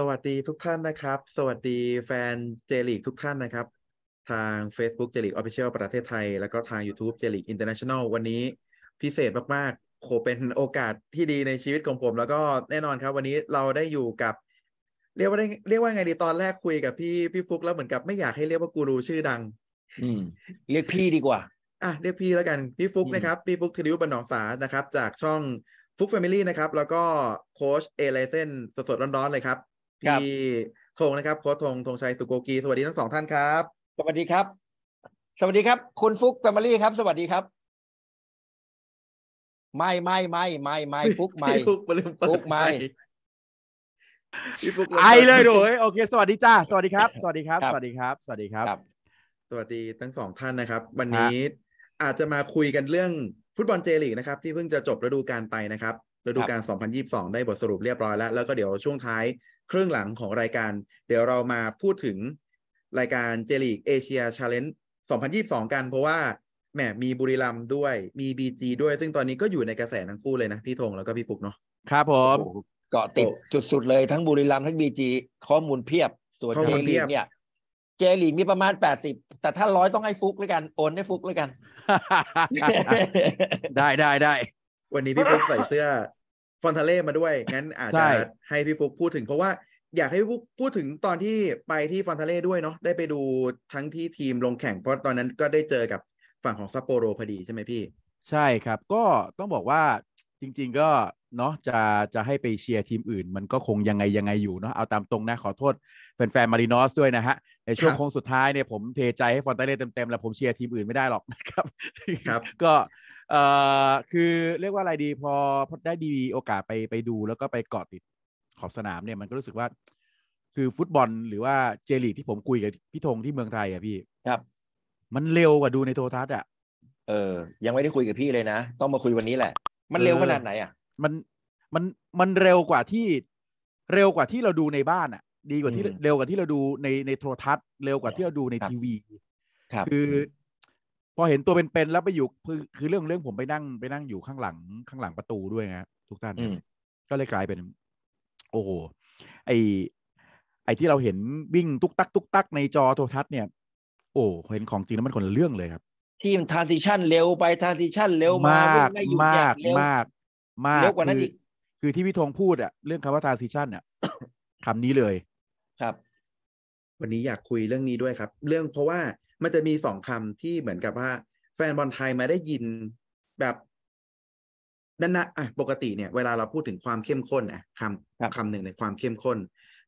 สวัสดีทุกท่านนะครับ สวัสดีแฟนเจลิกทุกท่านนะครับ ทาง Facebook เจลิกออฟฟิเชียลประเทศไทยแล้วก็ทาง YouTube เจลิกอินเตอร์เนชั่นแนลวันนี้พิเศษมากๆ โคเป็นโอกาสที่ดีในชีวิตของผม แล้วก็แน่นอนครับวันนี้เราได้อยู่กับเรียกว่าได้เรียกว่าไงดีตอนแรกคุยกับพี่พี่ฟุกแล้วเหมือนกับไม่อยากให้เรียกว่ากูรูชื่อดัง อืมเรียกพี่ดีกว่า อ่ะเรียกพี่แล้วกันพี่ฟุกนะครับพี่ฟุกทีริวบนหนองสานะครับ จากช่องฟุกแฟมิลี่นะครับ แล้วก็โค้ชเอไลเซนสดๆร้อนๆเลยครับพี่ธงนะครับโค้ชธงธงชัย สุโกกีสวัสดีทั้งสองท่านครับ สวัสดีครับ สวัสดีครับคุณฟุกแฟมิลี่ครับ สวัสดีครับ ไม่ไม่ไม่ไม่ไม่ฟุกไม่ฟุกไม่ฟุกไม่ไอเลยโดยโอเค สวัสดีจ้าสวัสดีครับสวัสดีครับสวัสดีครับ สวัสดีครับ สวัสดีทั้งสองท่านนะครับ วันนี้อาจจะมาคุยกันเรื่องฟุตบอลเจลีกนะครับที่เพิ่งจะจบฤดูกาลไปนะครับ ฤดูกาล2022ได้บทสรุปเรียบร้อยแล้วแล้วก็เดี๋ยวช่วงท้ายครึ่งหลังของรายการเดี๋ยวเรามาพูดถึงรายการเจลีกเอเชียชาเลนจ์ 2022 กันเพราะว่าแหมมีบุรีรัมด้วยมีบีจี ด้วยซึ่งตอนนี้ก็อยู่ในกระแสทั้งคู่เลยนะ พี่ธงแล้วก็พี่ฟุกเนาะครับผมเกาะติดจุดๆเลยทั้งบุรีรัมทั้งบีจี ข้อมูลเพียบ ส่วนเจลีกเนี่ยเจลีกมีประมาณ 80 แต่ถ้าร้อยต้องให้ฟุกเลยกัน โอนให้ฟุกเลยกัน ได้ได้ได้วันนี้พี่ฟุกใส่เสื้ออนทะเล่มาด้วย งั้นอาจจะให้พี่ฟุกพูดถึงเพราะว่าอยากให้พี่ฟุกพูดถึงตอนที่ไปที่ฟอนทะเล่ด้วยเนาะ ได้ไปดูทั้งที่ทีมลงแข่ง เพราะตอนนั้นก็ได้เจอกับฝั่งของซัปโปโรพอดีใช่ไหมพี่ ใช่ครับ ก็ต้องบอกว่าจริงๆ ก็เนาะจะจะให้ไปเชียร์ทีมอื่น มันก็คงยังไงยังไงอยู่เนาะ เอาตามตรงนะ ขอโทษแฟนๆมารินอสด้วยนะฮะ ในช่วงโค้งสุดท้ายเนี่ยผมเทใจให้ฟอนตาเล่เต็มๆแล้วผมเชียร์ทีมอื่นไม่ได้หรอกนะครับก็เอ่อคือเรียกว่าอะไรดีพอพอได้ดีโอกาสไปไปดูแล้วก็ไปเกาะติดขอบสนามเนี่ยมันก็รู้สึกว่า คือฟุตบอลหรือว่าเจลีที่ผมคุยกับพี่ธงที่เมืองไทยอ่ะพี่ครับ มันเร็วกว่าดูในโทรทัศน์อ่ะเออ ยังไม่ได้คุยกับพี่เลยนะต้องมาคุยวันนี้แหละ มันเร็วขนาดไหนอ่ะมันมันมันเร็วกว่าที่ เร็วกว่าที่เราดูในบ้านอ่ะ ดีกว่าที่เร็วกว่าที่เราดูในในโทรทัศน์เร็วกว่าที่เราดูในทีวีครับคือพอเห็นตัวเป็น ๆ แล้วไปอยู่คือคือ เรื่องเรื่องผมไปนั่งไปนั่งอยู่ข้างหลังข้างหลังประตูด้วยนะทุกท่านก็เลยกลายเป็น โอ้โหไอไอที่เราเห็นวิ่งตุกตัก ตุกตักในจอโทรทัศน์เนี่ยโอ้เห็นของจริงแล้วมันคนละเรื่องเลยครับ ทีมันทาร์ซิชันเร็วไปทาร์ซิชันเร็วมากมากมากมากเร็วกว่านั้นอีกคือที่พี่ธงพูดอะเรื่องคำว่าทาร์ซิชันอะคำนี้เลย ครับ วันนี้อยากคุยเรื่องนี้ด้วยครับ เรื่องเพราะว่ามันจะมีสองคำ ที่เหมือนกับว่า แฟนบอลไทยมาได้ยินแบบนั่นนะอ่ะปกติเนี่ยเวลาเราพูดถึงความเข้มข้นอ่ะคำคำหนึ่งในความเข้มข้น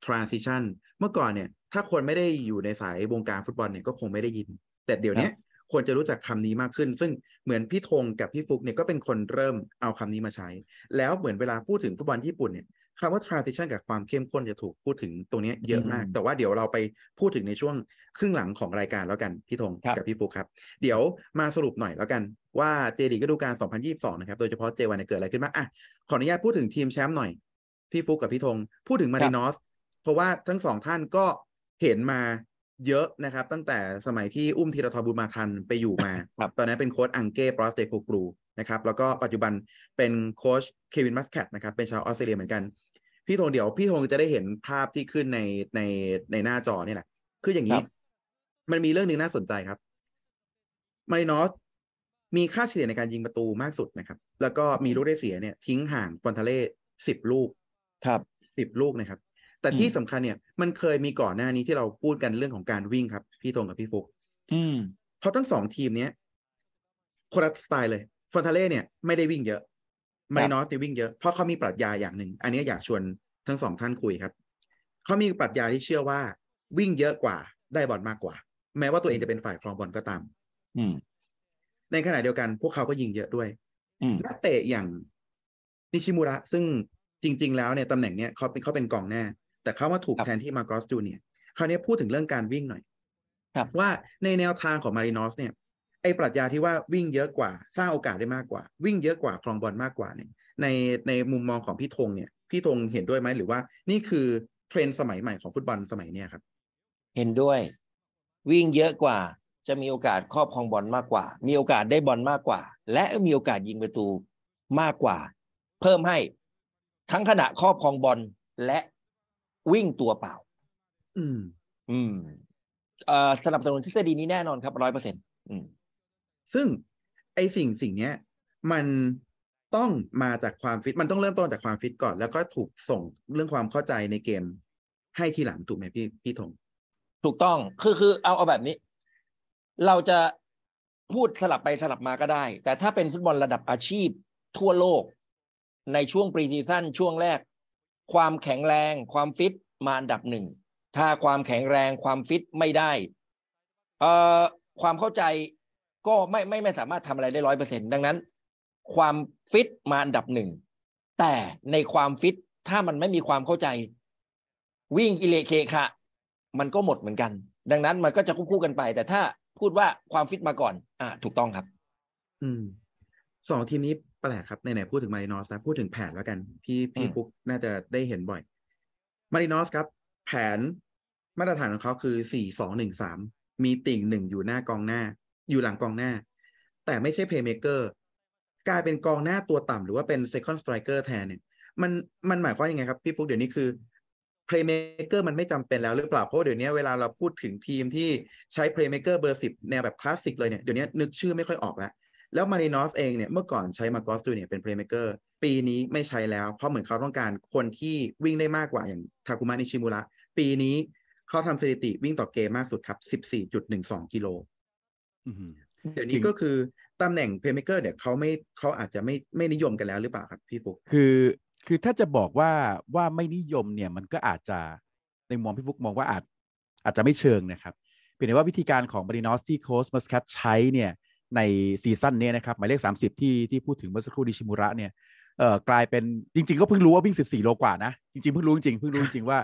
transition เมื่อก่อนเนี่ย ถ้าคนไม่ได้อยู่ในสายวงการฟุตบอลเนี่ยก็คงไม่ได้ยิน แต่เดี๋ยวนี้ควรจะรู้จักคำนี้มากขึ้น ซึ่งเหมือนพี่ธงกับพี่ฟุกเนี่ยก็เป็นคนเริ่มเอาคำนี้มาใช้ แล้วเหมือนเวลาพูดถึงฟุตบอลญี่ปุ่นเนี่ยคำว่า transition กับความเข้มข้นจะถูกพูดถึงตรงนี้เยอะมาก แต่ว่าเดี๋ยวเราไปพูดถึงในช่วงครึ่งหลังของรายการแล้วกัน พี่ธงกับพี่ฟุกครับ เดี๋ยวมาสรุปหน่อยแล้วกันว่าเจดีก็ดูการ2022 นะครับ โดยเฉพาะเจวันเกิดอะไรขึ้นบ้างอ่ะ ขออนุญาตพูดถึงทีมแชมป์หน่อยพี่ฟุกกับพี่ธง พูดถึงมารินอสเพราะว่าทั้งสองท่านก็เห็นมาเยอะนะครับตั้งแต่สมัยที่อุ้มธีรทรบุญมาทันไปอยู่มา ตอนนั้นเป็นโค้ชอังเก้ปรอสเตโคกรูนะครับแล้วก็ปัจจุบันเป็นโค้ชเควินมัสแคทนะครับเป็นชาวออสเตรเลียเหมือนกันพี่ธงเดี๋ยวพี่ธงจะได้เห็นภาพที่ขึ้นในในในหน้าจอนี่แหละ คืออย่างนี้มันมีเรื่องหนึ่งน่าสนใจครับมารินอสมีค่าเฉลี่ยในการยิงประตูมากสุดนะครับ แล้วก็มีลูกได้เสียเนี่ย ทิ้งห่างฟอนทาเล่สิบลูกครับสิบลูกนะครับ แต่ที่สำคัญเนี่ย มันเคยมีก่อนหน้านี้ที่เราพูดกันเรื่องของการวิ่งครับพี่ธงกับพี่ฟุกอืม เพราะทั้งสองทีมเนี้ยคนละสไตล์เลยฟอนทาเล่เนี่ย ไม่ได้วิ่งเยอะมารินอสตีวิ่งเยอะเพราะเขามีปรัชญาอย่างหนึ่ง อันนี้อยากชวนทั้งสองท่านคุยครับ เขามีปรัชญาที่เชื่อว่า วิ่งเยอะกว่าได้บอลมากกว่า แม้ว่าตัวเองจะเป็นฝ่ายครองบอลก็ตาม อืในขณะเดียวกันพวกเขาก็ยิงเยอะด้วยนักเตะอย่างนิชิมุระ ซึ่งจริงๆ แล้วเนี่ยตำแหน่งเนี้ยเขาเป็นเขาเป็นกองหน้าแต่เขามาถูกแทนที่มากอสจูเนียคราวนี้พูดถึงเรื่องการวิ่งหน่อยว่าในแนวทางของมารินอสเนี่ยไอ้ปรัชญาที่ว่าวิ่งเยอะกว่า สร้างโอกาสได้มากกว่า วิ่งเยอะกว่าคลองบอลมากกว่าเนี่ยในในมุมมองของพี่ธง เนี่ย พี่ธงเห็นด้วยไหมหรือว่า นี่คือ เทรนด์สมัยใหม่ของฟุตบอลสมัยเนี้ยครับ เห็นด้วย วิ่งเยอะกว่า จะมีโอกาสครอบครองบอลมากกว่า มีโอกาสได้บอลมากกว่า และมีโอกาสยิงประตูมากกว่า เพิ่มให้ทั้งขณะครอบครองบอลและวิ่งตัวเปล่า อืมอืมเอ่อสนับสนุนทฤษฎีนี้แน่นอนครับร้อยเปอร์เซ็นต์อืมซึ่งไอสิ่งสิ่งเนี้ย มันต้องมาจากความฟิตมันต้องเริ่มต้นจากความฟิตก่อน แล้วก็ถูกส่งเรื่องความเข้าใจในเกม ให้ทีหลังถูกไหมพี่พี่ธง ถูกต้องคือคือเอาเอาแบบนี้ เราจะพูดสลับไปสลับมาก็ได้ แต่ถ้าเป็นฟุตบอลระดับอาชีพ ทั่วโลก ในช่วงปรีซีซั่นช่วงแรก ความแข็งแรง ความฟิตมาอันดับหนึ่งถ้าความแข็งแรงความฟิตไม่ได้ เอ่อความเข้าใจก็ไม่ไม่ไม่สามารถทำอะไรได้ร้อยเปอร์เซ็นดังนั้น ความฟิตมาอันดับหนึ่งแต่ในความฟิตถ้ามันไม่มีความเข้าใจ วิ่งอิเลเคคะมันก็หมดเหมือนกัน ดังนั้นมันก็จะคู่คู่กันไป แต่ถ้าพูดว่าความฟิตมาก่อนอ่าถูกต้องครับ อืมสองทีมนี้แปลกครับในไหนพูดถึงมารินอสนะพูดถึงแผนแล้วกัน พี่พี่ปุกน่าจะได้เห็นบ่อย มารินอสครับ แผนมาตรฐานของเขาคือสี่สองหนึ่งสามมีติ่งหนึ่งอยู่หน้ากองหน้าอยู่หลังกองหน้า แต่ไม่ใช่เพย์เมเกอร์กลายเป็นกองหน้าตัวต่ำหรือว่าเป็นเซคันด์สไตรเกอร์แทนเนี่ยมันมันหมายความยังไงครับพี่ฟุกเดี๋ยวนี้คือเพย์เมเกอร์มันไม่จำเป็นแล้ว หรือเปล่าเพราะเดี๋ยวนี้เวลาเราพูดถึงทีมที่ใช้เพย์เมเกอร์เบอร์สิบแนวแบบคลาสสิกเลยเนี่ยเดี๋ยวนี้นึกชื่อไม่ค่อยออกแล้วแล้วมารินอสเองเนี่ยเมื่อก่อนใช้มาโกสตูเนี่ยเป็นเพย์เมเกอร์ปีนี้ไม่ใช้แล้ว เพราะเหมือนเขาต้องการคนที่วิ่งได้มากกว่าอย่างทาคุมะนิชิมุระปีนี้เขาทำสถิติวิ่งต่อเกมมากสุดครับ 14.12กิโลเดี๋ยวนี้ก็คือตำแหน่งเพย์เมเกอร์เนี่ยเขาไม่เขาอาจจะไม่ไม่นิยมกันแล้วหรือเปล่าครับพี่ฟุก คือ คือถ้าจะบอกว่าว่าไม่นิยมเนี่ยมันก็อาจจะในมุมพี่ฟุกมองว่าอาจอาจจะไม่เชิงนะครับเพียงแต่ว่าวิธีการของบริโนสที่โคสมัสคทใช้เนี่ยในซีซั่นนี้นะครับ หมายเลข30ที่ที่พูดถึงเมื่อสักครู่ดิชิมุระเนี่ยเอ่อกลายเป็น จริงๆ ก็เพิ่งรู้ว่าวิ่ง14โลกว่านะจริงๆเพิ่งรู้จริงเพิ่งรู้จริงว่า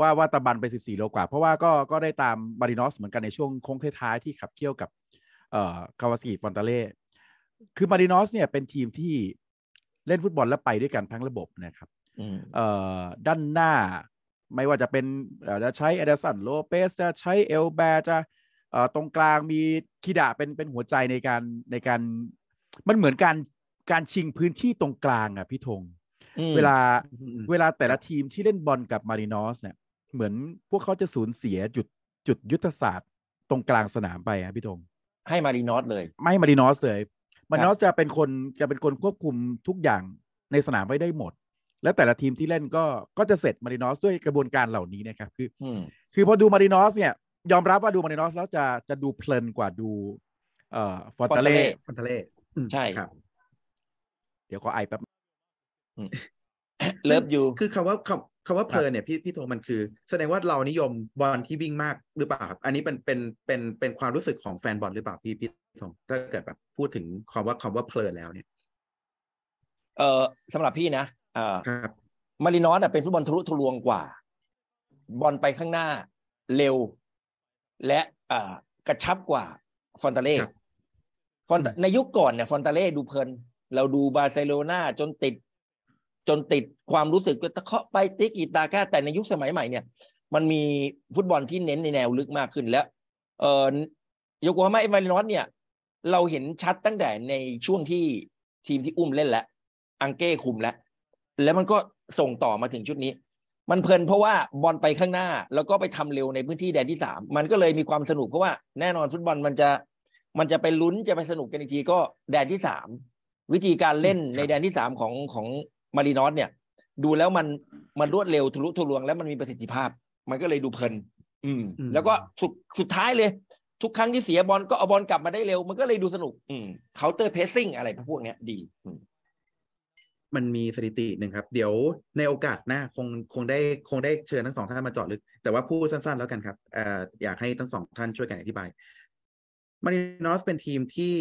ว่าว่าตะบันไป 14โลกว่า เพราะว่าก็ก็ได้ตามบารินอสเหมือนกันในช่วงโค้งท้ายๆที่ขับเคี่ยวกับเออ่คาวาสกิฟอนตาเล่ คือมารินอสเนี่ยเป็นทีมที่เล่นฟุตบอลแล้วไปด้วยกันทั้งระบบนะครับออเ่ด้านหน้าไม่ว่าจะเป็นจะใช้เอเดสันโลเปสจะใช้เอลแบจะเออ่ตรงกลางมีคิดาเป็นเป็นหัวใจในการในการมันเหมือนการการชิงพื้นที่ตรงกลางอ่ะพี่ธงเวลาเวลาแต่ละทีมที่เล่นบอลกับมารินอสเนี่ย เหมือนพวกเขาจะสูญเสียจุดจุดยุทธศาสตร์ ตรงกลางสนามไปอ่ะพี่ธงให้มารีนอสเลย ไม่มารีนอสเลยมารีนอสจะเป็นคนจะเป็นคนควบคุมทุกอย่างในสนามไม่ได้หมด และแต่ละทีมที่เล่นก็ก็จะเสร็จมารีนอสด้วยกระบวนการเหล่านี้นะครับ คือคือ พอดูมารีนอสเนี่ย ยอมรับว่าดูมารีนอสแล้วจะจะดูเพลินกว่าดู เอ่อฟอนตทเล่ฟอนตทเล่ใช่ครับ เดี๋ยวขอไอแป๊บเลิฟยูคือคำว่าคคำว่าเพลินเนี่ย พี่พี่โทมันคือ แสดงว่าเรานิยมบอลที่วิ่งมากหรือเปล่าครับอันนี้เป็นเป็นเป็นเป็นความรู้สึกของแฟนบอลหรือเปล่า พี่พี่โทถ้าเกิดแบบพูดถึงคำว่าคำว่าเพลินแล้วเนี่ย เออสำหรับพี่นะเออครับ มารินอสเป็นฟุตบอลทะลุทะลวงกว่า บอลไปข้างหน้าเร็ว และอ่อกระชับกว่า ฟอนตาเล่ฟอนในยุคก่อนเนี่ยฟอนตาเล่ดูเพลิน เราดูบาร์เซโลนาจนติดจนติดความรู้สึกตะเคาะไปติ๊กอีตาก้าแต่ในยุคสมัยใหม่เนี่ย มันมีฟุตบอลที่เน้นในแนวลึกมากขึ้นแล้ว เออยกว่าไม่เอเวนอตเนี่ย เราเห็นชัดตั้งแต่ในช่วงที่ทีมที่อุ้มเล่นแล้วอังเก้คุมแล้วแล้วมันก็ส่งต่อมาถึงชุดนี้ มันเพลินเพราะว่าบอลไปข้างหน้าแล้วก็ไปทำเร็วในพื้นที่แดนที่สามมันก็เลยมีความสนุกเพราะว่าแน่นอนฟุตบอลมันจะมันจะไปลุ้นจะไปสนุกกันอีกทีก็แดนที่สามวิธีการเล่นในแดนที่สามของของมารีนอสเนี่ย ดูแล้วมันมันรวดเร็วทะลุทะลวงแล้วมันมีประสิทธิภาพ มันก็เลยดูเพลินอืมแล้วก็สุดสุดท้ายเลย ทุกครั้งที่เสียบอลก็เอาบอลกลับมาได้เร็วมันก็เลยดูสนุก อืมเคาน์เตอร์เพสซิ่งอะไรพวกเนี้ยดีมันมีสถิติหนึ่งครับ เดี๋ยวในโอกาสหน้าคงคงได้คงได้เชิญทั้งสองท่านมาเจาะลึกแต่ว่าพูดสั้นๆแล้วกันครับออยากให้ทั้งสองท่านช่วยกันอธิบาย มารินอสเป็นทีมที่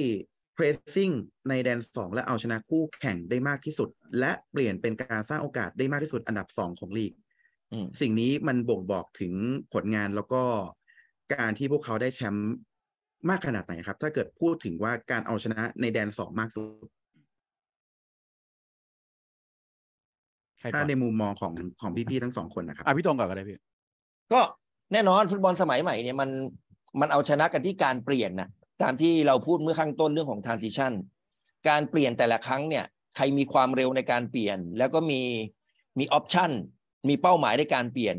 pressing ในแดน 2 และเอาชนะคู่แข่งได้มากที่สุด และเปลี่ยนเป็นการสร้างโอกาสได้มากที่สุด อันดับ 2 ของลีกสิ่งนี้มันบ่งบอกถึงผลงานแล้วก็การที่พวกเขาได้แชมป์มากขนาดไหนครับ ถ้าเกิดพูดถึงว่าการเอาชนะในแดน 2 มากสุดถ้าในมุมมองของของพี่ๆทั้งสองคนนะครับอ่ะพี่ตรงก่อนก็ได้พี่ ก็แน่นอนฟุตบอลสมัยใหม่เนี่ยมันมันเอาชนะกันที่การเปลี่ยนนะตามที่เราพูดเมื่อข้างต้นเรื่องของ transition การเปลี่ยนแต่ละครั้งเนี่ย ใครมีความเร็วในการเปลี่ยน แล้วก็มีมีออปชันมีเป้าหมายในการเปลี่ยน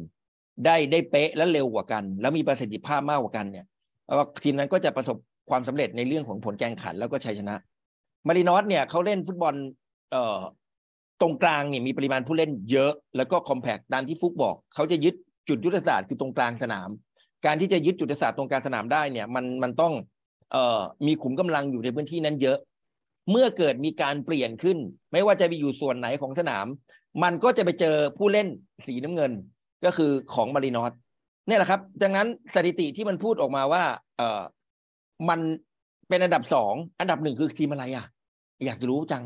ได้ได้เป๊ะและเร็วกว่ากัน แล้วมีประสิทธิภาพมากกว่ากันเนี่ยทีมนั้นก็จะประสบความสำเร็จในเรื่องของผลแข่งขัน แล้วก็ชัยชนะ มารินอสเนี่ยเขาเล่นฟุตบอลเอ่อตรงกลางเนี่ยมีปริมาณผู้เล่นเยอะ แล้วก็คอมแพกตามที่ฟุกบอกเขาจะยึดจุดยุทธศาสตร์คือตรงกลางสนาม การที่จะยึดจุดยุทธศาสตร์ตรงกลางสนามได้เนี่ย มันมันต้องมีขุมกำลังอยู่ในพื้นที่นั้นเยอะ เมื่อเกิดมีการเปลี่ยนขึ้นไม่ว่าจะไปอยู่ส่วนไหนของสนาม มันก็จะไปเจอผู้เล่นสีน้ำเงินก็คือของมารินอสเนี่ยแหละครับ ดังนั้นสถิติที่มันพูดออกมาว่า เออมันเป็นอันดับสองอันดับหนึ่งคือทีมอะไรอ่ะ อยากจะรู้จัง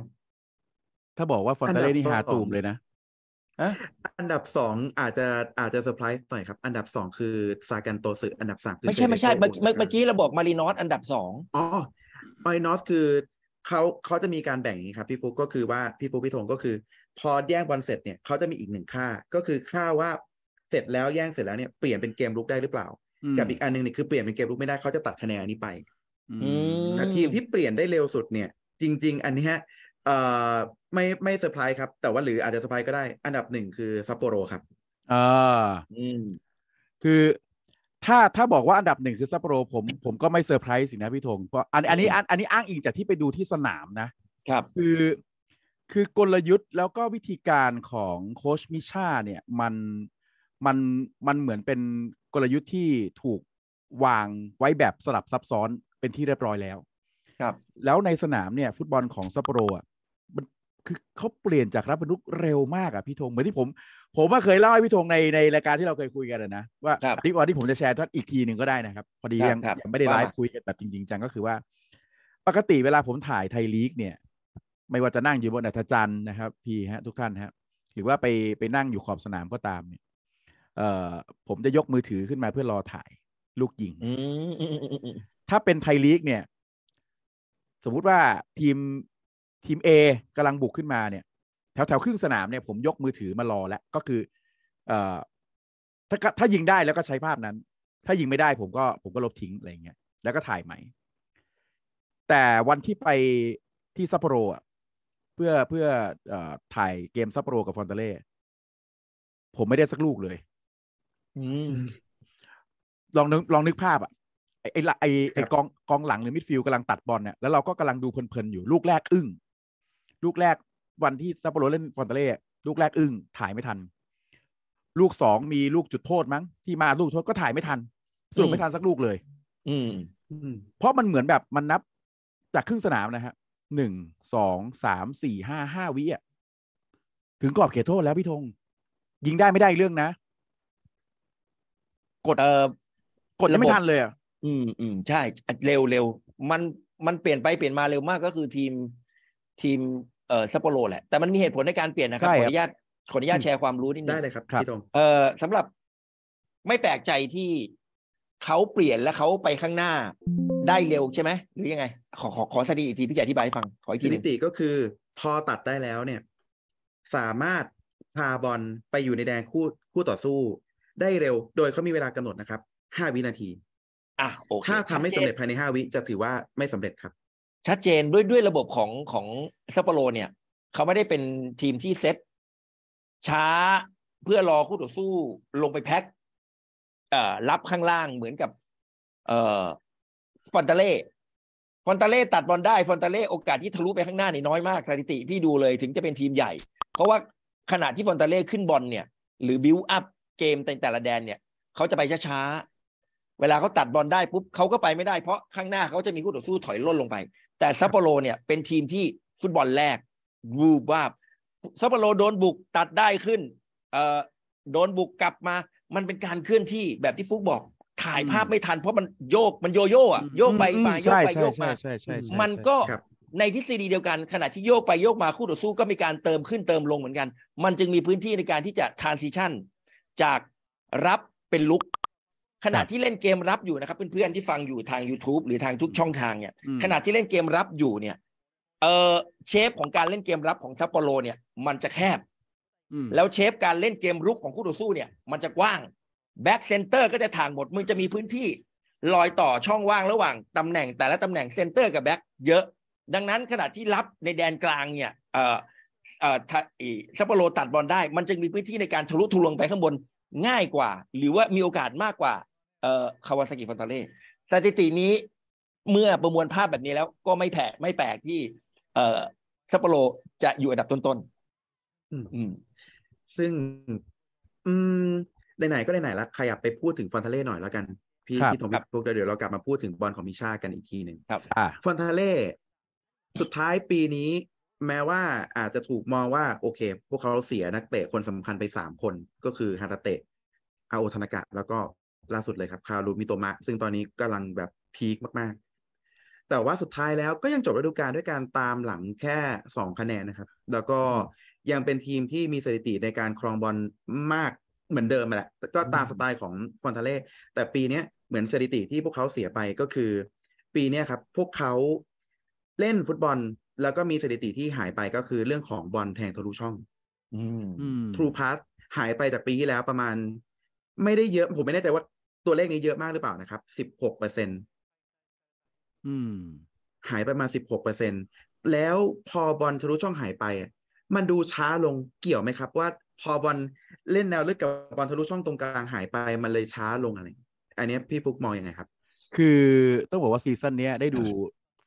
ถ้าบอกว่าฟอนเตเล่ที่หาตูมเลยนะอันดับสองอาจจะอาจจะเซอร์ไพรส์หน่อยครับ อันดับสองคือซากันโตสึอันดับสามไม่ใช่ไม่ใช่เมื่อกี้เราบอกมารีนอสอันดับสองอ๋อมารีนอสคือเขาเขาจะมีการแบ่งอย่างนี้ครับพี่ฟุกก็คือว่าพี่ฟุกพี่ธงก็คือ พอแย่งบอลเสร็จเนี่ยเขาจะมีอีกหนึ่งค่า ก็คือค่าว่าเสร็จแล้วแย่งเสร็จแล้วเนี่ยเปลี่ยนเป็นเกมลุกได้หรือเปล่า กับอีกอันนึงเนี่ยคือเปลี่ยนเป็นเกมลุกไม่ได้เขาจะตัดคะแนนนี้ไป อืมทีมที่เปลี่ยนได้เร็วสุดเนี่ย จริง ๆ อันนี้ฮะเอ่อไม่ไม่เซอร์ไพรส์ครับ แต่ว่าหรืออาจจะเซอร์ไพรส์ก็ได้อันดับหนึ่งคือซัปโปโรครับอ่าอืม คือถ้าถ้าบอกว่าอันดับหนึ่งคือซัปโปโรผมผมก็ไม่เซอร์ไพรส์สินะ พี่ธงเพราะอันอันนี้อันอันนี้อ้างอิงจากที่ไปดูที่สนามนะ ครับ คือคือกลยุทธ์แล้วก็วิธีการของโคชมิชาเนี่ยมันมันมันเหมือนเป็นกลยุทธ์ที่ถูกวางไว้แบบสลับซับซ้อนเป็นที่เรียบร้อยแล้ว ครับ แล้วในสนามเนี่ย ฟุตบอลของซัปโปโรอ่ะคือเขาเปลี่ยนจากรับมนุษย์เร็วมากอ่ะพี่ธงเหมือนที่ผมผมก็เคยเล่าให้พี่ธงในในรายการที่เราเคยคุยกันนะว่าทีวันที่ผมจะแชร์ท่านอีกทีหนึ่งก็ได้นะครับ พอดียังงไม่ได้ไลฟ์คุยกันแบบจริง ๆจังก็คือว่า ปกติเวลาผมถ่ายไทยลีกเนี่ย ไม่ว่าจะนั่งอยู่บนอัธจันทร์นะครับ พี่ฮะ ทุกท่านฮะหรือว่าไปไปนั่งอยู่ขอบสนามก็ตามเนี่ยเอ่อผมจะยกมือถือขึ้นมาเพื่อรอถ่ายลูกยิง ถ้าเป็นไทยลีกเนี่ย สมมุติว่าทีมทีม A กำลังบุกขึ้นมาเนี่ยแถวแถวครึ่งสนามเนี่ย ผมยกมือถือมารอ แล้วก็คือ เอ่อ ถ้าถ้ายิงได้แล้วก็ใช้ภาพนั้น ถ้ายิงไม่ได้ผมก็ผมก็ลบทิ้งอะไรเงี้ยแล้วก็ถ่ายใหม่ แต่วันที่ไปที่ซัปโปโรอ่ะเพื่อเพื่ออถ่ายเกมซัปโปโรกับฟอนเตเล่ผมไม่ได้สักลูกเลยลองนึกลองนึกภาพอ่ะไอ้ไอ้ไอ้กองกองหลังหรือมิดฟิลกำลังตัดบอลเนี่ย แล้วเราก็กำลังดูเพลินๆอยู่ลูกแรกอึ้งลูกแรกวันที่ซัปโปโรเล่นฟอนเตเล่ลูกแรกอึ้งถ่ายไม่ทัน ลูกสองมีลูกจุดโทษมั้งที่มาลูกโทษก็ถ่ายไม่ทันสรุปไม่ทันสักลูกเลยอืมเพราะมันเหมือนแบบมันนับ จากครึ่งสนามนะฮะหนึ่งสองสามสี่ห้าห้าวิอ่ะ ถึงกรอบเขตโทษแล้วพี่ธง ยิงได้ไม่ได้เรื่องนะ กดเออกดแล้วไม่ทันเลยอ่ะอืมอืมใช่เร็วเร็วมันมันเปลี่ยนไปเปลี่ยนมาเร็วมากก็คือ ทีม ทีมเออซัปโปโรแหละแต่มันมีเหตุผลในการเปลี่ยนนะครับขออนุญาตขออนุญาตแชร์ความรู้นิดนึงได้เลยครับพี่ตงเออสำหรับไม่แปลกใจที่เขาเปลี่ยนและเขาไปข้างหน้าได้เร็วใช่ไหมหรือยังไงขอขอขอสถิติอีกทีพี่จะอธิบายให้ฟังขออีกทีสถิติก็คือพอตัดได้แล้ว เนี่ย สามารถพาบอลไปอยู่ในแดนคู่คู่ต่อสู้ได้เร็ว โดยเขามีเวลากำหนดนะครับห้าวินาที อ่ะโอเคถ้าทำไม่สำเร็จภายในห้าวิจะถือว่าไม่สำเร็จครับชัดเจนด้วย ด้วยระบบของของซัปโปโร เนี่ย เขาไม่ได้เป็นทีมที่เซตช้าเพื่อรอคู่ต่อสู้ลงไปแพ็ครับข้างล่างเหมือนกับเอฟอนตาเล่ ฟอนตาเล่ตัดบอลได้ฟอนตาเล่โอกาสที่ทะลุไปข้างหน้านี่น้อยมากสถิติพี่ดูเลยถึงจะเป็นทีมใหญ่ เพราะว่าขณะที่ฟอนตาเล่ขึ้นบอลเนี่ย หรือบิวอัพเกมแต่แต่ละแดนเนี่ยเขาจะไปช้าเวลาเขาตัดบอลได้ปุ๊บเขาก็ไปไม่ได้เพราะข้างหน้าเขาจะมีคู่ต่อสู้ถอยล่นลงไป แต่ซัปโปโรเนี่ย เป็นทีมที่ฟุตบอลแรกวูบวาบซัปโปโรโดนบุกตัดได้ขึ้นเอ่อโดนบุกกลับมา มันเป็นการเคลื่อนที่แบบที่ฟุกบอกถ่ายภาพไม่ทัน เพราะมันโยกมันโยโย่อะโยกไปมาโยกไปโยกมามันก็ในทฤษฎีเดียวกันขณะที่โยกไปโยกมาคู่ต่อสู้ก็มีการเติมขึ้นเติมลงเหมือนกัน มันจึงมีพื้นที่ในการที่จะทานซิชันจากรับเป็นลุกขณะที่เล่นเกมรับอยู่นะครับเพื่อนๆที่ฟังอยู่ทาง YouTube หรือทางทุกช่องทางเนี่ย ขณะที่เล่นเกมรับอยู่เนี่ย เออเชฟของการเล่นเกมรับของซัปโปโรเนี่ย มันจะแคบแล้วเชฟการเล่นเกมรุกของคู่ต่อสู้เนี่ย มันจะกว้างแบ็กเซนเตอร์ก็จะถ่างหมดมึงจะมีพื้นที่ลอยต่อช่องว่างระหว่างตำแหน่งแต่ละตำแหน่งเซนเตอร์กับแบ็กเยอะ ดังนั้นขณะที่รับในแดนกลางเนี่ยเออเออซัปโปโรตัดบอลได้ มันจึงมีพื้นที่ในการทะลุทะลวงไปข้างบนง่ายกว่า หรือว่ามีโอกาสมากกว่าเอ่อคาวาซากิฟอนตาเล่สถิตินี้เมื่อประมวลภาพแบบนี้แล้วก็ไม่แผลไม่แปลกที่ เอ่อซัปโปโรจะอยู่อันดับต้นๆซึ่ง อืมไหนๆก็ไหนๆละ ขยับไปพูดถึงฟอนทาเล่หน่อยแล้วกัน พี่พี่ถงพวกเดี๋ยวเรากลับมาพูดถึงบอลของมิชากันอีกทีหนึ่งครับฟอนทาเล่สุดท้ายปีนี้ แม้ว่าอาจจะถูกมองว่าโอเค พวกเขาเสียนักเตะคนสำคัญไปสามคนก็คือฮาตาเตะอาโอานากะแล้วก็ล่าสุดเลยครับคารุมิโตมะซึ่งตอนนี้กำลังแบบพีคมาก ๆ แต่ว่าสุดท้ายแล้วก็ยังจบฤดูกาลด้วยการตามหลังแค่ 2คะแนนนะครับ แล้วก็ยังเป็นทีมที่มีสถิติในการครองบอลมากเหมือนเดิมแหละก็ตามสไตล์ของฟอนทาเล่แต่ปีนี้เหมือนสถิติที่พวกเขาเสียไปก็คือปีนี้ครับ พวกเขาเล่นฟุตบอลแล้วก็มีสถิติที่หายไปก็คือเรื่องของบอลแทงทะลุช่องทรูพาสหายไปจากปีที่แล้วประมาณไม่ได้เยอะผมไม่แน่ใจว่าตัวเลขนี้เยอะมากหรือเปล่านะครับสิบหกเปอร์เซ็นต์หายไปมาสิบหกเปอร์เซ็นต์แล้วพอบอลทะลุช่องหายไป มันดูช้าลงเกี่ยวไหมครับว่าพอบอลเล่นแนวลึกกับบอลทะลุช่องตรงกลางหายไป มันเลยช้าลงอะไร อันนี้พี่ฟุกมองอยังไงครับ คือต้องบอกว่าซีซั่นนี้ได้ดู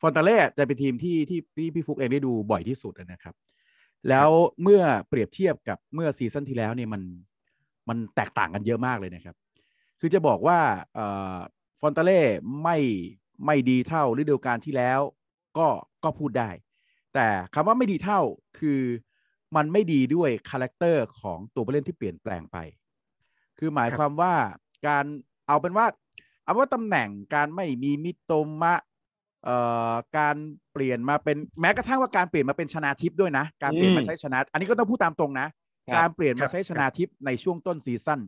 ฟอนตาเล่จะเป็นทีมที่ที่พี่พี่ฟุกเองได้ดูบ่อยที่สุดนะครับ แล้วเมื่อเปรียบเทียบกับเมื่อซีซั่นที่แล้วเนี่ยมันมันแตกต่างกันเยอะมากเลยนะครับคือจะบอกว่าฟอนตาเล่ไม่ไม่ดีเท่าฤดูกาลที่แล้ว ก็ก็พูดได้ แต่คำว่าไม่ดีเท่าคือมันไม่ดีด้วยคาแรคเตอร์ของตัวผู้เล่นที่เปลี่ยนแปลงไป คือหมายความว่าการเอาเป็นว่าเอาว่าตำแหน่งการไม่มีมิโตมะเอ่อการเปลี่ยนมาเป็นแม้กระทั่งว่าการเปลี่ยนมาเป็นชนะทิพด้วยนะ การเปลี่ยนมาใช้ชนะอันนี้ก็ต้องพูดตามตรงนะ การเปลี่ยนมาใช้ชนะทิพในช่วงต้นซีซั่น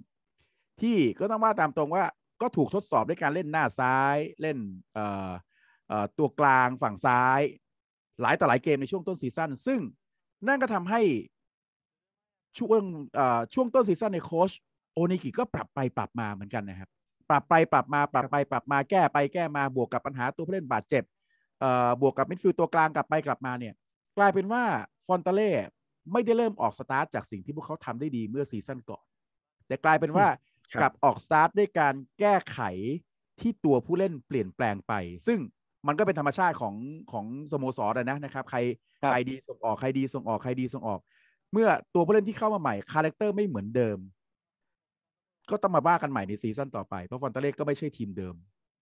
ที่ก็ต้องว่าตามตรงว่าก็ถูกทดสอบด้วยการเล่นหน้าซ้ายเล่นตัวกลางฝั่งซ้าย หลายต่อหลายเกมในช่วงต้นซีซั่นซึ่ง นั่นก็ทำให้ช่วงช่วงต้นซีซั่นในโค้ชโอนิกิ ก็ปรับไปปรับมาเหมือนกันนะครับปรับไปปรับมาปรับไป ปรับมาแก้ไปแก้มาบวกกับปัญหาตัวผู้เล่นบาดเจ็บบวกกับมิดฟิลด์ตัวกลางกลับไปกลับมาเนี่ย กลายเป็นว่าฟอนตาเล่ไม่ได้เริ่มออกสตาร์ทจากสิ่งที่พวกเขาทำได้ดีเมื่อซีซั่นก่อนแต่กลายเป็นว่ากับออกสตาร์ทด้วยการแก้ไขที่ตัวผู้เล่นเปลี่ยนแปลงไป ซึ่งมันก็เป็นธรรมชาติของของสโมสรนะนะครับ ใครใครดี ส่งออกใครดีส่งออกใครดีส่งออก เมื่อตัวผู้เล่นที่เข้ามาใหม่คาแรคเตอร์ไม่เหมือนเดิม ก็ต้องมาบ้ากันใหม่ในซีซั่นต่อไป เพราะฟอนตาเล่ก็ไม่ใช่ทีมเดิม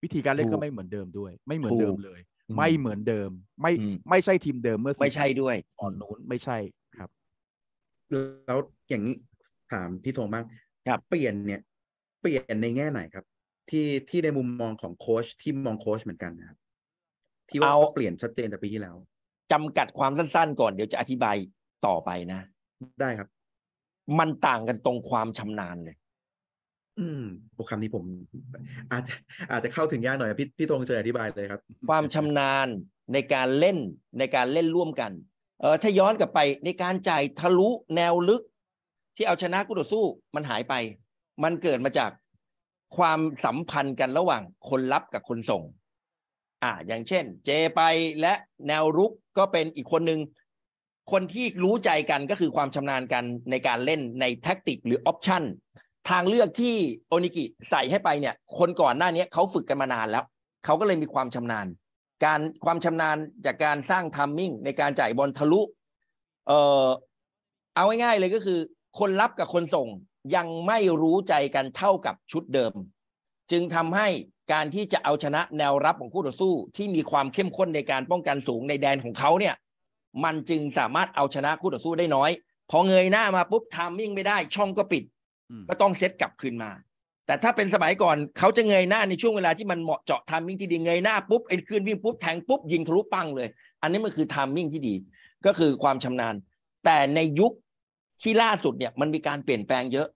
วิธีการเล่นก็ไม่เหมือนเดิมด้วย ไม่เหมือนเดิมเลย ไม่เหมือนเดิม ไม่ไม่ใช่ทีมเดิมเมื่อไม่ใช่ด้วยอ่อนนู้นไม่ใช่ครับแล้วอย่างนี้ถามพี่โทมั้งเปลี่ยนเนี่ยปลี่ยนในแง่ไหนครับ ที่ที่ในมุมมองของโค้ชที่มองโค้ชเหมือนกันนะครับ ที่ว่าเปลี่ยนชัดเจนจากปีที่แล้ว จำกัดความสั้นๆก่อนเดี๋ยวจะอธิบายต่อไปนะ ได้ครับ มันต่างกันตรงความชำนาญเลยอืมบอ้คำนี้ผม อาจจะ อาจจะเข้าถึงยากหน่อย พี่พี่ธงเชิญอธิบายเลยครับ ความชำนาญในการเล่นในการเล่นร่วมกัน เออถ้าย้อนกลับไปในการจ่ายทะลุแนวลึก ที่เอาชนะกู่ต่อสู้มันหายไปมันเกิดมาจากความสัมพันธ์กันระหว่างคนรับกับคนส่ง อ่า อย่างเช่น เจไปและแนวรุกก็เป็นอีกคนหนึ่ง คนที่รู้ใจกันก็คือความชำนาญกันในการเล่นในแท็กติก หรือออปชันทางเลือกที่โอนิกิใส่ให้ไปเนี่ย คนก่อนหน้านี้เขาฝึกกันมานานแล้วเขาก็เลยมีความชำนาญ การความชำนาญจากการสร้างทัมมิ่งในการจ่ายบอลทะลุ เอ่อเอาง่ายๆเลยก็คือ คนรับกับคนส่งยังไม่รู้ใจกันเท่ากับชุดเดิม จึงทำให้การที่จะเอาชนะแนวรับของคู่ต่อสู้ที่มีความเข้มข้นในการป้องกันสูงในแดนของเขาเนี่ย มันจึงสามารถเอาชนะคู่ต่อสู้ได้น้อยพอเงยหน้ามาปุ๊บทามมิ่งไม่ได้ช่องก็ปิดก็ต้องเซตกลับคืนมา แต่ถ้าเป็นสมัยก่อนเขาจะเงยหน้าในช่วงเวลาที่มันเหมาะเจาะทามมิ่งที่ดีเงยหน้าปุ๊บไอ้คืนวิ่งปุ๊บแทงปุ๊บยิงทะลุปังเลย อันนี้มันคือทามมิ่งที่ดีก็คือความชำนาญ แต่ในยุคที่ล่าสุดเนี่ย มันมีการเปลี่ยนแปลงเยอะ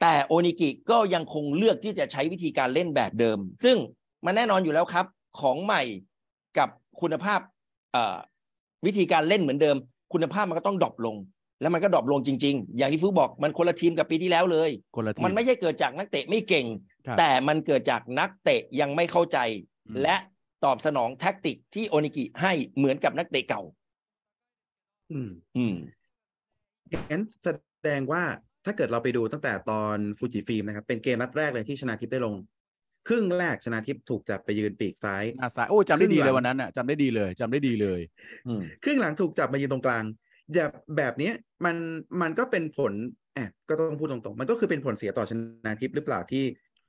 แต่โอนิกิก็ยังคงเลือกที่จะใช้วิธีการเล่นแบบเดิม ซึ่งมันแน่นอนอยู่แล้วครับ ของใหม่กับคุณภาพวิธีการเล่นเหมือนเดิม คุณภาพมันก็ต้องดรอปลง แล้วมันก็ดรอปลงจริงๆ อย่างที่ฟูบอกมันคนละทีมกับปีที่แล้วเลยคนละทีมมันไม่ใช่เกิดจากนักเตะไม่เก่ง แต่มันเกิดจากนักเตะยังไม่เข้าใจ และตอบสนองแท็กติกที่โอนิกิให้เหมือนกับนักเตะเก่า อืมอืมงั้นแสดงว่าถ้าเกิดเราไปดูตั้งแต่ตอนฟูจิฟิล์มนะครับเป็นเกมนัดแรกเลยที่ชนะทิพย์ได้ลง ครึ่งแรกชนะทิพย์ถูกจับไปยืนปีกซ้ายอาซ้ายโอ้จำได้ดีเลยวันนั้นอ่ะจำได้ดีเลยจำได้ดีเลยครึ่งหลังถูกจับมายืนตรงกลาง แบบแบบนี้มันมันก็เป็นผล แอบก็ต้องพูดตรงๆ มันก็คือเป็นผลเสียต่อชนะทิพย์หรือเปล่าที่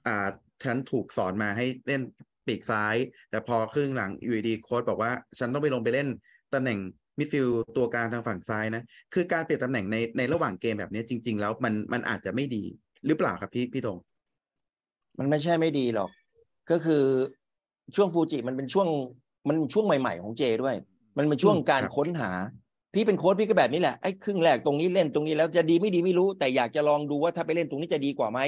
อ่าฉันถูกสอนมาให้เล่นปีกซ้าย แต่พอครึ่งหลังอยู่ดีโค้ชบอกว่าฉันต้องไปลงไปเล่นตำแหน่งมิดฟิลตัวกลางทางฝั่งซ้ายนะ คือการเปลี่ยนตำแหน่งในในระหว่างเกมแบบนี้จริงๆ แล้วมันมันอาจจะไม่ดี หรือเปล่าครับพี่พี่ธงมันไม่ใช่ไม่ดีหรอก ก็คือช่วงฟูจิมันเป็นช่วงมันช่วงใหม่ๆ ของเจด้วย มันเป็นช่วงการค้นหา พี่เป็นโค้ชพี่ก็แบบนี้แหละ ไอ้ ครึ่งแรกตรงนี้เล่นตรงนี้ แล้วจะดีไม่ดีไม่รู้ แต่อยากจะลองดูว่าถ้าไปเล่นตรงนี้จะดีกว่าไหม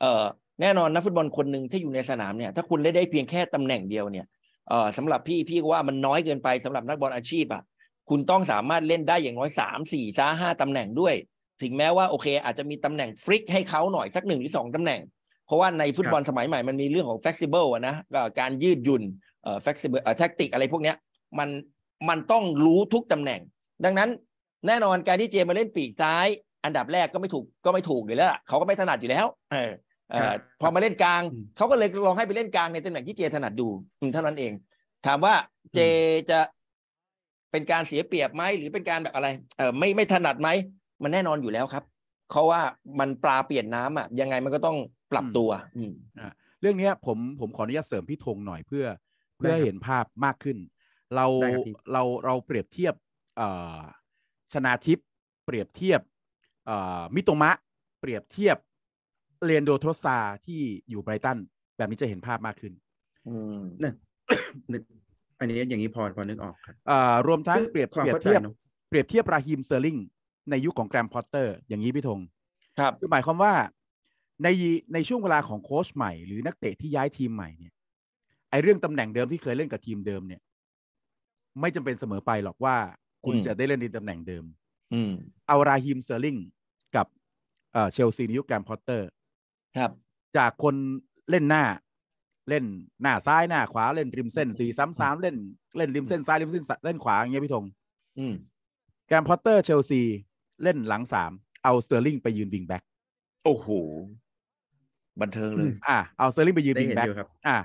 เออแน่นอนนักฟุตบอลคนหนึ่งที่อยู่ในสนามเนี่ย ถ้าคุณเล่นได้เพียงแค่ตำแหน่งเดียวเนี่ย เออสำหรับพี่พี่ว่ามันน้อยเกินไปสำหรับนักบอลอาชีพอะ่ะคุณต้องสามารถเล่นได้อย่างน้อยสามสี่ซ้าห้าตำแหน่งด้วย ถึงแม้ว่าโอเค อาจจะมีตำแหน่งฟริกให้เขาหน่อยสักหนึ่งหรือสองตำแหน่งเพราะว่าในฟุตบอลสมัยใหม่มันมีเรื่องของ flexible นะการยืดหยุ่นเอ่อ flexible เอ่อ tactic อะไรพวกเนี้ย มันมันต้องรู้ทุกตำแหน่ง ดังนั้นแน่นอนการที่เจมาเล่นปีกซ้าย อันดับแรกก็ไม่ถูกก็ไม่ถูกอยู่แล้ว เขาก็ไม่ถนัดอยู่แล้วเอออพอมาเล่นกลางเขาก็เลยลองให้ไปเล่นกลางในตำแหน่งที่เจถนัดดูเท่านั้นเอง ถามว่าเจจะเป็นการเสียเปรียบไหมหรือเป็นการแบบอะไร เออไม่ไม่ถนัดไหม มันแน่นอนอยู่แล้วครับ เขาว่ามันปลาเปลี่ยนน้ำอ่ะยังไงมันก็ต้องปรับตัวอืมอ่าเรื่องนี้ผมผมขออนุญาตเสริมพี่ธงหน่อยเพื่อเพื่อเห็นภาพมากขึ้น เราเราเราเปรียบเทียบ เอ่อชนาทิพย์เปรียบเทียบ เอ่อมิโตมะ เปรียบเทียบเรนโดโทซาที่อยู่ไบรตันแบบนี้จะเห็นภาพมากขึ้นนืมนึงอันนี้อย่างนี้พอพอนึกออกครับรวมทั้งเปรียบเทียบเปรียบเทียบราฮิมเซอร์ลิงในยุคของแกรมพอตเตอร์ อย่างนี้พี่ธงครับือหมายความว่าในในช่วงเวลาของโค้ชใหม่ หรือนักเตะที่ย้ายทีมใหม่เนี่ยไอเรื่องตำแหน่งเดิมที่เคยเล่นกับทีมเดิมเนี่ยไม่จำเป็นเสมอไปหรอกว่าคุณจะได้เล่นในตำแหน่งเดิมอเอาราฮิมเซอร์ลิงกับเชลซีในยุคแกรมพอตเตอร์จากคนเล่นหน้าเล่นหน้าซ้ายหน้าขวา เล่นริมเส้นสี่สามสามเล่นเล่นริมเส้นซ้ายริมเส้นเล่นขวาอย่างเงี้ยพี่ธงแกรมพอตเตอร์เชลซี เล่นหลังสามเอาสเตอร์ลิงไปยืนวิงแบ็กโอ้โหบันเทิงเลยอ่าเอาเซอร์ลิงไปยืนวิงแบ็กอ่า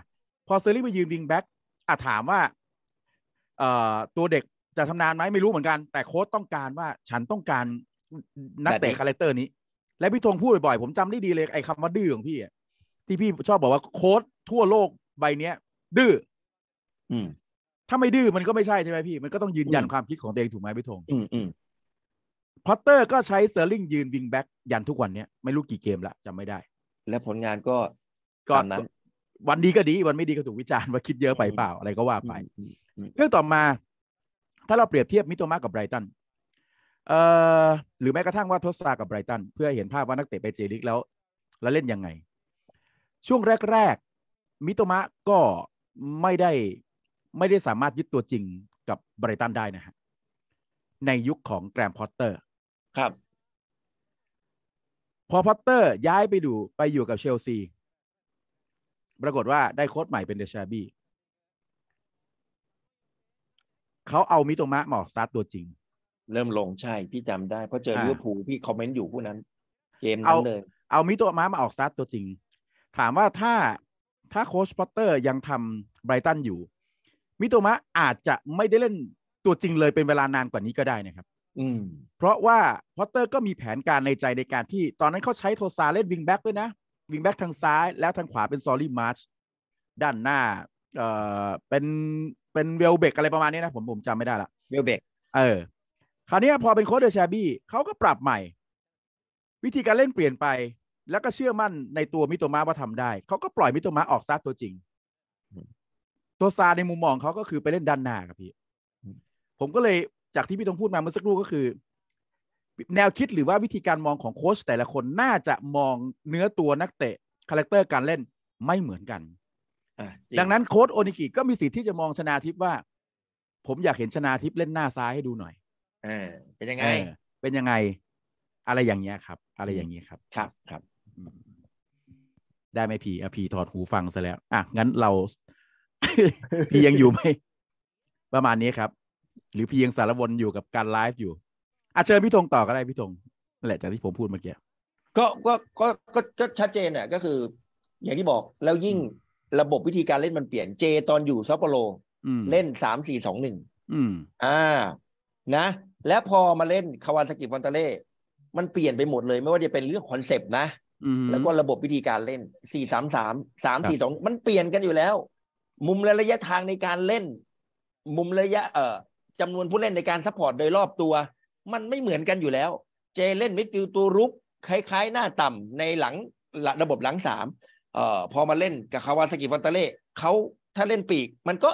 พอเซอร์ลิงไปยืนวิงแบ็กอ่าถามว่า เอ่อ ตัวเด็กจะทำนานไหมไม่รู้เหมือนกัน แต่โค้ชต้องการว่าฉันต้องการนักเตะคาแรคเตอร์นี้ และพี่ธงพูดบ่อยๆผมจำได้ดีเลยไอ้คำว่าดื้อของพี่อ่ะที่พี่ชอบบอกว่าโค้ดทั่วโลกใบเนี้ย ดื้ออืมถ้าไม่ดื้อมันก็ไม่ใช่ใช่ไหมพี่ มันก็ต้องยืนยันความคิดของตัวเองถูกไหมพี่ธงพอตเตอร์ก็ใช้เซอร์ลิงยืนวิงแบ็กยันทุกวันเนี้ยไม่รู้กี่เกมละจำไม่ได้ และผลงานก็กอนั้นวันดีก็ดีวันไม่ดีก็ถูกวิจารณ์ว่าคิดเยอะไปเปล่าอะไรก็ว่าไปเรื่องต่อมา ถ้าเราเปรียบเทียบมิโตมากับไบรตันเอ่อหรือแม้กระทั่งว่าทศสากับไบรตัน เพื่อเห็นภาพว่านักเตะไปเจลิกแล้ว แล้วเล่นยังไงช่วงแรกๆ มิโตมะก็ไม่ได้ ไม่ได้สามารถยึดตัวจริงกับไบรตันได้นะฮะ ในยุคของแกรมพอตเตอร์ ครับ พอพอตเตอร์ย้ายไปดูไปอยู่กับเชลซี ปรากฏว่าได้โค้ชใหม่เป็นเดชาบี้เขาเอามิโตมะหมอกซัดตัวจริง เริ่มลงใช่พี่จำได้เพราะเจอลิเวอร์พูลพี่คอมเมนต์อยู่ผู้นั้น เกมนั้นเลยเอามิโตมะมาออกซัดตัวจริงถามว่าถ้าถ้าโค้ชพอตเตอร์ยังทำไบรตันอยู่ มิโตมะอาจจะไม่ได้เล่นตัวจริงเลยเป็นเวลานานกว่านี้ก็ได้นะครับ อืม เพราะว่าพอตเตอร์ก็มีแผนการในใจในการที่ ตอนนั้นเขาใช้โทซาเล่นวิงแบ็กด้วยนะวิงแบ็กทางซ้ายแล้วทางขวาเป็นซอรี่มาร์ชด้านหน้าเอ่อเป็นเป็นเวลเบกอะไรประมาณนี้นะ ผมผมจำไม่ได้ละเวลเบกเออ คราวนี้พอเป็นโค้ชเดอร์ชาบี้เขาก็ปรับใหม่ วิธีการเล่นเปลี่ยนไปแล้วก็เชื่อมั่นในตัวมิโตมะว่าทำได้ เขาก็ปล่อยมิโตมะออกซาตัวจริง ตัวซาในมุมมองเขาก็คือไปเล่นด้านหน้าครับพี่ ผมก็เลยจากที่พี่ตงพูดมาเมื่อสักครู่ก็คือ แนวคิดหรือว่าวิธีการมองของโค้ชแต่ละคนน่าจะมองเนื้อตัวนักเตะคาแรคเตอร์การเล่นไม่เหมือนกันดังนั้นโค้ชโอนิกิก็มีสิทธิ์ที่จะมองชนาทิพว่า ผมอยากเห็นชนาทิพเล่นหน้าซ้ายให้ดูหน่อย เออ เป็นยังไง เป็นยังไง อะไรอย่างเงี้ยครับ อะไรอย่างเงี้ยครับ ครับ ครับได้ไหมพีอ่ะพีถอดหูฟังซะแล้ว อ่ะ งั้นเราพียังอยู่ไหมประมาณนี้ครับ หรือพียังสารวนอยู่กับการไลฟ์อยู่อ่ะเชิญพี่ธงต่อก็ได้พี่ธงนั่นแหละจากที่ผมพูดเมื่อกี้ ก็ก็ก็ก็ชัดเจนเนี่ยก็คือ อย่างที่บอกแล้วยิ่งระบบวิธีการเล่นมันเปลี่ยนเจตอนอยู่ซัปโปโรเล่นสามสี่สองหนึ่งอ่า นะและพอมาเล่นคาวานสกิฟันตาเล่มันเปลี่ยนไปหมดเลยไม่ว่าจะเป็นเรื่องคอนเซปต์นะแล้วก็ระบบวิธีการเล่นสี่สามสามสามสี่สองมันเปลี่ยนกันอยู่แล้ว มุมและระยะทางในการเล่น มุมระยะ เอ่อจำนวนผู้เล่นในการซัพพอร์ตโดยรอบตัว มันไม่เหมือนกันอยู่แล้ว เจเล่นมิดฟิลด์ตัวรุก คล้ายๆ หน้าต่ำในหลังระบบหลังสามเอ่อพอมาเล่นกับคาวาสกิฟันตาเล่เขาถ้าเล่นปีก มันก็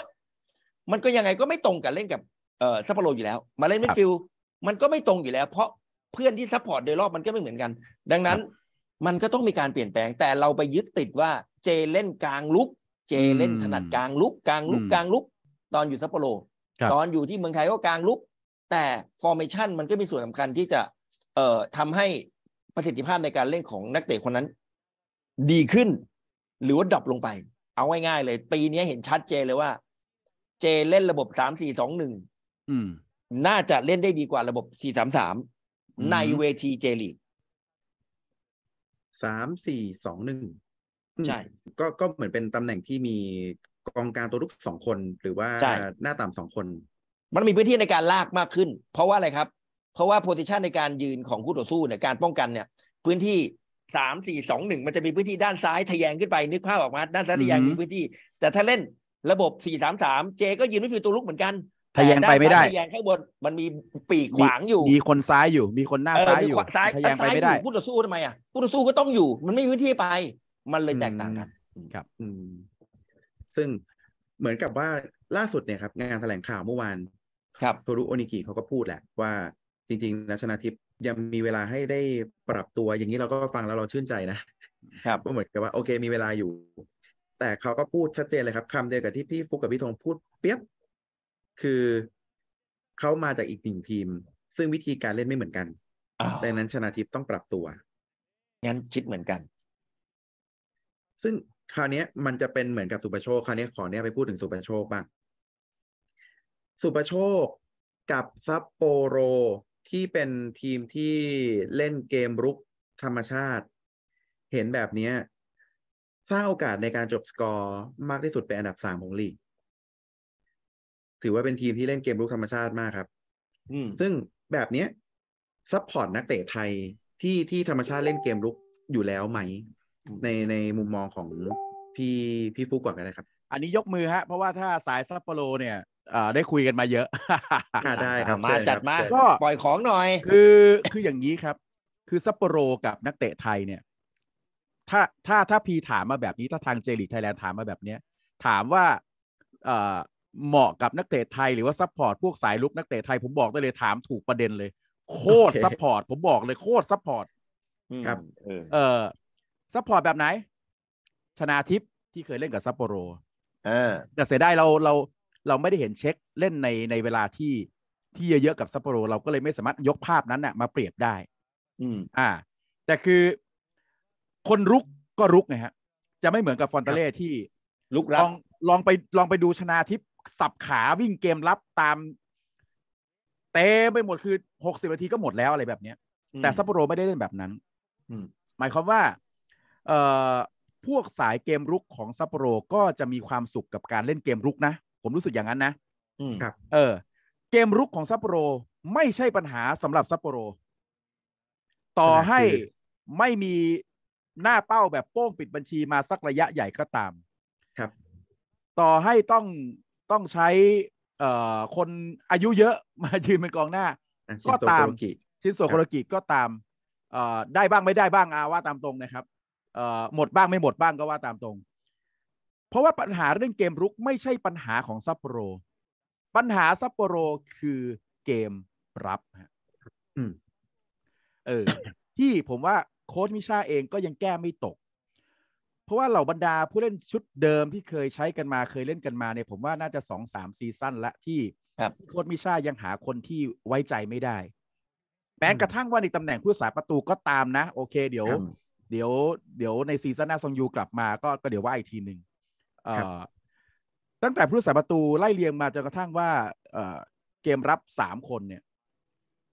มันก็ยังไงก็ไม่ตรงกับเล่นกับเอ่อซัปโปโรอยู่แล้ว มาเล่นมิดฟิลด์มันก็ไม่ตรงอยู่แล้ว เพราะเพื่อนที่ซัพพอร์ตโดยรอบมันก็ไม่เหมือนกัน ดังนั้นมันก็ต้องมีการเปลี่ยนแปลงแต่เราไปยึดติดว่าเจเล่นกลางลุก เจเล่นถนัดกลางลุกกลางลุกกลางลุก ตอนอยู่ซัปโปโรตอนอยู่ที่เมืองไทยก็กลางลุก แต่ฟอร์เมชันมันก็มีส่วนสำคัญที่จะ เอ่อทำให้ประสิทธิภาพในการเล่นของนักเตะคนนั้นดีขึ้น หรือว่าดรอปลงไป เอาง่ายๆเลย ปีนี้เห็นชัดเจเลยว่า เจเล่นระบบสามสี่สองหนึ่งน่าจะเล่นได้ดีกว่าระบบสี่สามสามในเวทีเจลีกสามสี่สองหนึ่งใช่ก็ก็เหมือนเป็นตำแหน่งที่มีกองการตัวลุกสองคนหรือว่าหน้าต่ำสองคน มันมีพื้นที่ในการลากมากขึ้น เพราะว่าอะไรครับ เพราะว่าโพสิชันในการยืนของคู่ต่อสู้เนี่ยการป้องกันเนี่ย พื้นที่สามสี่สองหนึ่งมันจะมีพื้นที่ด้านซ้ายทะแยงขึ้นไปนึกภาพออกมาด้านซ้ายทะแยงมีพื้นที่แต่ถ้าเล่นระบบสี่สามสามเจ ก็ยืนไม่ฟิวตัวลุกเหมือนกันทะแยงไปไม่ได้ทะแยงข้างบนมันมีปีกขวางอยู่ มีคนซ้ายอยู่ มีคนหน้าซ้ายอยู่ทะแยงไปไม่ได้พูดต่อสู้ทำไมอ่ะพูดต่อสู้ก็ต้องอยู่ มันไม่มีพื้นที่ไป มันเลยแตกต่างกันครับ อืมซึ่งเหมือนกับว่าล่าสุดเนี่ยครับ งานแถลงข่าวเมื่อวานครับโทรุโอนิกิเขาก็พูดแหละว่าจริงๆนะชนาทิพย์ยังมีเวลาให้ได้ปรับตัว อย่างนี้เราก็ฟังแล้วเราชื่นใจนะครับ ก็เหมือนกับว่าโอเค มีเวลาอยู่ แต่เขาก็พูดชัดเจนเลยครับคำเดียวกับที่พี่ฟุกกับพี่ธงพูดเปียบคือเขามาจากอีกหนึ่งทีมซึ่งวิธีการเล่นไม่เหมือนกันดังนั้นชนะทิพย์ต้องปรับตัว งั้นคิดเหมือนกัน ซึ่งคราวนี้มันจะเป็นเหมือนกับสุปโชคคราวนี้ขอเนี่ยไปพูดถึงสุปโชคบ้าง สุปโชคกับซัปโปโรที่เป็นทีมที่เล่นเกมรุกธรรมชาติ เห็นแบบนี้สร้างโอกาสในการจบสกอร์มากที่สุดเป็นอันดับสามของลีกถือว่าเป็นทีมที่เล่นเกมรุกธรรมชาติมากครับ ซึ่งแบบเนี้ยซัพพอร์ตนักเตะไทยที่ที่ธรรมชาติเล่นเกมรุกอยู่แล้วไหม ในในมุมมองของพี่พี่ฟุกก่อนกันเลยครับ อันนี้ยกมือฮะเพราะว่าถ้าสายซัปโปโร เนี่ยได้คุยกันมาเยอะได้ครับมาจัดมาก็ปล่อยของหน่อย คือคืออย่างนี้ครับ คือซัปโปโรกับนักเตะไทยเนี่ย ถ้าถ้าถ้าพีถามมาแบบนี้ถ้าทางเจลิกไทยแลนด์ถามมาแบบเนี้ย ถามว่าเหมาะกับนักเตะไทย หรือว่าซัพพอร์ตพวกสายลุกนักเตะไทยผมบอกได้เลยถามถูกประเด็นเลย โคตรซัพพอร์ตผมบอกเลยโคตรซัพพอร์ตครับ เออซัพพอร์ตแบบไหน ชนาทิพย์ที่เคยเล่นกับซัปโปโร เออ แต่เสียดายเราเราเราไม่ได้เห็นเช็คเล่นในในเวลาที่ที่เยอะๆกับซัปโปโร เราก็เลยไม่สามารถยกภาพนั้นนะ่ะมาเปรียบได้ อืม อ่าแต่คือ คนรุกก็รุกไงฮะ จะไม่เหมือนกับฟอนเตเล่ที่ ลุกลองลองไปลองไปดูชนาทิพย์สับขาวิ่งเกมรับตาม เต็มไปหมดคือหกสิบนาทีก็หมดแล้วอะไรแบบเนี้ย แต่ซัปโปโรไม่ได้เล่นแบบนั้นหมายความว่าเอ่อพวกสายเกมรุกของซัปโปโรก็จะมีความสุขกับการเล่นเกมรุกนะ ผมรู้สึกอย่างนั้นนะครเออ เกมรุกของซัปโปโรไม่ใช่ปัญหาสำหรับซัปโปโร ต่อให้ไม่มีหน้าเป้าแบบโป้งปิดบัญชีมาสักระยะใหญ่ก็ตาม ครับ ต่อให้ต้องต้องใช้เอ่อคนอายุเยอะมายืนเป็นกองหน้าก็ตามชิ้นส่วนโครกิก็ตามเอ่อได้บ้างไม่ได้บ้างอาว่าตามตรงนะครับเอ่อหมดบ้างไม่หมดบ้างก็ว่าตามตรง เพราะว่าปัญหาเรื่องเกมรุกไม่ใช่ปัญหาของซัปโปโรปัญหาซัปโปโรคือเกมรับฮะเออที่ผมว่าโค้ชมิชาเองก็ยังแก้ไม่ตกเพราะว่าเหล่าบรรดาผู้เล่นชุดเดิมที่เคยใช้กันมา เคยเล่นกันมาเนี่ยผมว่าน่าจะสองสามซีซั่นละ ที่โค้ชมิชายังหาคนที่ไว้ใจไม่ได้ แม้กระทั่งว่าในตำแหน่งผู้สาประตูก็ตามนะ โอเค เดี๋ยว เดี๋ยวเดี๋ยวในซีซั่นหน้าซองยูกลับมาก็ก็เดี๋ยวว่าอีกทีหนึ่งตั้งแต่ผู้สาประตูไล่เลียงมาจนกระทั่งว่าเอเกมรับสามคนเนี่ย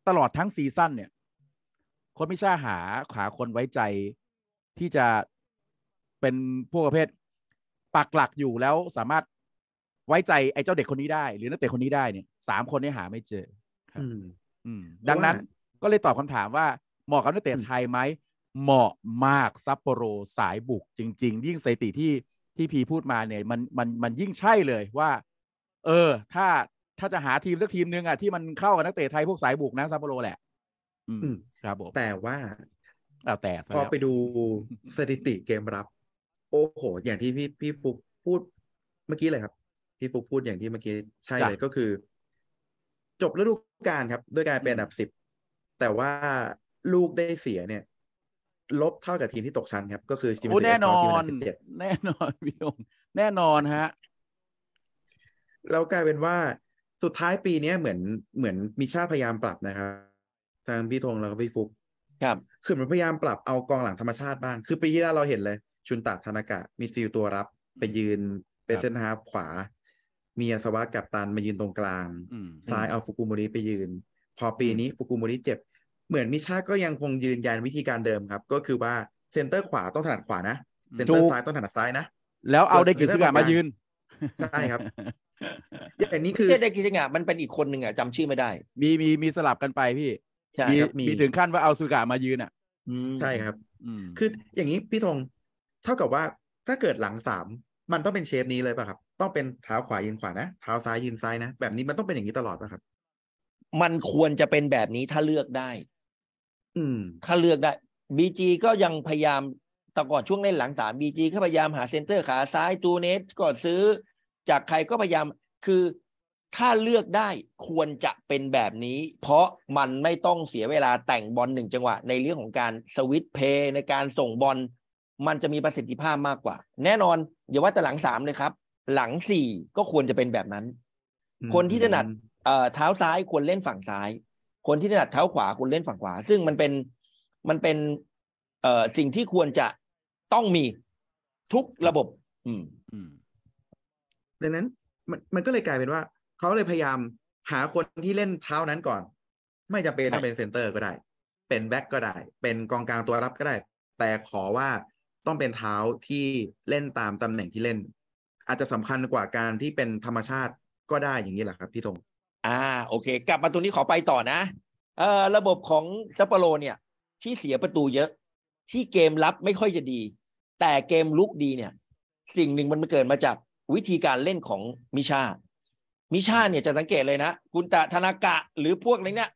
ตลอดทั้งซีซั่นเนี่ยคนไม่ช่าหาขาคนไว้ใจที่จะเป็นพวกประเภท ปักหลักอยู่แล้วสามารถไว้ใจ ไอ้เจ้าเด็กคนนี้ได้ หรือนักเตะคนนี้ได้เนี่ยสามคนนี้หาไม่เจอครับดังนั้น ก็เลยตอบคำถามว่า เหมาะกับนักเตะไทยไหมเหมาะมากซัปโปโรสายบุก จริง ๆ ยิ่งสถิติที่ที่พีพูดมาเนี่ยมันมันมันยิ่งใช่เลยว่า เออ ถ้าถ้าจะหาทีมสักทีมหนึ่งอ่ะที่มันเข้ากับนักเตะไทยพวกสายบุกนะซัปโปโรแหละครับผมแต่ว่าเอาแต่พอไปดูสถิติเกมรับโอ้โห อย่างที่พี่พี่ฟุกพูดเมื่อกี้เลยครับ พี่ฟุกพูดอย่างที่เมื่อกี้ใช่เลยก็คือ จบฤดูกาลครับ ด้วยการเป็นอันดับสิบแต่ว่าลูกได้เสียเนี่ยลบเท่ากับทีมที่ตกชั้นครับ ก็คือชิมเซอทีมอันดับสิบเจ็ดแน่นอนพี่องแน่นอนฮะแล้วกลายเป็นว่าสุดท้ายปีเนี้ยเหมือนเหมือนมีชาพยายามปรับนะครับทางพี่ธงแล้วก็พี่ฟุก ครับคือมันพยายามปรับเอากองหลังธรรมชาติบ้าง คือปีที่แล้วเราเห็นเลยชุนตะธนากะมิดฟิลตัวรับ ไปยืนเป็นเซนฮาขวา มีอาสวะกับตันมายืนตรงกลาง ซ้ายเอาฟุกุโมริไปยืน พอปีนี้ ฟุกุโมริเจ็บ เหมือนมิชาก็ยังคงยืนยันวิธีการเดิมครับ ก็คือว่าเซนเตอร์ขวาต้องถนัดขวานะ เซนเตอร์ซ้ายต้องถนัดซ้ายนะ แล้วเอาได้กิซึงะมายืน ใช่ครับ อย่างนี้คือเจไดกิซึงะมันเป็นอีกคนหนึ่งอ่ะ จำชื่อไม่ได้ มีมีมีสลับกันไปพี่ มีมีถึงขั้นว่าเอาสุกะมายืนอ่ะใช่ครับคืออย่างนี้พี่ธงเท่ากับว่าถ้าเกิดหลังสามมันต้องเป็นเชฟนี้เลยป่ะครับ ต้องเป็นเท้าขวายืนขวานะเท้าซ้ายยืนซ้ายนะแบบนี้มันต้องเป็นอย่างนี้ตลอดป่ะครับ มันควรจะเป็นแบบนี้ถ้าเลือกได้ อืม ถ้าเลือกได้บีจีก็ยังพยายามแต่ก่อนช่วงเล่นหลังสามบีจีก็พยายามหาเซนเตอร์ขาซ้ายตูเนสก่อนซื้อ จากใครก็พยายาม คือถ้าเลือกได้ควรจะเป็นแบบนี้ เพราะมันไม่ต้องเสียเวลาแต่งบอลหนึ่งจังหวะ ในเรื่องของการสวิตเพย์ในการส่งบอลมันจะมีประสิทธิภาพมากกว่า แน่นอนอย่าว่าแต่หลังสามเลยครับ หลังสี่ก็ควรจะเป็นแบบนั้น คนที่ถนัดเท้าซ้าย ควรเล่นฝั่งซ้ายคนที่ถนัด เท้าขวาควรเล่นฝั่งขวา ซึ่งมันเป็นมันเป็น เอ่อสิ่งที่ควรจะต้องมีทุกระบบอืมดังนั้น มันมันก็เลยกลายเป็นว่า เขาเลยพยายามหาคนที่เล่นเท้านั้นก่อน ไม่จะเป็นต้องเป็นเซนเตอร์ก็ได้ เป็นแบ็กก็ได้ เป็นกองกลางตัวรับก็ได้ แต่ขอว่าต้องเป็นเท้าที่เล่นตามตำแหน่งที่เล่น อาจจะสำคัญกว่าการที่เป็นธรรมชาติก็ได้อย่างนี้แหละครับ พี่ธงอ่าโอเค กลับมาตรงนี้ขอไปต่อนะ เอ่อระบบของซัปโปโรเนี่ย ที่เสียประตูเยอะ ที่เกมรับไม่ค่อยจะดี แต่เกมลุกดีเนี่ย สิ่งหนึ่งมันเกิดมาจากวิธีการเล่นของมิชา มิชาเนี่ยจะสังเกตเลยนะกุนตะธนากะหรือพวกอะไรเนี่ย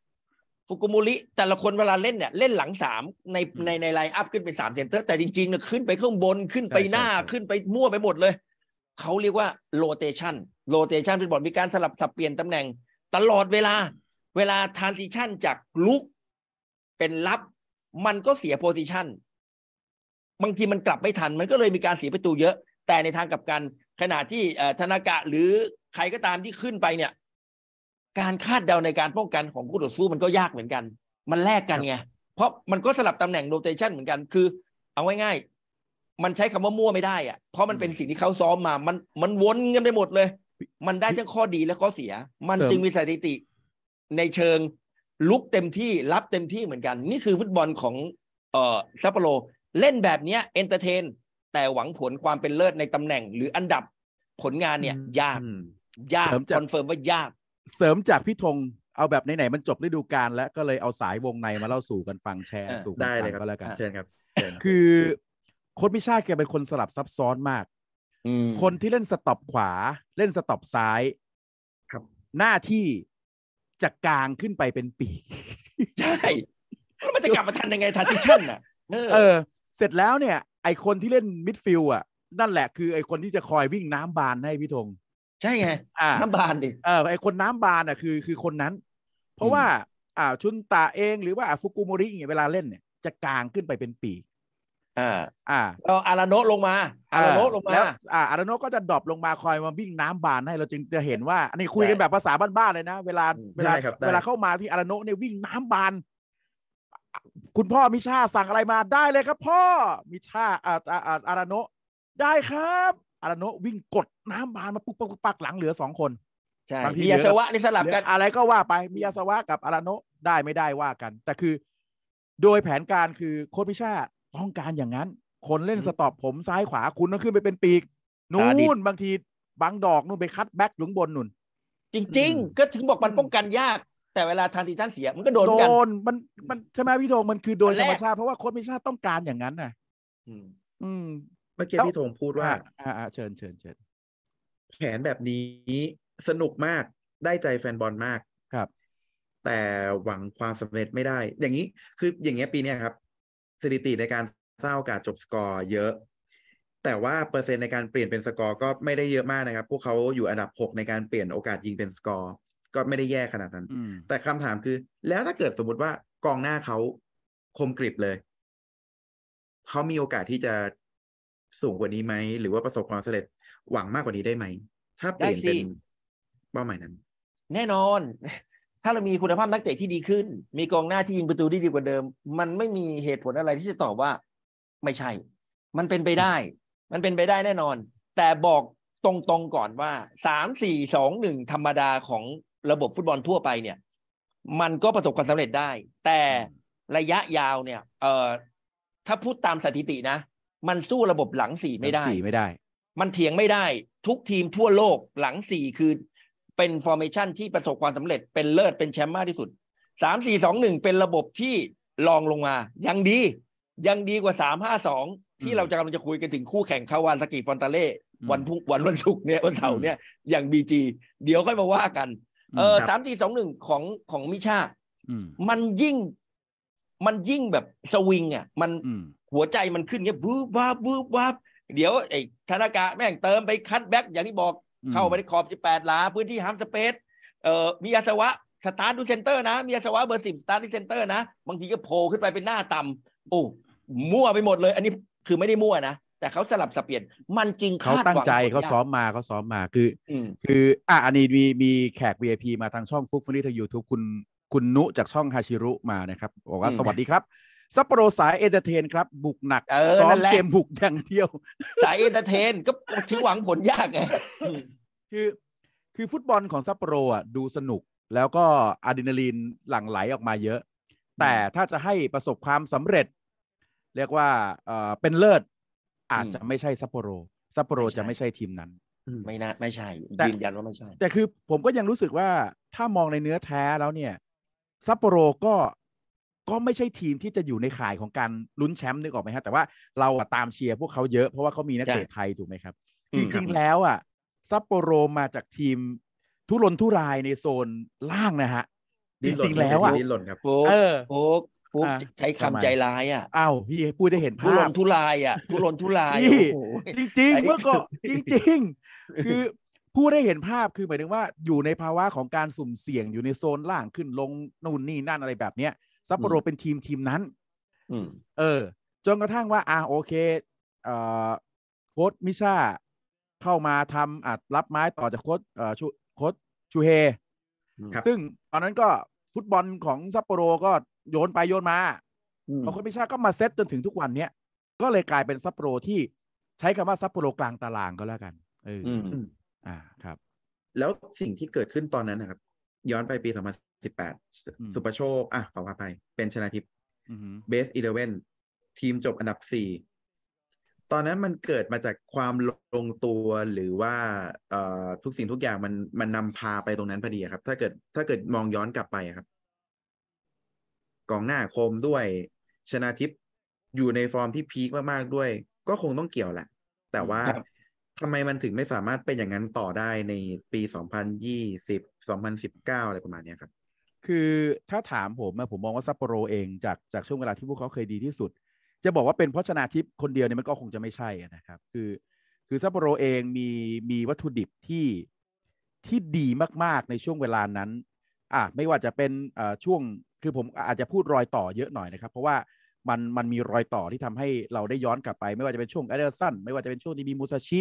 ฟุกุมุริแต่ละคนเวลาเล่นเนี่ยเล่นหลังสามในในในไลน์อัพขึ้นไปสามเซนเตอร์แต่จริงๆเนี่ยขึ้นไปข้างบนขึ้นไปหน้าขึ้นไปมั่วไปหมดเลย เขาเรียกว่าโรเตชันโรเตชันฟุตบอลมีการสลับสับเปลี่ยนตำแหน่ง ตลอดเวลา เวลาทานซิชันจากลุกเป็นรับมันก็เสียโพซิชันบางทีมันกลับไม่ทัน มันก็เลยมีการเสียประตูเยอะ แต่ในทางกลับกันขณะที่ธนากะหรือใครก็ตามที่ขึ้นไปเนี่ยการคาดเดาในการป้องกันของคู่ต่อสู้ มันก็ยากเหมือนกัน มันแลกกันไง เพราะมันก็สลับตำแหน่งโรเตชันเหมือนกัน คือเอาง่ายๆมันใช้คำว่ามั่วไม่ได้อะเพราะมันเป็นสิ่งที่เขาซ้อมมา มันมันวนกันไปหมดเลย มันได้ทั้งข้อดีและข้อเสีย มันจึงมีสถิติ ในเชิง ลุกเต็มที่รับเต็มที่เหมือนกัน นี่คือฟุตบอลของ เอ่อซัปโปโรเล่นแบบเนี้ยเอนเตอร์เทน แต่หวังผลความเป็นเลิศในตำแหน่ง หรืออันดับผลงานเนี่ย ยากยากคอนเฟิร์มว่ายากเสริมจากพี่ธง เอาแบบไหนๆมันจบฤดูกาลแล้ว ก็เลยเอาสายวงในมาเล่าสู่กันฟังแชร์ สู่กันฟังก็แล้วกัน เชิญครับคือโค้ชพิชาแกเป็นคนสลับซับซ้อนมากคนที่เล่นสต็อปขวา เล่นสต็อปซ้ายครับ หน้าที่จากกลางขึ้นไปเป็นปีใช่มันจะกลับมาทันยังไงทันทีิชั่นอ่ะเออเสร็จแล้วเนี่ย ไอคนที่เล่นมิดฟิลอ่ะนั่นแหละคือ ไอคนที่จะคอยวิ่งน้ำบานให้พี่ธงใช่ไงอ่าน้ำบานดิเออไอคนน้ำบานอ่ะคือคือคนนั้น เพราะว่า อ่าชุนตาเองหรือว่าฟุกุโมริอย่างเวลาเล่นเนี่ยจะกลางขึ้นไปเป็นปีอ่าอ่าเราอาราโนะลงมาอาราโนะลงมาอ่า อาราโนะก็จะดรอปลงมาคอยมาวิ่งน้ำบานให้ เราจึงจะเห็นว่าอันนี้คุยกันแบบภาษาบ้านๆเลยนะ เวลาเวลาเวลาเข้ามาที่อาราโนะเนี่ยวิ่งน้ำบาน คุณพ่อมิชาสั่งอะไรมาได้เลยครับ พ่อมิชาอ่าอาราโนะได้ครับอารโนวิ่งกดน้ำบานมาปุ๊บปักปักหลังเหลือสองคนใช่มียาสวะนี่สลับกัน อะไรก็ว่าไปมียาสวะกับอารโนได้ไม่ได้ว่ากัน แต่คือ โดยแผนการคือ โค้ชพิชาต้องการอย่างนั้น คนเล่นสตอปผมซ้ายขวาคุณต้องขึ้นไปเป็นปีกนู่นบางทีบางดอกนู่นไปคัดแบ็กหลงบนนู่น จริงๆก็ถึงบอกมันป้องกันยาก แต่เวลาทางทีท่านเสียมันก็โดนกันโดนมันมันใช่ไหมพี่ธงมันคือโดยธรรมชาติเพราะว่าโค้ชพิชาต้องการอย่างนั้นน่ะอืมเมื่อกี้พี่ธงพูดว่าอ่าเชิญเชิญเชิญแผนแบบนี้สนุกมากได้ใจแฟนบอลมากครับ แต่หวังความสำเร็จไม่ได้ อย่างนี้คืออย่างเงี้ยปีเนี้ยครับสถิติในการสร้างโอกาสจบสกอร์เยอะ แต่ว่าเปอร์เซ็นต์ในการเปลี่ยนเป็นสกอร์ก็ไม่ได้เยอะมากนะครับ พวกเขาอยู่อันดับหกในการเปลี่ยนโอกาสยิงเป็นสกอร์ก็ไม่ได้แย่ขนาดนั้นแต่คำถามคือแล้วถ้าเกิดสมมติว่ากองหน้าเขาคมกริบเลย เขามีโอกาสที่จะสูงกว่านี้ไหมหรือว่าประสบความสำเร็จหวังมากกว่านี้ได้ไหมถ้าเปลี่ยนเป็นเป้าหมายนั้น แน่นอน ถ้าเรามีคุณภาพนักเตะที่ดีขึ้น มีกองหน้าที่ยิงประตูได้ดีกว่าเดิม มันไม่มีเหตุผลอะไรที่จะตอบว่า ไม่ใช่ มันเป็นไปได้ มันเป็นไปได้แน่นอน แต่บอกตรงๆก่อนว่าสามสี่สองหนึ่งธรรมดาของระบบฟุตบอลทั่วไปเนี่ย มันก็ประสบความสำเร็จได้ แต่ระยะยาวเนี่ย เอ่อถ้าพูดตามสถิตินะมันสู้ระบบหลังสี่ไม่ได้สี่ไม่ได้ มันเถียงไม่ได้ทุกทีมทั่วโลกหลังสี่คือ เป็นฟอร์เมชันที่ประสบความสำเร็จเป็นเลิศ เป็นแชมป์มากที่สุดสามสี่สองหนึ่งเป็นระบบที่ลองลงมา ยังดี ยังดีกว่าสามห้าสองที่เราจะกำลังจะคุยกันถึงคู่แข่งคาวานสกีฟอนตาเล่วันพุ่งวันวันศุกร์เนี่ยวันเสาร์เนี่ยอย่างบีจีเดี๋ยวค่อยมาว่ากัน เออสามสี่สองหนึ่งของของมิชามันยิ่ง มันยิ่งแบบสวิงอ่ะมันหัวใจมันขึ้นเงี้ยบูบวาบูบวาบเดี๋ยวไอ้ธนากาแม่งเติมไปคัดแบ็กอย่างที่บอกเข้าไปในขอบ 18หลา พื้นที่ฮามสเปซเอ่อมีอาสวะ สตาร์ทดูเซนเตอร์นะ มีอาสวะเบอร์สิบสตาร์ทดูเซนเตอร์นะ บางทีก็โผล่ขึ้นไปเป็นหน้าต่ำโอ้มั่วไปหมดเลย อันนี้คือไม่ได้มั่วนะ แต่เขาสลับสับเปลี่ยนมันจริงเขาตั้งใจเขาซ้อมมาเขาซ้อมมาคือคือ อ่ะอันนี้มีมีแขก VIP มาทางช่องฟุกฟุนี่ทางยูทูบคุณคุณนุจากช่องฮาชิรุมานะครับ บอกว่าสวัสดีครับซัปโปโรสายเอนเตอร์เทนครับ บุกหนักซ้อมเกมบุกอย่างเดียว สายเอนเตอร์เทนก็ถือหวังผลยากไงคือคือฟุตบอลของซัปโปโรอ่ะดูสนุกแล้วก็อะดรีนาลีนหลั่งไหลออกมาเยอะ แต่ถ้าจะให้ประสบความสำเร็จ เรียกว่า เออเป็นเลิศอาจจะไม่ใช่ซัปโปโรซัปโปโรจะไม่ใช่ทีมนั้น ไม่น่าไม่ ใช่ยืนยันว่าไม่ใช่ แต่คือผมก็ยังรู้สึกว่าถ้ามองในเนื้อแท้แล้วเนี่ยซัปโปโรก็ก็ไม่ใช่ทีมที่จะอยู่ในข่ายของการลุ้นแชมป์นึกออกไหมฮะ แต่ว่าเราตามเชียร์พวกเขาเยอะเพราะว่าเขา มีนักเตะไทยถูกไหมครับจริงๆแล้วอ่ะซัปโปโรมาจากทีม ทุรนทุรายในโซนล่างนะฮะจริงๆ แล้วอ่ะโิ้รนครับเออโอ๊กปุ๊กใช้คำใจร้ายอ่ะอ้าวพี่พูดได้เห็นภาพทุรนทุรายอ่ะทุรนทุรายจริงๆเมื่อก่อนจริงๆ คือ พูดได้เห็นภาพคือหมายถึงว่าอยู่ในภาวะของการสุ่มเสี่ยงอยู่ในโซนล่างขึ้นลงนู่นนี่นั่นอะไรแบบเนี้ยซัปโปโรเป็นทีมทีมนั้นเออ จนกระทั่งว่า อ่า โอเค เอ่อโค้ดมิชาเข้ามาทำอัดรับไม้ต่อจากโค้ดเอ่อชูโค้ดชูเฮซึ่งตอนนั้นก็ฟุตบอลของซัปโปโรก็โยนไปโยนมา พอโคดมิชาก็มาเซตจนถึงทุกวันเนี้ยก็เลยกลายเป็นซัปโปโรที่ใช้คำว่าซัปโปโรกลางตารางก็แล้วกัน เอออ่า ครับ แล้วสิ่งที่เกิดขึ้นตอนนั้นนะครับย้อนไปปี 2018 สุประโชคอ่ะขอพาไป เป็นชนะทิพย์เบสอีเลเวนทีมจบอันดับสี่ตอนนั้นมันเกิดมาจากความลงตัวหรือว่าทุกสิ่งทุกอย่างมันมันนำพาไปตรงนั้นพอดีครับ ถ้าเกิดถ้าเกิดมองย้อนกลับไปครับกองหน้าคมด้วย ชนะทิพย์อยู่ในฟอร์มที่พีคมากๆด้วย ก็คงต้องเกี่ยวแหละแต่ว่าทำไมมันถึงไม่สามารถเป็นอย่างนั้นต่อได้ในปีสองพันยี่สิบสองพันสิบเก้าอะไรประมาณนี้ครับ คือถ้าถามผมผมมองว่าซัปโปโรเองจากจากช่วงเวลาที่พวกเขาเคยดีที่สุด จะบอกว่าเป็นเพราะชนาทิพย์คนเดียวเนี่ยมันก็คงจะไม่ใช่นะครับ คือคือซัปโปโรเองมีมีวัตถุดิบที่ที่ดีมากๆในช่วงเวลานั้นอ่ะไม่ว่าจะเป็นช่วงคือผมอาจจะพูดรอยต่อเยอะหน่อยนะครับเพราะว่ามันมันมีรอยต่อที่ทำให้เราได้ย้อนกลับไปไม่ว่าจะเป็นช่วงแอเดอร์สันไม่ว่าจะเป็นช่วงที่มีมูซาชิ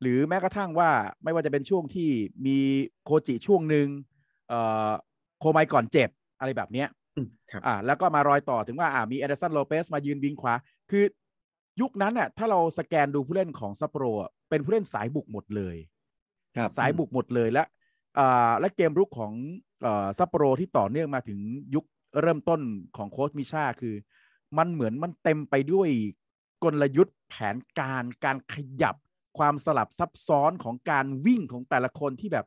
หรือแม้กระทั่งว่าไม่ว่าจะเป็นช่วงที่มีโคจิช่วงหนึ่งโคไมก่อนเจ็บ อะไรแบบเนี้ยอ่าแล้วก็มารอยต่อถึงว่าอ่ามีเอเดรสันโลเปสมายืนวิงขวา คือยุคนั้นน่ะถ้าเราสแกนดูผู้เล่นของซัปโปรเป็นผู้เล่นสายบุกหมดเลยครับสายบุกหมดเลยและอ่าและเกมรุกของซัปโปรที่ต่อเนื่องมาถึงยุคเริ่มต้นของโค้ชมิชาคือ มันเหมือนมันเต็มไปด้วยกลยุทธ์แผนการการขยับความสลับซับซ้อนของการวิ่งของแต่ละคนที่แบบ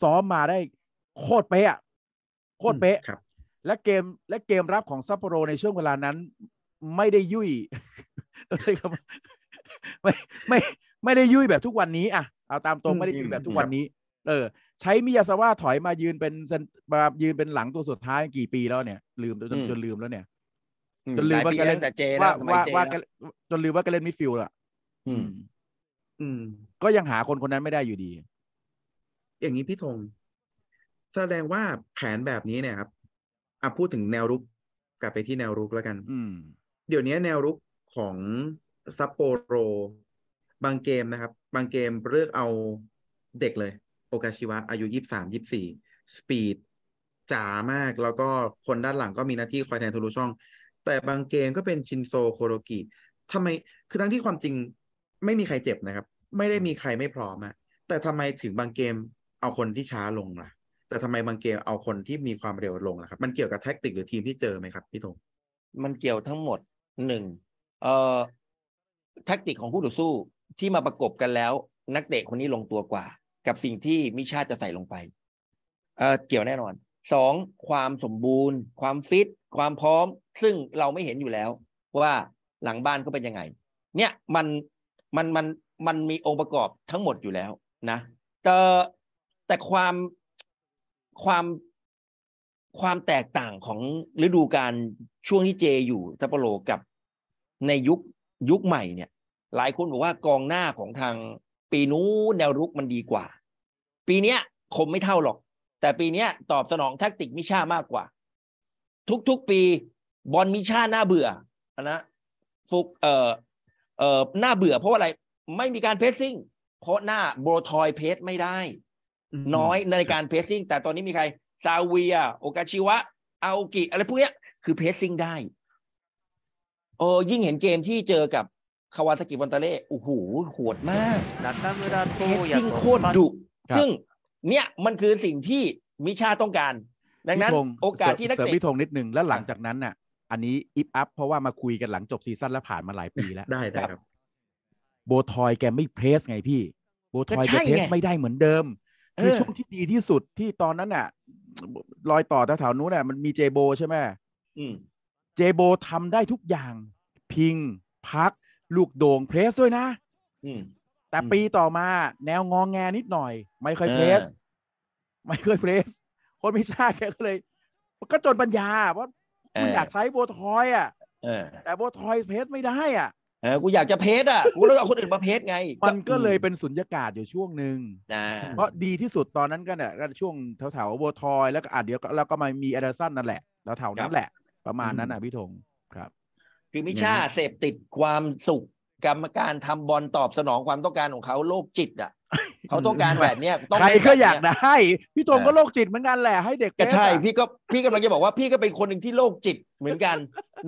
ซ้อมมาได้โคตรเป๊ะโคตรเป๊ะและเกม และเกมรับของซัปโปโรในช่วงเวลานั้นไม่ได้ยุ่ยไม่ไม่ ไม่ได้ยุ่ยแบบทุกวันนี้ อ่ะ เอาตามตรงไม่ได้ยุ่ยแบบทุกวันนี้ เออ ใช้มิยาสว่าถอยมายืนเป็นมายืนเป็นหลังตัวสุดท้ายกี่ปีแล้วเนี่ย ลืมจนจนลืมแล้วเนี่ยจนลืมว่าการเล่นแต่เจนะสมัยเจว่าจนลืมว่าการเล่นมิดฟิลด์อ่ะ อืม อืม ก็ยังหาคนคนนั้นไม่ได้อยู่ดี อย่างนี้พี่ธง แสดงว่าแผนแบบนี้เนี่ยครับอ่ะพูดถึงแนวรุกกลับไปที่แนวรุกแล้วกัน อืม เดี๋ยวนี้แนวรุกของซัปโปโรบางเกมนะครับ บางเกมเลือกเอาเด็กเลย โอกาชิวะอายุยี่สามยี่สี่สปีดจ๋ามาก แล้วก็คนด้านหลังก็มีหน้าที่คอยแทนทุลุช่องแต่บางเกมก็เป็นชินโซโคโรกิทำไม คือทั้งที่ความจริงไม่มีใครเจ็บนะครับ ไม่ได้มีใครไม่พร้อมอะแต่ทำไมถึงบางเกมเอาคนที่ช้าลงล่ะ แต่ทำไมบางเกมเอาคนที่มีความเร็วลงล่ะครับ มันเกี่ยวกับแท็กติกหรือทีมที่เจอไหมครับ พี่ธงมันเกี่ยวทั้งหมดหนึ่งเอ่อ แท็กติกของคู่ต่อสู้ที่มาประกบกันแล้ว นักเตะคนนี้ลงตัวกว่า กับสิ่งที่มิชาจะใส่ลงไป เอ่อ เกี่ยวแน่นอนสองความสมบูรณ์ ความฟิตความพร้อม ซึ่งเราไม่เห็นอยู่แล้วว่าหลังบ้านก็เป็นยังไง เนี่ยมันมันมันมันมีองค์ประกอบทั้งหมดอยู่แล้วนะแต่แต่ความความความแตกต่างของฤดูการช่วงที่เจอยู่ซัปโปโรกับในยุคยุคใหม่เนี่ย หลายคนบอกว่ากองหน้าของทางปีนู้นแนวรุกมันดีกว่า ปีเนี้ย คมไม่เท่าหรอกแต่ปีนี้ตอบสนองแท็กติกมิชามากกว่า ทุกๆปี บอลมิชาหน้าเบื่อนะฟุก เอ่อเอ่อหน้าเบื่อเพราะอะไร ไม่มีการเพสซิ่งเพราะหน้าโบรทอยเพสไม่ได้ น้อยในการเพสซิ่ง แต่ตอนนี้มีใคร ซาเวียโอกาชิวะอากิอะไรพวกเนี้ยคือเพสซิ่งได้ โอ้ยิ่งเห็นเกมที่เจอกับคาวาสกิวันตาเล่โอ้โหโหดมากเพสซิ่งโคตรดุซึ่งเนี่ยมันคือสิ่งที่มิชาต้องการดังนั้นโอกาสที่นักเตะพิธงนิดนึงแล้วหลังจากนั้นน่ะ อันนี้อิฟอัพเพราะว่ามาคุยกันหลังจบซีซั่นแล้วผ่านมาหลายปีแล้วได้ครับโบทอยแกไม่เพรสไงพี่ โบทอยแกเพรส ไม่ได้เหมือนเดิมคือช่วงที่ดีที่สุดที่ตอนนั้นน่ะ รอยต่อแถวๆนู้นน่ะมันมีเจโบใช่ไหมเจโบทำได้ทุกอย่าง พิงพัก ลูกโด่งเพรสด้วยนะอืแต่ปีต่อมาแนวงองแงนิดหน่อย ไม่เคยเพรสไม่เคยเพรสคนมิชาแกก็เลยก็จนปัญญาเพราะกูอยากใช้โบทอย อ่ะแต่โบทอยเพสไม่ได้อ่ะเออกูอยากจะเพสอ่ะกูต้องเอาคนอื่นมาเพสไง มันก็เลยเป็นสุญญากาศอยู่ช่วงหนึ่งเพราะดีที่สุดตอนนั้นก็เนี่ยช่วงแถวๆวบทอยแล้วก็อ่ะเดี๋ยวแล้วก็มามีแอดอร์สันนั่นแหละ แล้วแถวนั้นแหละ ประมาณนั้นอ่ะพี่ธงครับ คือมิชาเสพติดความสุขกรรมการทำบอลตอบสนองความต้องการของเขาโรคจิตอ่ะเขาต้องการแบบเนี้ยใครก็อยากได้พี่ตงก็โรคจิตเหมือนกันแหละให้เด็กก็ใช่พี่ก็พี่กำลังจะบอกว่าพี่ก็เป็นคนหนึ่งที่โรคจิตเหมือนกัน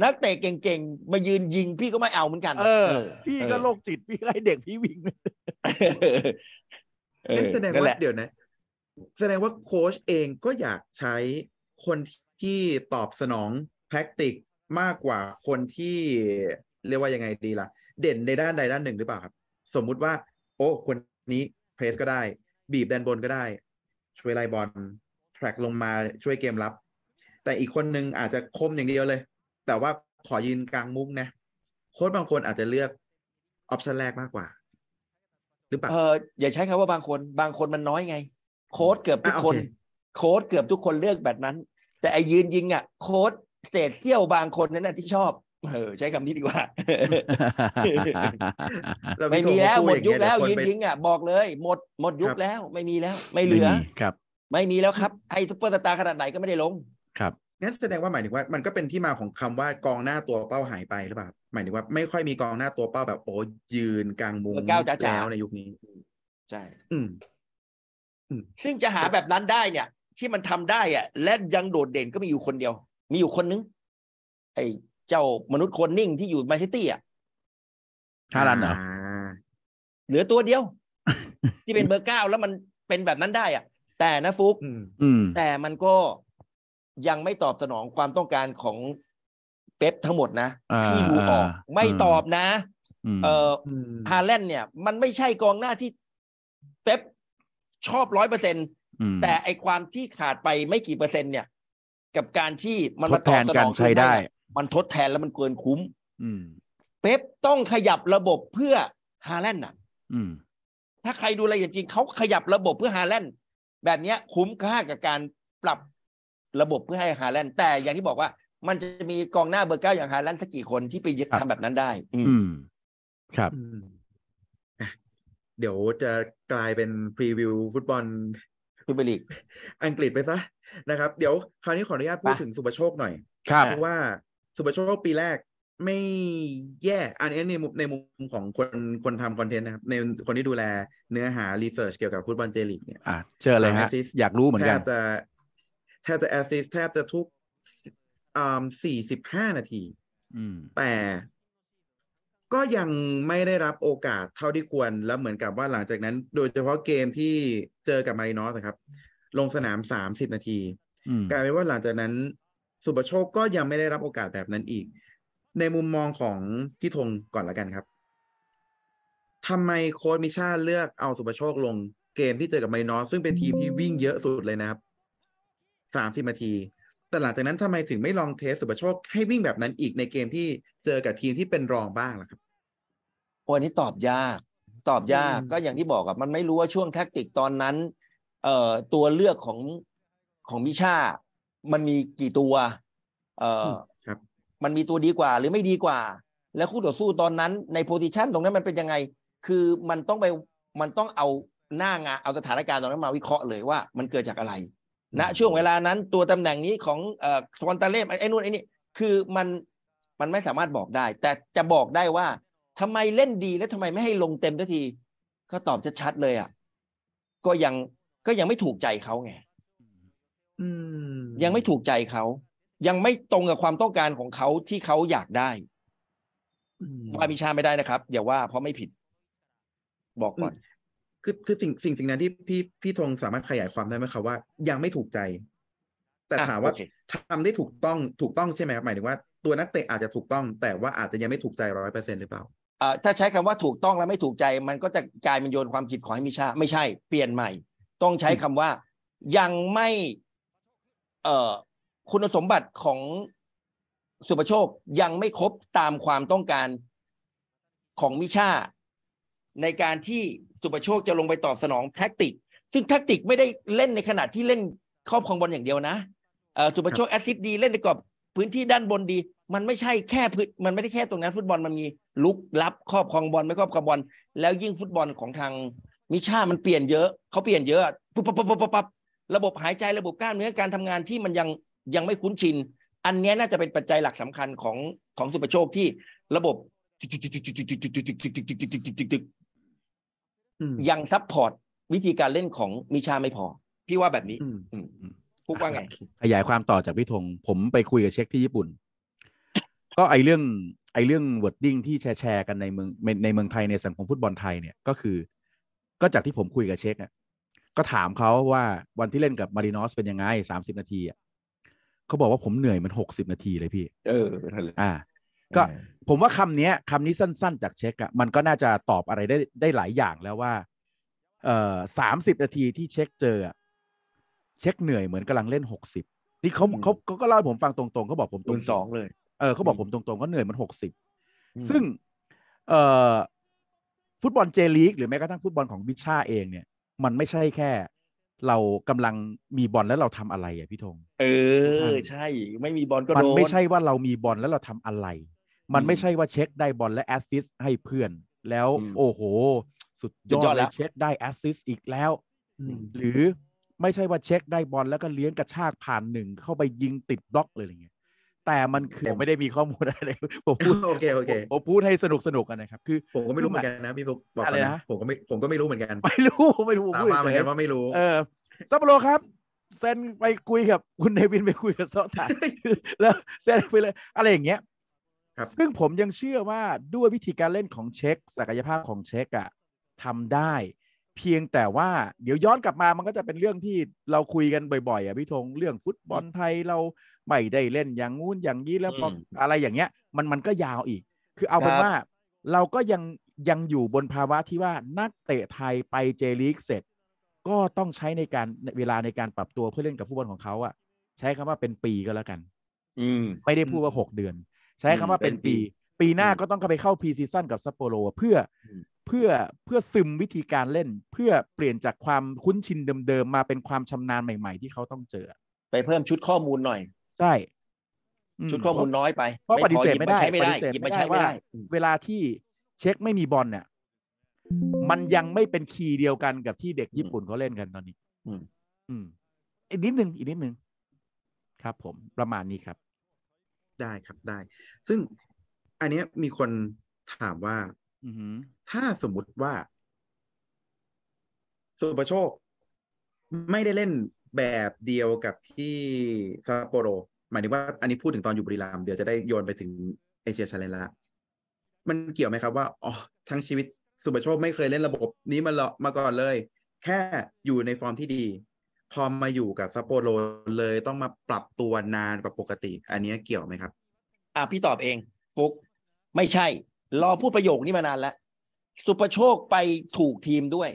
นักเตะเก่งๆมายืนยิง พี่ก็ไม่เอาเหมือนกัน เออพี่ก็โรคจิต พี่ให้เด็กพี่วิ่งแสดงว่าเดี๋ยวนะ แสดงว่าโค้ชเองก็อยากใช้คนที่ตอบสนองแพ็กติกมากกว่าคนที่เรียกว่ายังไงดีล่ะเด่นในด้านใดด้านหนึ่งหรือเปล่าครับ สมมุติว่า โอ้คนนี้เพรสก็ได้ บีบแดนบนก็ได้ ช่วยไล่บอลแทร็กลงมาช่วยเกมรับ แต่อีกคนหนึ่งอาจจะคมอย่างเดียวเลย แต่ว่าขอยืนกลางมุ้งนะ โค้ชบางคนอาจจะเลือก ออปชันแรกมากกว่า หรือเปล่าเอออย่าใช้คำว่าบางคน บางคนมันน้อยไง โค้ดเกือบทุกคน โค้ดเกือบทุกคนเลือกแบบนั้น แต่ไอยืนยิงอ่ะโค้ดเศษเสี้ยวบางคนนั้นละที่ชอบเออ ใช้คำนี้ดีกว่าไม่มีแล้วหมดยุคแล้วยืนทิ้งอ่ะบอกเลยหมดหมดยุคแล้วไม่มีแล้ว ไม่เหลือครับ ไม่มีแล้วครับไอ้ซุปเปอร์สตาร์ขนาดไหนก็ไม่ได้ลง ครับงั้นแสดงว่าหมายถึงว่ามันก็เป็นที่มาของคำว่ากองหน้าตัวเป้าหายไปหรือเปล่าหมายถึงว่าไม่ค่อยมีกองหน้าตัวเป้าแบบโอ้ยืนกลางมุมแล้วในยุคนี้ ใช่ อืมซึ่งจะหาแบบนั้นได้เนี่ย ที่มันทำได้อ่ะและยังโดดเด่นก็มีอยู่คนเดียวมีอยู่คนนึงไอ้เจ้ามนุษย์คนนิ่งที่อยู่มาซิตี้อ่ะฮาลันเหรอ เหลือตัวเดียว ที่เป็นเบอร์เก้าแล้วมันเป็นแบบนั้นได้ อ่ะ แต่นะ ฟุกแต่มันก็ยังไม่ตอบสนองความต้องการของเป๊ปทั้งหมดนะพี่ดูออกไม่ตอบนะ เออฮาแลนเนี่ย มันไม่ใช่กองหน้าที่เป๊ปชอบร้อยเปอร์เซ็นตแต่ไอความที่ขาดไปไม่กี่เปอร์เซ็นต์เนี่ยกับการที่มันมาตอบสนองใช้ได้มันทดแทนแล้วมันเกินคุ้มเป๊ปต้องขยับระบบเพื่อฮาแลนด์น่ะถ้าใครดูรายละเอียดจริงเขาขยับระบบเพื่อฮาแลนด์แบบนี้คุ้มค่ากับการปรับระบบเพื่อให้ฮาแลนด์แต่ อย่างที่บอกว่า มันจะมีกองหน้าเบอร์เก้าอย่างฮาแลนด์สักกี่คนที่ไปทำแบบนั้นได้ อืครับเดี๋ยวจะกลายเป็นพรีวิว ฟุตบอลพรีเมียร์ลีกอังกฤษไปซะนะครับ เดี๋ยวคราวนี้ขออนุญาตพูดถึงสุปโชคหน่อยครับเพราะว่าสุปโชคปีแรกไม่แย่ อันนี้ในมุมของคนคนทำคอนเทนต์นะครับ ในคนที่ดูแลเนื้อหารีเสิร์ชเกี่ยวกับฟุตบอลเจลิกเนี่ย อ่ะเจออะไรฮะอยากรู้เหมือนกันแทบจะแทบจะแอสซิสแทบจะทุกอ่าสี่สิบห้านาทีแต่ก็ยังไม่ได้รับโอกาสเท่าที่ควรแล้วเหมือนกับว่าหลังจากนั้น โดยเฉพาะเกมที่เจอกับมารินอสครับ ลงสนามสามสิบนาทีกลายเป็นว่าหลังจากนั้นสุบโชคก็ยังไม่ได้รับโอกาสแบบนั้นอีก ในมุมมองของพี่ธงก่อนละกันครับทำไมโค้ชมิชาเลือกเอาสุปโชคลงเกมที่เจอกับไมนอสซึ่งเป็นทีมที่วิ่งเยอะสุดเลยนะครับสามสิบนาที แต่หลังจากนั้นทำไมถึงไม่ลองเทสสุปโชคให้วิ่งแบบนั้นอีกในเกมที่เจอกับทีมที่เป็นรองบ้างล่ะครับวันนี้ตอบยากตอบยากก็อย่างที่บอกับมันไม่รู้ว่าช่วงแท็กติกตอนนั้น เอ่อตัวเลือกของของมิชามันมีกี่ตัว เอับ มันมีตัวดีกว่า หรือไม่ดีกว่า แล้วคู่ต่อสู้ตอนนั้น ในโพซิชันตรงนั้นมันเป็นยังไง คือมันต้องไปมันต้องเอาหน้างานเอาสถานการณ์ตรงนั้นมาวิเคราะห์เลยว่ามันเกิดจากอะไรณนะช่วงเวลานั้นตัวตำแหน่งนี้ของเอ่อวอนตาเล่ไอ้นู่นไอ้นี่ คือมันมันไม่สามารถบอกได้ แต่จะบอกได้ว่าทำไมเล่นดีและทำไมไม่ให้ลงเต็มทันทีเขาตอบชัดๆเลยอ่ะ ก็ยังก็ยังไม่ถูกใจเขาไงอืมยังไม่ถูกใจเขา ยังไม่ตรงกับความต้องการของเขาที่เขาอยากได้ว่ามิชาไม่ได้นะครับอย่าว่า เพราะไม่ผิด บอกก่อน คือคือสิ่งสิ่งสิ่งนั้นที่พี่พี่ธงสามารถขยายความได้ไหมครับว่า ยังไม่ถูกใจ แต่ถามว่า ทำได้ถูกต้องถูกต้องใช่ไหมครับหมายถึงว่าตัวนักเตะอาจจะถูกต้อง แต่ว่าอาจจะยังไม่ถูกใจร้อยเปอร์เซ็นหรือเปล่าอ่อถ้าใช้คำว่าถูกต้องแล้วไม่ถูกใจ มันก็จะกลายเป็นโยนความผิดของให้มิชา ไม่ใช่ เปลี่ยนใหม่ ต้องใช้คำว่ายังไม่เอ่อคุณสมบัติของสุประโชคยังไม่ครบตามความต้องการของมิชาในการที่สุประโชคจะลงไปตอบสนองแท็กติก ซึ่งแท็กติกไม่ได้เล่นในขณะที่เล่นครอบครองบอลอย่างเดียวนะสุประโชคแอซิดดีเล่นในกรอบพื้นที่ด้านบนดี มันไม่ใช่แค่พื้นมันไม่ได้แค่ตรงนั้นฟุตบอลมันมีลุกลับ ครอบครองบอลไม่ครอบครองบอลแล้วยิ่งฟุตบอลของทางมิชา มันเปลี่ยนเยอะเขาเปลี่ยนเยอะปุ๊บปั๊บปั๊บปั๊บระบบหายใจระบบกล้ามเนื้อการทำงานที่มันยังยังไม่คุ้นชิน อันนี้น่าจะเป็นปัจจัยหลักสำคัญของของสุประโชคที่ระบบยังซัพพอร์ตวิธีการเล่นของมิชาไม่พอ พี่ว่าแบบนี้พูดว่าไง ขยายความต่อจากพี่ธงผมไปคุยกับเช็คที่ญี่ปุ่น ก็ไอเรื่องไอเรื่องวอร์ดดิ้งที่แชร์กันในเมืองในเมืองไทย ในสังคมฟุตบอลไทยเนี่ยก็คือ ก็จากที่ผมคุยกับเช็คอะก็ถามเขาว่าวันที่เล่นกับมารินอสเป็นยังไง สามสิบนาทีอ่ะเขาบอกว่าผมเหนื่อยมันหกสิบนาทีเลยพี่ เอออ่า ก็ ผมว่าคำนี้คำนี้สั้น ๆ จากเช็คอะมันก็น่าจะตอบอะไรได้ได้หลายอย่างแล้วว่า เอ่อสามสิบนาทีที่เช็คเจอ เช็คเหนื่อยเหมือนกำลังเล่นหกสิบ นี่เขาเขาก็เล่าผมฟังตรงๆเขาบอกผมตรงสองเลยเออเขาบอกผมตรงๆก็เหนื่อยมันหกสิบ ซึ่ง เอ่อฟุตบอลเจลีก หรือแม้กระทั่งฟุตบอลของวิชาเองเนี่ยมันไม่ใช่แค่เรากำลังมีบอลแล้วเราทำอะไรอ่ะพี่ธงเออใช่ไม่มีบอลก็โดนมันไม่ใช่ว่าเรามีบอลแล้วเราทำอะไร มันไม่ใช่ว่าเช็คได้บอลและแอสซิสให้เพื่อน แล้ว โอ้โห สุดยอดเลยเช็คได้แอสซิสอีกแล้วหรือไม่ใช่ว่าเช็คได้บอลแล้วก็เลี้ยงกระชากผ่านหนึ่งเข้าไปยิงติดบล็อกเลยอะไรเงี้ยแต่มันคือผมไม่ได้มีข้อมูลอะไรผมพูดโอเคโอเคผมพูดให้สนุกสนุกกันนะครับ คือผมก็ไม่รู้เหมือนกันนะพี่บอกอะไรนะผมก็ไม่ผมก็ไม่รู้เหมือนกัน ไม่รู้ไม่รู้ตามมาเหมือนกันว่าไม่รู้ เออซัปโปโรครับเซนไปคุยกับคุณเดวินไปคุยกับซอตานแล้วเซนไปเลยอะไรอย่างเงี้ยครับ ซึ่งผมยังเชื่อว่าด้วยวิธีการเล่นของเช็คศักยภาพของเช็คอะทำได้ เพียงแต่ว่าเดี๋ยวย้อนกลับมามันก็จะเป็นเรื่องที่เราคุยกันบ่อยๆ อ่ะพี่ธงเรื่องฟุตบอลไทยเราไม่ได้เล่นอย่างงู้นอย่างนี้ แล้วพออะไรอย่างเงี้ย มันมันก็ยาวอีก คือเอาเป็นว่าเราก็ยังยังอยู่บนภาวะที่ว่านักเตะไทยไปเจลีกเสร็จ ก็ต้องใช้ในการเวลาในการปรับตัวเพื่อเล่นกับฟุตบอลของเขาอะใช้คำว่าเป็นปีก็แล้วกัน อืมไม่ได้พูดว่าหกเดือน ใช้คำว่าเป็นปี ปีหน้าก็ต้องเข้าไปเข้าพรีซีซั่นกับซัปโปโรเพื่อเพื่อเพื่อซึมวิธีการเล่น เพื่อเปลี่ยนจากความคุ้นชินเดิมๆ มาเป็นความชำนาญใหม่ๆ ที่เขาต้องเจอไปเพิ่มชุดข้อมูลหน่อยใช่ชุดข้อมูลน้อยไปเพราะปฏิเสธไม่ได้ไม่ใช่ไม่ได้ว่้เวลาที่เช็คไม่มีบอลเนี่ยมันยังไม่เป็นคีย์เดียวกันกับที่เด็กญี่ปุ่นเขาเล่นกันตอนนี้ อืม อืมอีกนิดหนึ่งอีกนิดหนึ่งครับผมประมาณนี้ครับ ได้ครับได้ ซึ่งอันเนี้ยมีคนถามว่าถ้าสมมติว่า สุประโชคไม่ได้เล่นแบบเดียวกับที่ซัปโปโรหมายถึงว่าอันนี้พูดถึงตอนอยู่บุรีรัมย์เดี๋ยวจะได้โยนไปถึงเอเชียชาเลนจ์ละมันเกี่ยวไหมครับว่าอ๋อทั้งชีวิต สุปโชคไม่เคยเล่นระบบนี้มาลมาก่อนเลย แค่อยู่ในฟอร์มที่ดี พอมาอยู่กับซัปโปโรเลยต้องมาปรับตัวนานกว่าปกติ อันนี้เกี่ยวไหมครับ อ่ะพี่ตอบเองฟุกไม่ใช่ รอพูดประโยคนี้มานานแล้ว สุปโชคไปถูกทีมด้วย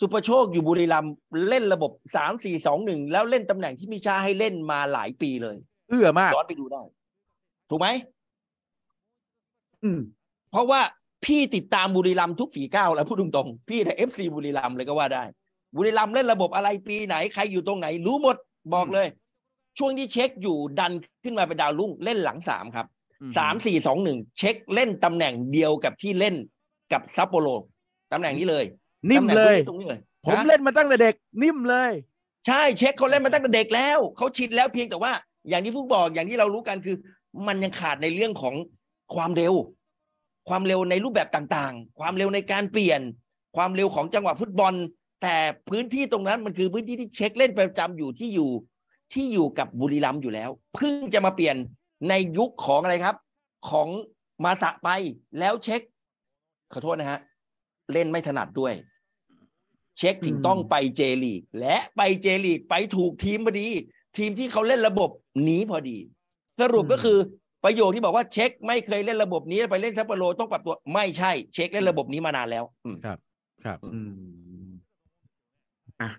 สุประโชคอยู่บุรีรัมย์เล่นระบบสามสี่สองหนึ่งแล้วเล่นตำแหน่งที่มิชาให้เล่นมาหลายปีเลย เอื้อมากย้อนไปดูได้ถูกไหมอืม เพราะว่าพี่ติดตามบุรีรัมย์ทุกฝีก้าวแล้วพูดตรงๆ พี่ในเอฟซีบุรีรัมย์เลยก็ว่าได้ บุรีรัมย์เล่นระบบอะไรปีไหน ใครอยู่ตรงไหน รู้หมดบอกเลย ช่วงที่เช็คอยู่ดันขึ้นมาเป็นดาวรุ่ง เล่นหลังสามครับสามสี่สองหนึ่งเช็คเล่นตำแหน่งเดียวกับที่เล่นกับซัปโปโรตำแหน่งนี้เลยนิ่มเลยผมเล่นมาตั้งแต่เด็ก นิ่มเลย ใช่เช็คเขาเล่นมาตั้งแต่เด็กแล้วเขาชินแล้วเพียงแต่ว่า อย่างที่ฟุกบอกอย่างที่เรารู้กันคือ มันยังขาดในเรื่องของความเร็ว ความเร็วในรูปแบบต่างๆ ความเร็วในการเปลี่ยนความเร็วของจังหวะฟุตบอล แต่พื้นที่ตรงนั้นมันคือพื้นที่ที่เช็คเล่นประจำอยู่ที่อยู่ที่อยู่กับบุรีรัมย์อยู่แล้วเพิ่งจะมาเปลี่ยนในยุคของอะไรครับ ของมาสะไปแล้วเช็คขอโทษนะฮะเล่นไม่ถนัดด้วยเช็คถึงต้องไปเจลีก และไปเจลีก ไปถูกทีมพอดี ทีมที่เขาเล่นระบบนี้พอดี สรุปก็คือประโยคที่บอกว่าเช็คไม่เคยเล่นระบบนี้ ไปเล่นซัปโปโรต้องปรับตัวไม่ใช่เช็คเล่นระบบนี้มานานแล้วครับ ครับอืมอ่ะ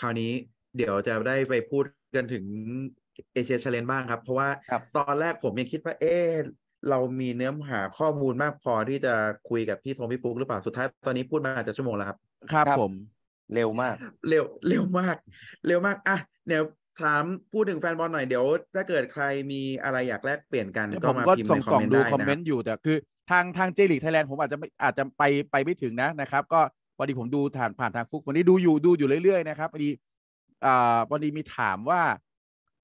คราวนี้ เดี๋ยวจะได้ไปพูดกันถึงเอเชียเชลเลนบ้างครับ เพราะว่าตอนแรกผมยังคิดว่าเอ๊เรามีเนื้อหาข้อมูลมากพอที่จะคุยกับพี่ธงพี่ปุ๊กหรือเปล่าสุดท้ายตอนนี้พูดมาอาจจะชั่วโมงแล้ว ครับครับผมเร็วมาก เร็ว เร็วมาก เร็วมากอ่ะเดี๋ยวถามพูดถึงแฟนบอลหน่อย เดี๋ยวถ้าเกิดใครมีอะไรอยากแลกเปลี่ยนกัน ก็มาพิมพ์ในคอมเมนต์ได้นะคอมเมนต์อยู่ แต่คือทางทางเจลีกไทยแลนด์ผมอาจจะไม่อาจจะไปไปไม่ถึงนะนะครับ ก็วันนี้ผมดูผ่านผ่านทางฟุกวันนี้ดูอยู่ดูอยู่เรื่อยๆนะครับพอดีอ่าวันนี้มีถามว่า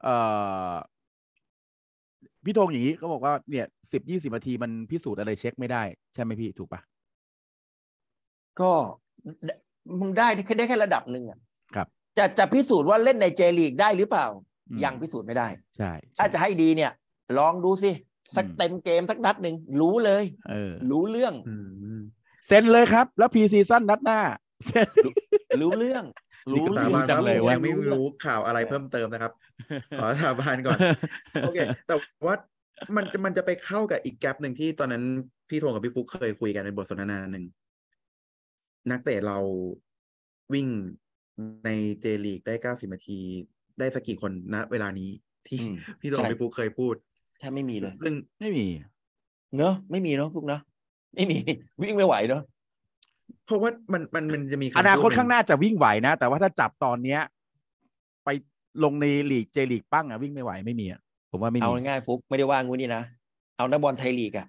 เอ่อพี่ธงอย่างนี้ก็บอกว่า เนี่ยสิบยี่สิบนาทีมันพิสูจน์อะไรเช็คไม่ได้ใช่ไหมพี่ถูกปะก็มึงได้แค่ได้แค่ระดับหนึ่งอ่ะครับ จะจะพิสูจน์ว่าเล่นในเจลีกได้หรือเปล่า ยังพิสูจน์ไม่ได้ ใช่ถ้าจะให้ดีเนี่ย ลองดูสิ สักเต็มเกมสักนัดหนึ่งรู้เลย เออ รู้เรื่องเซ็นเลยครับ แล้วพีซีซั่นนัดหน้ารู้เรื่อง รู้ราบานจังเลยว่าไม่รู้ข่าวอะไรเพิ่มเติมนะครับ ขอสาบานก่อนโอเคแต่ว่ามันมันจะไปเข้ากับอีกแกลบหนึ่งที่ตอนนั้นพี่ทงกับพี่ฟุกเคยคุยกันในบทสนทนาหนึ่งนักเตะเราวิ่งในเจลีกได้เก้าสิบนาที ได้สักกี่คนณเวลานี้ที่ พี่ตองพปพูเคยพูด ถ้าไม่มีเลยซึ่งไม่มีเนาะไม่มีเนาะพวกเนาะไม่มี วิ่งไม่ไหวเนาะเพราะว่ามันมันมันจะมีอนาคตข้างหน้าจะวิ่งไหวนะแต่ว่าถ้าจับตอนเนี้ย ไปลงในลีกเจลีกปั้งอะวิ่งไม่ไหว ไม่มีอะผมว่าไม่มีเอาง่ายฟุกไม่ได้ว่างูนี่นะเอานักบอลไทยลีกอะ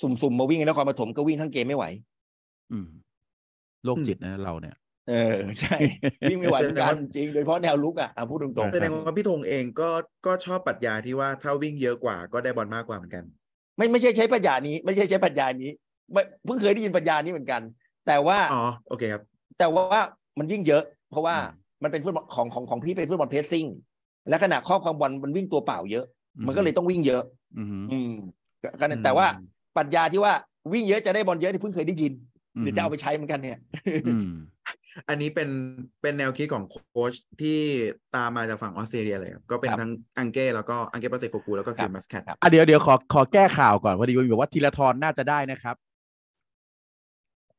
สุ่มๆมาวิ่งนครปฐมก็วิ่งทั้งเกมไม่ไหว อืมโรคจิตนะเราเนี่ยเออ ใช่วิ่งไม่ไหวเหนกันจริงโดยเฉพาะแนวลุกอ่ะพูดตรงๆแสดงว่าพี่ธงเองก็ก็ชอบปรัชญาที่ว่าถ้าวิ่งเยอะกว่าก็ได้บอลมากกว่าเหมือนกันไม่ไม่ใช่ใช้ปรัชญานี้ไม่ใช่ใช้ปรัชญานี้ไม่เพิ่งเคยได้ยินปรัชญานี้เหมือนกัน แต่ว่าอ๋อโอเคครับ แต่ว่ามันวิ่งเยอะ เพราะว่ามันเป็นฟุตบอลของของของพี่เป็นฟุตบอลเพสซิ่งและขณะครอบครองบอลมันวิ่งตัวเปล่าเยอะ มันก็เลยต้องวิ่งเยอะ อืมกันแต่ว่าปัญญาที่ว่าวิ่งเยอะจะได้บอลเยอะที่เพิ่งเคยได้ยินเดี๋ยวจะเอาไปใช้เหมือนกันเนี่ย อันนี้เป็นเป็นแนวคิดของโค้ชที่ตามมาจากฝั่งออสเตรเลียเลยก็เป็นทั้งอังเก้แล้วก็อังเก้ปาเซโกกูแล้วก็คิมมัสแคทอ่ะเดี๋ยวเดี๋ยวขอขอแก้ข่าวก่อนพอดีมีบอกว่าทีละทอนน่าจะได้นะครับ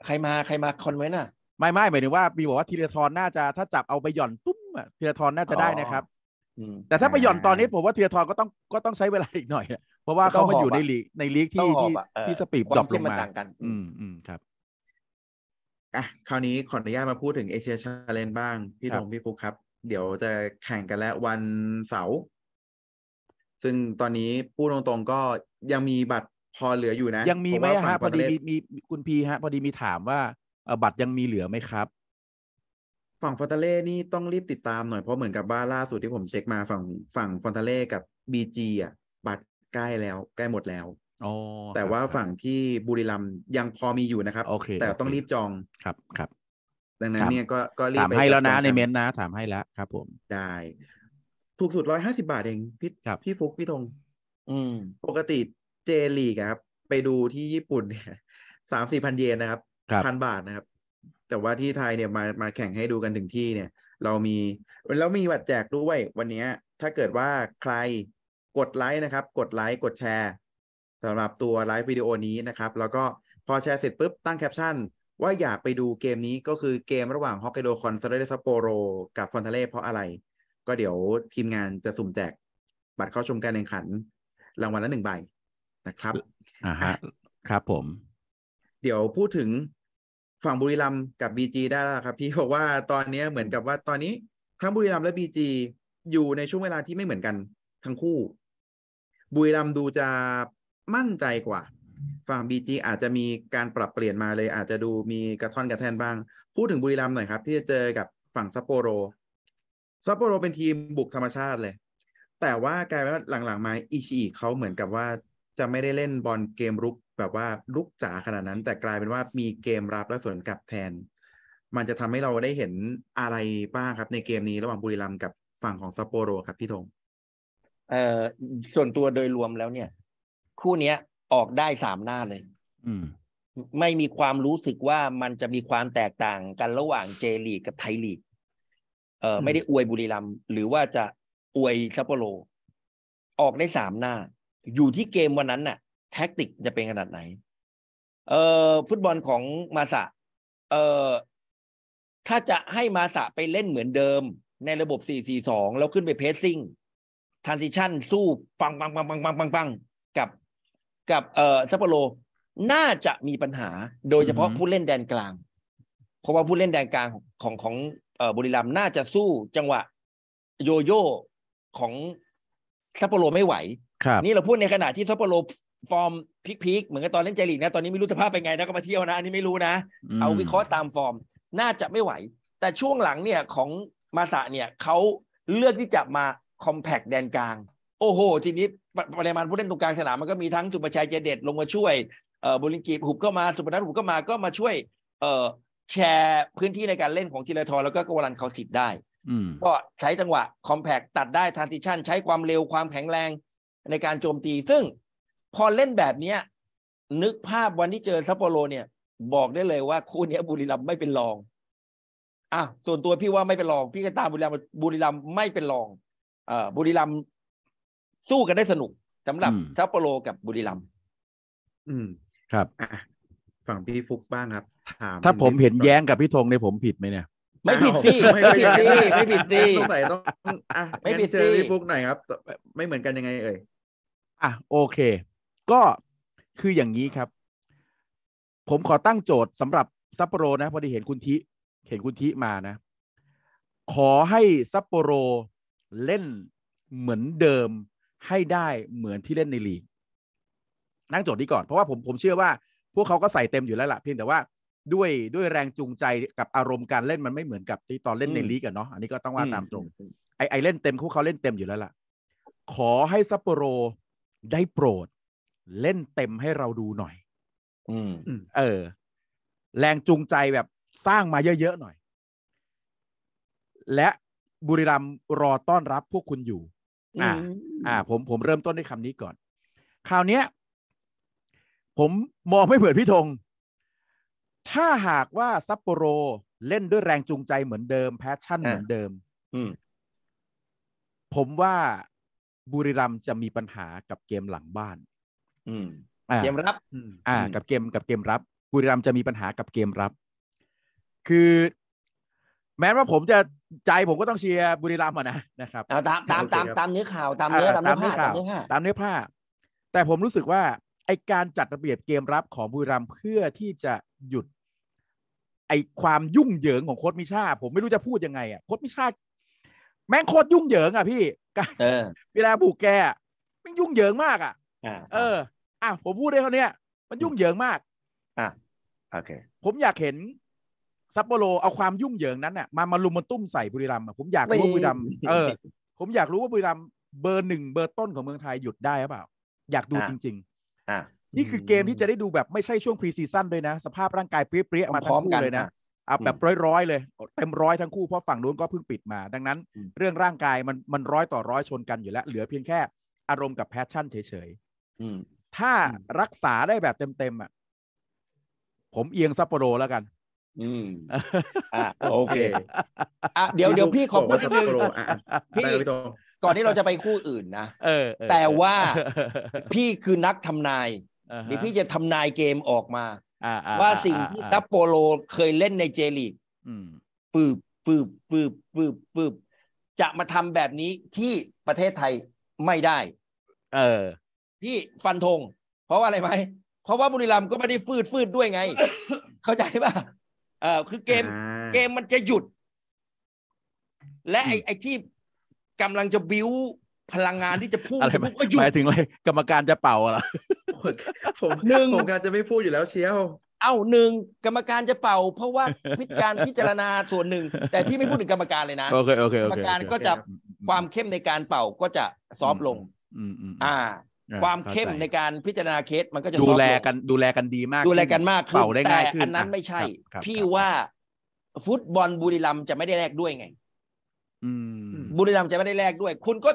ใครมาใครมาคอนไว้น่ะไม่ไม่หมายถึงว่า มีบอกว่าทีละทอนน่าจะถ้าจับเอาไปหย่อนตุ้ม อ่ะทีละทอนน่าจะได้นะครับแต่ถ้าไปหย่อนตอนนี้ ผมว่าทีละทอนก็ต้องก็ต้องใช้เวลาอีกหน่อยเพราะว่าเขามาอยู่ในลีกในลีกที่ที่ที่สปีดดรอปลงมาต่างกันอืมอืมครับอ่ะ คราวนี้ขออนุญาตมาพูดถึงเอเชียชาเลนบ้างพี่ธงพี่ฟุกครับ เดี๋ยวจะแข่งกันแล้ววันเสาร์ซึ่งตอนนี้พูดตรงๆก็ยังมีบัตรพอเหลืออยู่นะยังมีไหมฮะพอดีมีคุณพีฮะ พอดีมีถามว่าบัตรยังมีเหลือไหมครับ ฝั่งฟอนตาเล่นี่ต้องรีบติดตามหน่อยเพราะเหมือนกับบ้าล่าสุดที่ผมเช็คมาฝั่งฝั่งฟอนตาเล่กับบีจีอ่ะบัตรใกล้แล้วใกล้หมดแล้วแต่ว่าฝั่งที่บุรีรัมยังพอมีอยู่นะครับโอเคแต่ต้องรีบจองครับครับดังนั้นเนี่ยก็ก็รีบถามให้แล้วนะในเมนนะถามให้แล้วครับผมได้ ถูกสุดร้อยห้าสิบาทเองพี่พี่ฟุกพี่ธงอืม ปกติเจลีกครับ ไปดูที่ญี่ปุ่นเนี่ยสามสี่พันเยนนะครับพันบาทนะครับ แต่ว่าที่ไทยเนี่ยมามาแข่งให้ดูกันถึงที่เนี่ย เรามีแล้วมีบัตรแจกด้วยวันนี้ถ้าเกิดว่าใครกดไลค์นะครับ กดไลค์กดแชร์สำหรับตัวไลฟ์วิดีโอนี้นะครับ แล้วก็พอแชร์เสร็จปุ๊บตั้งแคปชั่น ว่าอยากไปดูเกมนี้ก็คือเกมระหว่างฮอกไกโดคอนเซาร์เลสโปโรกับฟอนเทเล่เพราะอะไร ก็เดี๋ยวทีมงานจะสุ่มแจก บัตรเข้าชมการแข่งขัน รางวัลละหนึ่งใบนะครับอ่าฮะครับผม เดี๋ยวพูดถึงฝั่งบุรีรัมย์กับบีจีได้แล้วครับพี่บอกว่าตอนนี้เหมือนกับว่าตอนนี้ทั้งบุรีรัมย์และบีจีอยู่ในช่วงเวลาที่ไม่เหมือนกัน ทั้งคู่ บุรีรัมย์ดูจะมั่นใจกว่า ฝั่งบีจีอาจจะมีการปรับเปลี่ยนมาเลย อาจจะดูมีกระท่อนกระแทนบ้างพูดถึงบุรีรัมย์หน่อยครับที่จะเจอกับฝั่งซัปโปโรซัปโปโรเป็นทีมบุกธรรมชาติเลย แต่ว่ากลายเป็นว่าหลังๆมาอิชิอิเขาเหมือนกับว่าจะไม่ได้เล่นบอลเกมรุกแบบว่าลุกจ๋าขนาดนั้น แต่กลายเป็นว่ามีเกมรับและสวนกลับแทน มันจะทำให้เราได้เห็นอะไรบ้างครับในเกมนี้ระหว่างบุรีรัมย์กับฝั่งของซัปโปโรครับพี่ธงเอ่อส่วนตัวโดยรวมแล้วเนี่ยคู่เนี้ยออกได้สามหน้าเลย อืม ไม่มีความรู้สึกว่ามันจะมีความแตกต่างกันระหว่างเจลีกกับไทยลีกเออไม่ได้อวยบุรีรัมหรือว่าจะอวยซัปโปโรออกได้สามหน้า อยู่ที่เกมวันนั้นน่ะ แท็กติกจะเป็นขนาดไหน เอ่อฟุตบอลของมาสะเอ่อถ้าจะให้มาสะไปเล่นเหมือนเดิม ในระบบ 4-4-2 แล้วขึ้นไปเพสซิ่งทรานซิชันสู้ปังปังปังปังปังปังปังกับเออซัปโปโรน่าจะมีปัญหาโดยเฉพาะผู้เล่นแดนกลาง เพราะว่าผู้เล่นแดนกลางของของขอเอบุรีรัมน่าจะสู้จังหวะ โยโย่ของซัปโปโรไม่ไหว ครับนี่เราพูดในขณะที่ซัปโปโรฟอร์มพลิกๆเหมือนกับตอนเล่นใจลีกนะตอนนี้ไม่รู้สภาพเป็นไงนะก็มาเที่ยวนะอันนี้ไม่รู้นะ เอาวิเคราะห์ตามฟอร์มน่าจะไม่ไหว แต่ช่วงหลังเนี่ยของมาสะเนี่ยเขาเลือกที่จะมาคอมแพกแดนกลางโอ้โห ทีนี้ปริมาณผู้เล่นตรงกลางสนาม มันก็มีทั้งสุประชัยเจเด็ด ลงมาช่วยเอ่อบุริงกีบหุบเข้ามาสุปนัทหุบเข้ามาก็มาช่วยเอ่อแชร์พื้นที่ในการเล่นของทีละทอแล้วก็กวลันเขาสิบได้ก็ใช้จังหวะคอมแพกตัดได้ทานติชันใช้ความเร็วความแข็งแรงในการโจมตี ซึ่ง พอเล่นแบบเนี้ยนึกภาพวันที่เจอซัปโปโรเนี่ยบอกได้เลยว่าคู่นี้บุรีรัมไม่เป็นรอง อ่ะส่วนตัวพี่ว่าไม่เป็นรอง พี่ก็ตามบุรีรัมบุรีรัมไม่เป็นรอง เอ่อบุรีรัมสู้กันได้สนุกสำหรับซัปโปโรกับบุรีรัม์อืมครับ ฝั่งพี่ฟุกบ้างครับถามถ้าผมเห็นแย้งกับพี่ธงในผมผิดไหมเนี่ย ไม่ผิดสิ ไม่ผิดสิไม่ผิดสิต้องใส่ต้องอ่ะไม่ผิดสิพี่ฟุกหน่อยครับไม่เหมือนกันยังไงเอ่ยอ่ะโอเค ก็คืออย่างนี้ครับ ผมขอตั้งโจทย์สำหรับซัปโปโรนะ พอดีเห็นคุณทิเห็นคุณทิมานะ ขอให้ซัปโปโรเล่นเหมือนเดิมให้ได้เหมือนที่เล่นในลีกนั่งโจทย์นี้ก่อนเพราะว่าผมผมเชื่อว่า พวกเขาก็ใส่เต็มอยู่แล้วล่ะ เพียงแต่ว่า ด้วยด้วยแรงจูงใจกับอารมณ์การเล่นมันไม่เหมือนกับที่ตอนเล่นในลีกอะเนาะอันนี้ก็ต้องว่าตามตรงไอไอเล่นเต็มพวกเขาเล่นเต็มอยู่แล้วล่ะขอให้ซัปโปโรได้โปรด เล่นเต็มให้เราดูหน่อย อืมเออ แรงจูงใจแบบสร้างมาเยอะ ๆหน่อย และบุรีรัมรอต้อนรับพวกคุณอยู่อ่าอ่า ผมผมเริ่มต้นด้วยคำนี้ก่อน คราวเนี้ย ผมมองไม่เหมือนพี่ธง ถ้าหากว่าซัปโปโรเล่นด้วยแรงจูงใจเหมือนเดิม แพชชั่นเหมือนเดิมผมว่าบุรีรัมจะมีปัญหากับเกมหลังบ้านเกมรับอ่า กับเกมกับเกมรับ บุรีรัมจะมีปัญหากับเกมรับ คือแม้ว่าผมจะใจผมก็ต้องเชียร์บุรีรัมย์นะนะครับ ตามตามตามตามเนื้อข่าว ตามเนื้อตามเนื้อข่าวตามเนื้อผ้าแต่ผมรู้สึกว่าไอการจัดระเบียบเกมรับของบุรีรัมย์เพื่อที่จะหยุด ไอความยุ่งเหยิงของโค้ชมิชาผมไม่รู้จะพูดยังไงอ่ะโค้ชมิชาแม่งโคตรยุ่งเหยิงอ่ะพี่เวลาบุกแกมันยุ่งเหยิงมากอ่ะเอออ่ะผมพูดได้เท่านี้มันยุ่งเหยิงมากอ่ะโอเค ผมอยากเห็นซัปโปโรเอาความยุ่งเหยิงนั้นน่ะมามาลุมมาตุ้มใส่บุรีรัมย์ผมอยากรู้ว่าบุรีรัมย์เออผมอยากรู้ว่าบุรีรัมย์เบอร์หนึ่งเบอร์ต้นของเมืองไทยหยุดได้หรือเปล่าอยากดูจริง ๆ อ่านี่คือเกมที่จะได้ดูแบบไม่ใช่ช่วงพรีซีซั่นด้วยนะ สภาพร่างกายเปรี้ยๆมาทั้งคู่เลยนะอ่ะแบบร้อยๆ เลยเต็มร้อยทั้งคู่เพราะฝั่งนู้นก็เพิ่งปิดมา ดังนั้นเรื่องร่างกายมันมันร้อยต่อร้อยชนกันอยู่แล้วเหลือเพียงแค่ อารมณ์กับแพชชั่นเฉยๆถ้ารักษาได้แบบเต็มๆอ่ะผมเอียงซัปโปโรแล้วกันอืม อ่าโอเค อ่ะเดี๋ยวเดี๋ยวพี่ขอพูดนิดนึงพี่ก่อนที่เราจะไปคู่อื่นนะเออ แต่ว่า พี่คือนักทำนายเดี๋ยวพี่จะทำนายเกมออกมาว่าสิ่งที่ซัปโปโรเคยเล่นในเจลีกปืบปืบปืบปืบปืบ จะมาทำแบบนี้ที่ประเทศไทยไม่ได้ เออพี่ฟันธงเพราะว่าอะไรไหมเพราะว่าบุรีรัมย์ก็ไม่ได้ฟืดฟืดด้วยไง เข้าใจป่ะเออคือเกมเกมมันจะหยุด และไอ้ไอ้ที่กำลังจะบิ้วพลังงานที่จะพุ่งอะไรก็หยุดหมายถึงอะไรกรรมการจะเป่าเหรอหนึ่งกรรมการจะไม่พูดอยู่แล้วเชียวเอ้าหนึ่งกรรมการจะเป่า เพราะว่าพิการพิจารณาส่วนหนึ่ง แต่ที่ไม่พูดถึงกรรมการเลยนะโอเคโอเคกรรมการก็จะความเข้มในการเป่าก็จะซอฟลง อืมอ่าความเข้มในการพิจารณาเคสมันก็จะดูแลกันดูแลกันดีมาก ดูแลกันมากขึ้นแต่อันนั้นไม่ใช่พี่ว่า ฟุตบอลบุรีรัมจะไม่ได้แลกด้วยไงบุรีรัมจะไม่ได้แลกด้วย คุณก็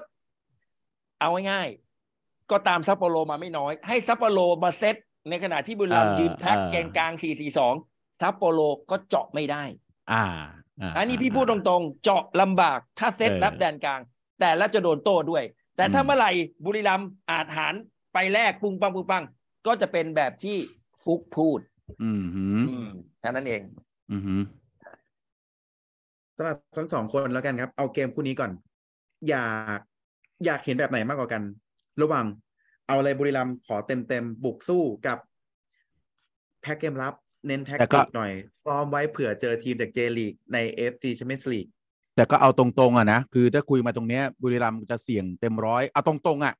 เอาง่ายๆก็ตามซัปโปโรมาไม่น้อย ให้ซัปโปโรมาเซตในขณะที่บุรีรัมยืนแพ็กแกนกลาง4-4-2ซัปโปโรก็เจาะไม่ได้ อ่าอันนี้พี่พูดตรงๆ เจาะลำบาก ถ้าเซตรับแดนกลาง แต่ละจะโดนโต้ด้วยแต่ถ้าเมื่อไหร่บุรีรัมอาจหารไปแลกปุงปังปุงปัง ก็จะเป็นแบบที่ฟุกพูด อืมแค่นั้นเองสำหรับทั้งสองคนแล้วกันครับ เอาเกมคู่นี้ก่อน อยากอยากเห็นแบบไหนมากกว่ากัน ระหว่างเอาอะไรบุรีรัม ขอเต็มเต็มบุกสู้กับแพ็กเกมรับ เน้นแพ็กติกหน่อยฟอร์มไว้เผื่อเจอทีมจากเจลีกในเอฟซีแชมเปี้ยนส์ลีกแต่ก็เอาตรงๆอ่ะนะ คือถ้าคุยมาตรงเนี้ยบุรีรัมย์จะเสี่ยงเต็มร้อยเอาตตรงๆอ่ะ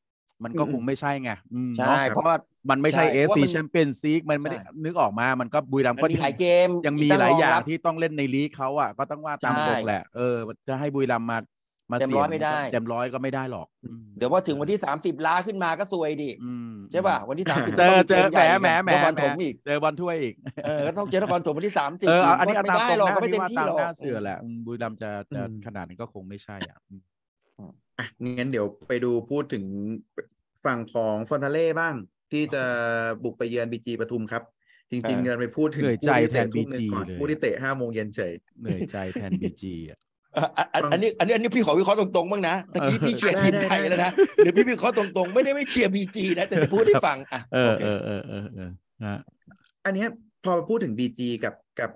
มันก็คงไม่ใช่ไงใช่เพราะว่ามันไม่ใช่เอฟซีแชมเปี้ยนซีกมันไม่ได้นึกออกมามันก็บุรีรัมย์ก็หลายเกมยังมีหลายอย่างที่ต้องเล่นในลีกเขาอ่ะก็ต้องว่าตามตรงแหละเออจะให้บุรีรัมย์มามาเต็มร้อยไม่ได้เต็มร้อยก็ไม่ได้หรอก เดี๋ยวว่าถึงวันที่สามสิบล้าขึ้นมาก็ซวยดิใช่ป่ะวันที่สามสิบเจอเจอแหมแหมแหมบอลถมอีกเจอบอลถ้วยอีกเออก็ต้องเจอบอลถมวันที่สามสิบเออ อันนี้ตามตรงนะไม่เต็มที่หรอกเสือแหละ บุรีรัมจะจะขนาดนั้นก็คงไม่ใช่อ่ะอ่ะงั้นเดี๋ยวไปดูพูดถึงฝั่งของฟอนทาเล่บ้าง ที่จะบุกไปเยือนบีจีปทุมครับจริงๆเราไปพูดถึงผู้ที่เตะทุ่มหนึ่งก่อนผู้ที่เตะห้าโมงเย็นเฉยเหนื่อยใจแทนบีจีอ่ะอันนี้ อันนี้อันนี้พี่ขอวิเคราะห์ตรงๆ บ้างนะตะกี้พี่เชียร์ทีมไทยแล้วนะเดี๋ยวพี่วิเคราะห์ตรงๆ ไม่ได้ไม่เชียร์บีจีนะ แต่จะพูดให้ฟัง อ่ะเออเออเออเอออันนี้พอพูดถึงบีจีกับกับ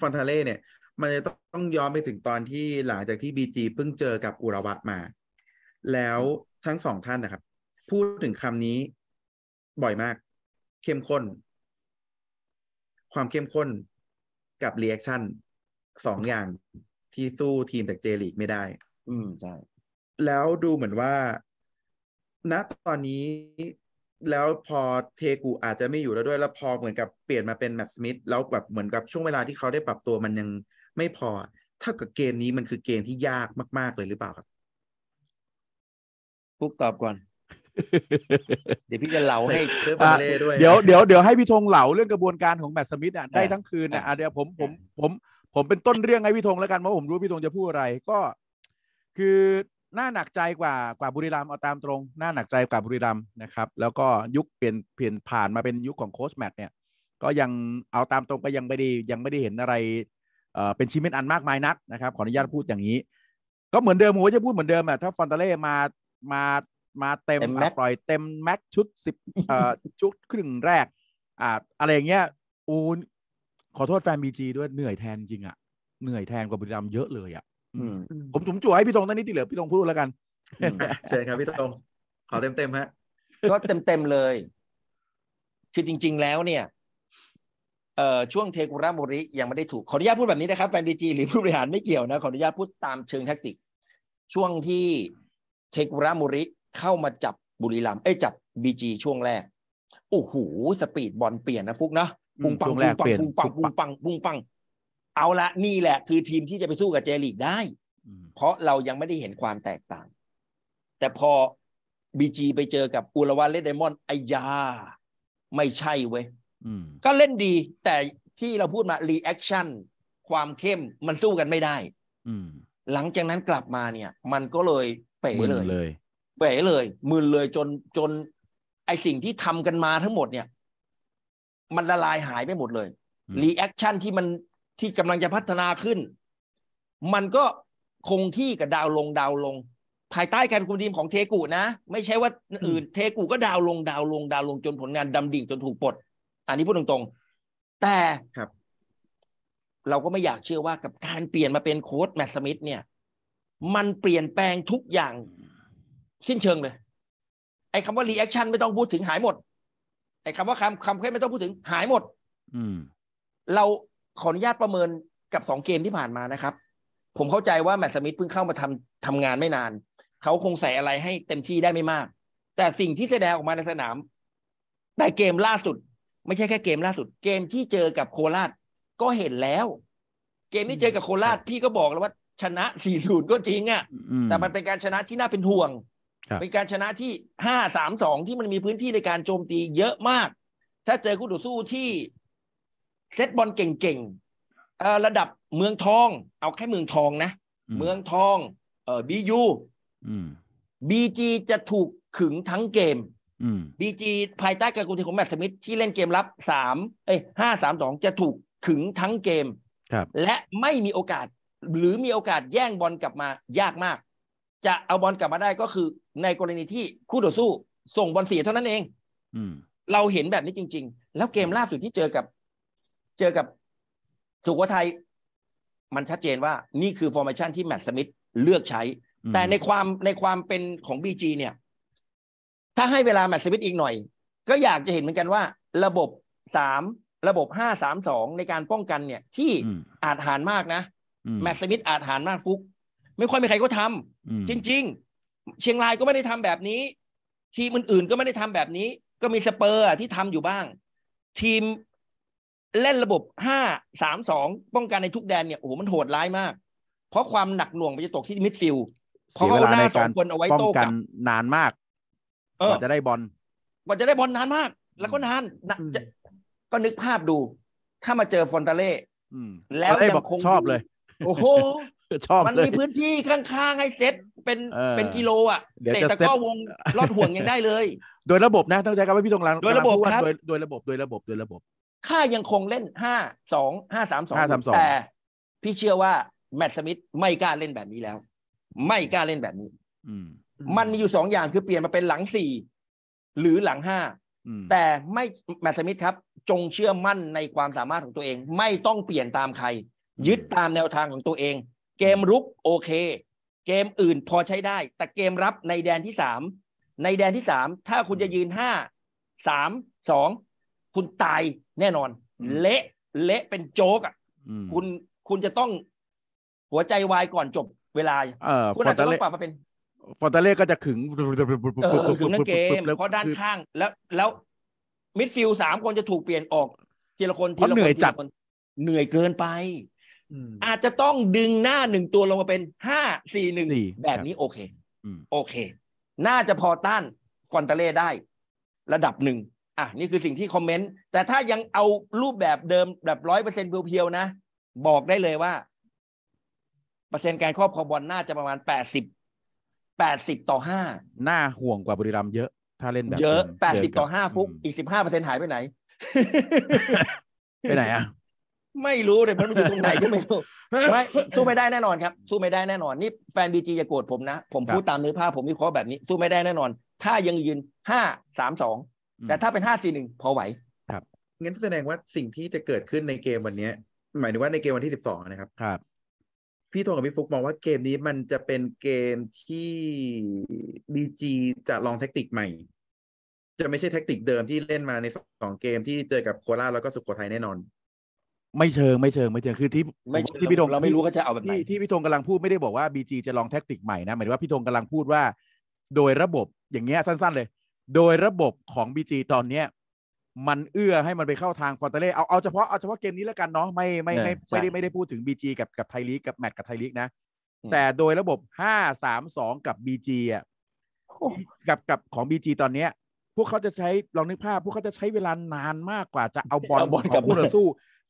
ฟอนเทเล่เนี่ย มันจะต้องย้อนไปถึงตอนที่หลังจากที่บีจีเพิ่งเจอกับอุระวะมา แล้วทั้งสองท่านนะครับ พูดถึงคำนี้ บ่อยมาก เข้มข้น ความเข้มข้นกับรีแอคชั่นสองอย่างที่สู้ทีมจากเจลีกไม่ได้ อืมใช่ แล้วดูเหมือนว่า ณ ตอนนี้ แล้วพอเทกูอาจจะไม่อยู่แล้วด้วย แล้วพอเหมือนกับเปลี่ยนมาเป็นแมตสมิธแล้วแบบเหมือนกับช่วงเวลาที่เขาได้ปรับตัวมันยังไม่พอ ถ้ากับเกมนี้มันคือเกมที่ยากมากๆเลยหรือเปล่าครับพุกตอบก่อน เดี๋ยวพี่จะเหลาให้เรื่องเล่ด้วยเดี๋ยวเดี๋ยวเดี๋ยวให้พี่ธงเหลาเรื่องกระบวนการของแมตสมิธอ่ะได้ทั้งคืนอ่ะเดี๋ยวผมผมผมผมเป็นต้นเรื่องไงพี่ธง แล้วกันเพราะผมรู้พี่ธงจะพูดอะไรก็คือหน้าหนักใจกว่ากว่าบุรีรัมเอาตามตรงหน้าหนักใจกว่าบุรีรัมนะครับแล้วก็ยุคเปลี่ยนเปลี่ยนผ่านมาเป็นยุคของโค้ชแมทเนี่ย ก็ยังเอาตามตรงก็ยังไม่ได้ยังไม่ได้เห็นอะไร เป็นชิ้นเป็นอันมากมายนัก นะครับ ขออนุญาตพูดอย่างนี้ ก็เหมือนเดิมผมก็จะพูดเหมือนเดิมอะถ้าฟอนเตเล่มามามาเต็มปล่อยเต็มแม็กชุดสิบชุดครึ่งแรกอ่าอะไรอย่างเงี้ยออนขอโทษแฟนบีจีด้วยเหนื่อยแทนจริงอะเหนื่อยแทนกว่าบุรีรัมย์เยอะเลยอะผมจุ๋มจ่วยพี่ตรงตอนนี้ที่เหลือพี่ตรงพูดแล้วกันเชิญครับพี่ตรงขอเต็มเต็มฮะก็เต็มเต็มเลย คือจริง ๆ แล้วเนี่ย เอ่อช่วงเทกุระโมริยังไม่ได้ถูก ขออนุญาตพูดแบบนี้นะครับ แฟนบีจีหรือผู้บริหารไม่เกี่ยวนะขออนุญาตพูดตามเชิงแทคติก ช่วงที่ เทกุระโมริเข้ามาจับบุรีรัมย์เอ้ยจับบีจีช่วงแรกโอ้โหสปีดบอลเปลี่ยนนะฟุกเนาะปุงปังปุงปังปุงปังปุงปังปุงปัง เอาละนี่แหละ คือทีมที่จะไปสู้กับเจลีกได้ เพราะเรายังไม่ได้เห็นความแตกต่าง แต่พอบีจี ไปเจอกับอุลวาเลดไดมอน อาไอยาไม่ใช่เว้ยก็เล่นดีแต่ที่เราพูดมา รีแอคชั่นความเข้มมันสู้กันไม่ได้ หลังจากนั้นกลับมาเนี่ย มันก็เลย เป๋เลย เป๋เลยมึนเลยจนจนไอสิ่งที่ทำกันมาทั้งหมดเนี่ยมันละลายหายไปหมดเลย รีแอคชั่นที่มันที่กำลังจะพัฒนาขึ้น มันก็คงที่กับดาวลงดาวลง ภายใต้การคุมทีมของเทกูนะ ไม่ใช่ว่า อื่นเทกูก็ดาวลงดาวลงดาวลงจนผลงานดำดิ่งจนถูกปลดอันนี้พูดตรงๆ แต่ครับ เราก็ไม่อยากเชื่อว่ากับการเปลี่ยนมาเป็นโค้ดแมตสมิธเนี่ย มันเปลี่ยนแปลงทุกอย่างสิ้นเชิงเลย ไอ้คำว่ารีแอคชั่นไม่ต้องพูดถึงหายหมดอ้คำว่าคำคำเค่ไม่ต้องพูดถึงหายหมดมเราขออนุญาตประเมินกับสองเกมที่ผ่านมานะครับ ผมเข้าใจว่าแมตต์สมิธเพิ่งเข้ามาทำทำางานไม่นาน เขาคงใส่อะไรให้เต็มที่ได้ไม่มาก แต่สิ่งที่แสดงออกมาในสนาม ในเกมล่าสุด ไม่ใช่แค่เกมล่าสุด เกมที่เจอกับโคราช ก็เห็นแล้ว เกมที่เจอกับโคราชพี่ก็บอกแล้วว่าชนะศูนย์ก็จริงอะ่ะแต่มันเป็นการชนะที่น่าเป็นห่วงเป็นการชนะที่ห้าสามสองที่มันมีพื้นที่ในการโจมตีเยอะมาก ถ้าเจอคู่ต่อสู้ที่เซตบอลเก่งๆ ระดับเมืองทอง เอาแค่เมืองทองนะ เมืองทองเอ่อบียูบีจีจะถูกขึงทั้งเกมบีจีภายใต้การคุมทีมของแมตต์สมิธที่เล่นเกมรับสามเอ้ยห้าสามสองจะถูกขึงทั้งเกม และไม่มีโอกาส หรือมีโอกาสแย่งบอลกลับมายากมากจะเอาบอลกลับมาได้ก็คือในกรณีที่คู่ต่อสู้ ส่งบอลเสียเท่านั้นเอง อืม เราเห็นแบบนี้จริงๆ แล้วเกมล่าสุดที่เจอกับ เจอกับสุโขทัย มันชัดเจนว่านี่คือฟอร์มชันที่แมตต์สมิธเลือกใช้ แต่ในความในความเป็นของบีจีเนี่ย ถ้าให้เวลาแมตต์สมิธอีกหน่อย ก็อยากจะเห็นเหมือนกันว่า ระบบสามระบบห้าสามสองในการป้องกันเนี่ยที่อาจหารมากนะแมตต์สมิธอาจหารมากฟุกไม่ค่อยมีใครก็ทำจริง ๆ เชียงรายก็ไม่ได้ทำแบบนี้ ทีมอื่นๆก็ไม่ได้ทำแบบนี้ ก็มีสเปอร์ที่ทำอยู่บ้าง ทีมเล่นระบบห้าสามสองป้องกันในทุกแดนเนี่ยโอ้โหมันโหดร้ายมาก เพราะความหนักหน่วงมันจะตกที่มิดฟิลเพราะเอาหน้าสองคนเอาไว้โต้กันนานมากกว่าจะได้บอลกว่าจะได้บอลนานมาก แล้วก็นานก็นึกภาพดู ถ้ามาเจอฟอนตาเล่แล้วยังคงชอบเลย โอ้โหชอบมันมีพื้นที่ข้างๆ ให้เซตเป็นเป็นกิโลอ่ะเตะตะก้อวงรอดห่วงยังได้เลย โดยระบบนะต้องใจกับว่าพี่ตรงรังโดยระบบครับโดยระบบโดยระบบโดยระบบข้ายังคงเล่นห้าสองห้าสามสองแต่พี่เชื่อว่าแมต์สมิธไม่กล้าเล่นแบบนี้แล้ว ไม่กล้าเล่นแบบนี้มันมีอยู่สองอย่างคือเปลี่ยนมาเป็นหลังสี่หรือหลังห้าแต่ไม่แมต์สมิธครับจงเชื่อมั่นในความสามารถของตัวเอง ไม่ต้องเปลี่ยนตามใคร ยึดตามแนวทางของตัวเองเกมรุกโอเค เกมอื่นพอใช้ได้ แต่เกมรับในแดนที่สามในแดนที่สามถ้าคุณจะยืนห้าสามสองคุณตายแน่นอน เละเละเป็นโจ๊กอ่ะคุณคุณจะต้องหัวใจวายก่อนจบเวลาคุณอาจจะต้องปรับมาเป็นฟอนตาเล่ก็จะขึงขึงนั่งเกมเพราะด้านข้างแล้วแล้วมิดฟิลสามคนจะถูกเปลี่ยนออกทีละคนทีละคนเหนื่อยจัดเหนื่อยเกินไปอาจจะต้องดึงหน้าหนึ่งตัวลงมาเป็นห้าสี่หนึ่งแบบนี้โอเคโอเค น่าจะพอต้านฟอนเตเล่ได้ระดับหนึ่งอ่ะนี่คือสิ่งที่คอมเมนต์ แต่ถ้ายังเอารูปแบบเดิมแบบร้อยเปอร์เซ็นต์เพียวๆ นะ บอกได้เลยว่า เปอร์เซ็นต์การครอบครองบอลน่าจะประมาณแปดสิบแปดสิบต่อห้าน่าห่วงกว่าบุรีรัมย์เยอะ ถ้าเล่นแบบเยอะแปดสิบต่อห้าฟุกอีกสิบห้าเปอร์เซ็นหายไปไหนไปไหนอ่ะไม่รู้เลยมันอยู่ตรงไหนก็ไม่รู้ไม่สู้ไม่ได้แน่นอนครับ สู้ไม่ได้แน่นอน นี่แฟนบีจีอย่าโกรธผมนะ ผมพูดตามเนื้อผ้าผมวิเคราะห์แบบนี้ สู้ไม่ได้แน่นอน ถ้ายังยืนห้าสามสองแต่ถ้าเป็นห้าสี่หนึ่งพอไหวครับงั้นแสดงว่าสิ่งที่จะเกิดขึ้นในเกมวันนี้หมายถึงว่าในเกมวันที่สิบสองนะครับครับ พี่ทงกับพี่ฟุกมองว่าเกมนี้มันจะเป็นเกมที่บีจีจะลองแท็กติกใหม่ จะไม่ใช่แท็กติกเดิมที่เล่นมาในสองเกมที่เจอกับโคราชแล้วก็สุโขทัยแน่นอนไม่เชิงไม่เชิง ไม่เชิง คือที่ไม่ที่พี่ธงเราไม่รู้เขาจะเอาแบบไหนที่พี่ธงกำลังพูดไม่ได้บอกว่าบีจีจะลองแท็กติกใหม่นะหมายถึงว่าพี่ธงกำลังพูดว่า โดยระบบอย่างเงี้ยสั้น ๆเลย โดยระบบของบีจีตอนเนี้ยมันเอื้อให้มันไปเข้าทางฟอนเตเล่เอาเอาเฉพาะเอาเฉพาะเกมนี้แล้วกันเนาะไม่ไม่ไม่ไม่ได้ไม่ได้พูดถึงบีจีกับกับไทยลีกกับแมตช์กับไทยลีกนะ แต่โดยระบบห้าสามสองกับบีจีอ่ะกับกับของบีจีตอนเนี้ย พวกเขาจะใช้ลองนึกภาพ พวกเขาจะใช้เวลานานมากกว่าจะเอาบอลของคู่ต่อสู้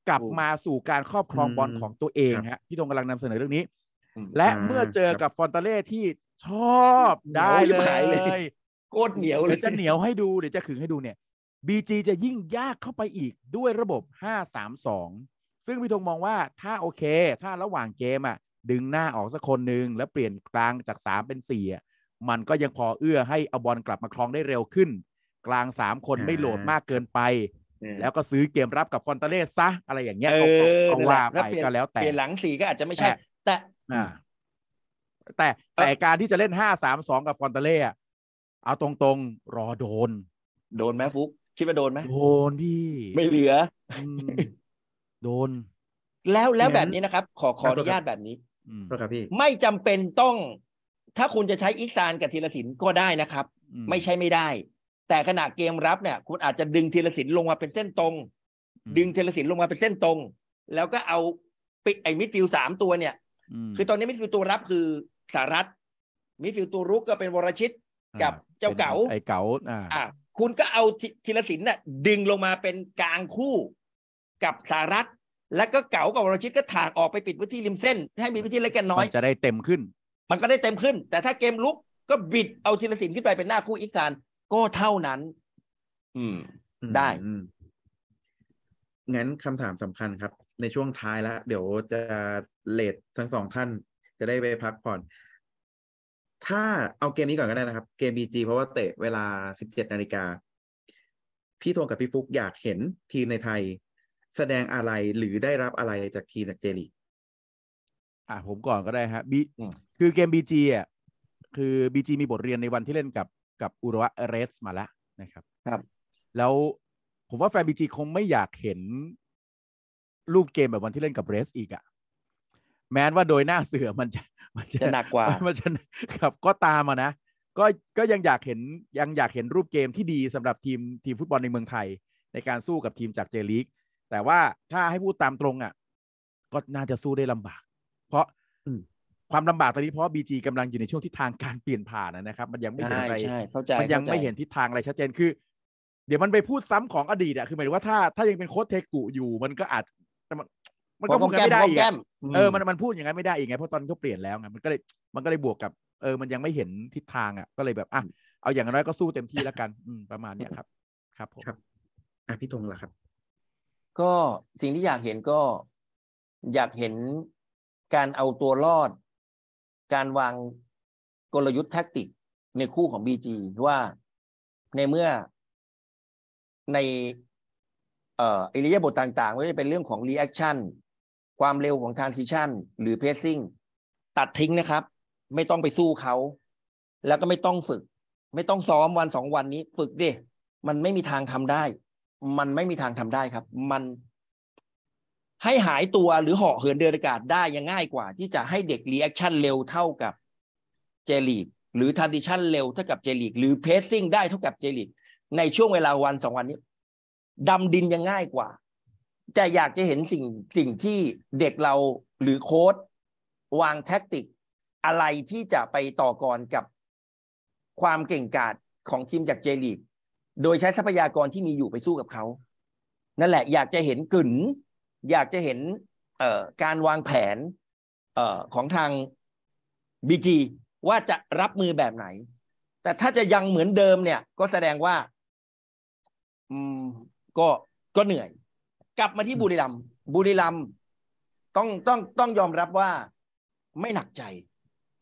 กลับมาสู่การครอบครองบอลของตัวเองฮะ พี่ธงกำลังนำเสนอเรื่องนี้ และเมื่อเจอกับฟอนตาเล่ที่ชอบได้เลยโคตรเหนียวเลยจะเหนียวให้ดูเดี๋ยวจะขึงให้ดูเนี่ยบีจีจะยิ่งยากเข้าไปอีกด้วยระบบ 5-3-2 ซึ่งพี่ธงมองว่าถ้าโอเค ถ้าระหว่างเกมอ่ะ ดึงหน้าออกสักคนหนึ่งแล้วเปลี่ยนกลางจากสามเป็นสี่ะมันก็ยังพอเอื้อให้อบอลกลับมาคลองได้เร็วขึ้น กลางสามคนไม่โหลดมากเกินไปแล้วก็ซื้อเกมรับกับฟอนเตเลสซะ อะไรอย่างเงี้ยเอาว่าไปก็แล้วแต่เปลี่ยนหลังสี่ก็อาจจะไม่ใช่ แต่แต่แต่การที่จะเล่นห้าสามสองกับฟอนเตเล่เอาตรงๆ รอโดน โดนไหมฟุก คิดว่าโดนไหม โดนพี่ ไม่เหลือ โดน แล้วแล้วแบบนี้นะครับ ขอขออนุญาตแบบนี้ครับพี่ ไม่จำเป็นต้อง ถ้าคุณจะใช้อีสซานกับธีรศิลป์ก็ได้นะครับ ไม่ใช่ไม่ได้แต่ขณะเกมรับเนี่ยคุณอาจจะดึงเทเลสินลงมาเป็นเส้นตรง ดึงเทเลสินลงมาเป็นเส้นตรง แล้วก็เอาปิดไอ้มิดฟิลสามตัวเนี่ย คือตอนนี้มิดฟิลตัวรับคือสารัตมิดฟิลตัวรุกก็เป็นวรชิตกับเจ้าเก๋าไอ้เก๋าอ่าคุณก็เอาเทเลสินน่ะดึงลงมาเป็นกลางคู่ กับสารัตแล้วก็เก๋ากับวรชิตก็ถากออกไปปิดพื้นที่ริมเส้น ให้มีพื้นที่เล็กนน้อยจะได้เต็มขึ้น มันก็ได้เต็มขึ้น แต่ถ้าเกมลุกก็บิดเอาทีละสินขึ้นไปเป็นหน้าคู่อีกการก็เท่านั้น อืม ได้งั้นคำถามสำคัญครับ ในช่วงท้ายแล้ว เดี๋ยวจะเลททั้งสองท่าน จะได้ไปพักผ่อน ถ้าเอาเกมนี้ก่อนก็ได้นะครับ เกมบีจีเพราะว่าเตะเวลาสิบเจ็ดนาฬิกา พี่ทงกับพี่ฟุกอยากเห็นทีมในไทยแสดงอะไรหรือได้รับอะไรจากทีมจากเจลีอ่ะผมก่อนก็ได้ฮะบีคือเกมบีจีอ่ะ คือบีจีมีบทเรียนในวันที่เล่นกับกับอุระเรสมาแล้วนะครับ ครับแล้ว ผมว่าแฟนบีจี คงไม่อยากเห็น รูปเกมแบบวันที่เล่นกับเรสอีกอะแม้ว่าโดยหน้าเสือมันจะมันจะหนักกว่ามันจะครับก็ตามอะนะก็ก็ยังอยากเห็นยังอยากเห็นรูปเกมที่ดีสำหรับทีมทีมฟุตบอลในเมืองไทย ในการสู้กับทีมจากเจลีกแต่ว่าถ้าให้พูดตามตรงอะ่ะก็น่าจะสู้ได้ลำบาก เพราะความลำบากตอนนี้เพราะบีจีกำลังอยู่ในช่วงทิศทางการเปลี่ยนผ่านนะครับ มันยังไม่เห็นอะไรมันยังไม่เห็นทิศทางอะไรชัดเจนคือ เดี๋ยวมันไปพูดซ้ำของอดีตอะคือหมายถึงว่าถ้าถ้ายังเป็นโค้ชเทกุอยู่ มันก็อาจ มันก็พันไม่ได้อีกเออมันมันพูดอย่างนั้นไม่ได้อีกไงเพราะตอนเขาเปลี่ยนแล้วไงมันก็เลยมันก็เลยบวกกับ เออ มันยังไม่เห็นทิศทางอ่ะก็เลยแบบอ่ะเอาอย่างน้อยก็สู้เต็มที่แล้วกัน อืมประมาณเนี้ยครับ ครับผมครับอ่ะพี่ธงล่ะครับ ก็สิ่งที่อยากเห็นก็อยากเห็นการเอาตัวรอดการวางกลยุทธ์แท็กติกในคู่ของ BG ว่าในเมื่อ ใน เอ่ออิริยาบถต่าง ๆไม่ว่าจะเป็นเรื่องของรีแอคชั่นความเร็วของทร a n ิชชันหรือเพสซิ่งตัดทิ้งนะครับ ไม่ต้องไปสู้เขาแล้วก็ไม่ต้องฝึก ไม่ต้องซ้อมวันสองวันนี้ ฝึกดิมันไม่มีทางทำได้ มันไม่มีทางทำได้ครับ มันให้หายตัวหรือหาะเหินเดินอากาศได้ยังง่ายกว่า ที่จะให้เด็กรีแอคชั่นเร็วเท่ากับเจลีกหรือทันดิชั่นเร็วเท่ากับเจลีกหรือเพสซิ่งได้เท่ากับเจลีกในช่วงเวลาวันสองวันนี้ดำดินยังง่ายกว่าแต่อยากจะเห็นสิ่งสิ่งที่เด็กเราหรือโค้ดวางแท็กติก อะไรที่จะไปต่อกรกับ ความเก่งกาจของทีมจากเจลีกโดยใช้ทรัพยากรที่มีอยู่ไปสู้กับเขานั่นแหละอยากจะเห็นกึืนอยากจะเห็นการวางแผนของทางบีจี ว่าจะรับมือแบบไหน แต่ถ้าจะยังเหมือนเดิมเนี่ย ก็แสดงว่า อืมก็ก็เหนื่อย กลับมาที่บุรีรัมบุรีรัมต้องต้องต้องยอมรับว่า ไม่หนักใจ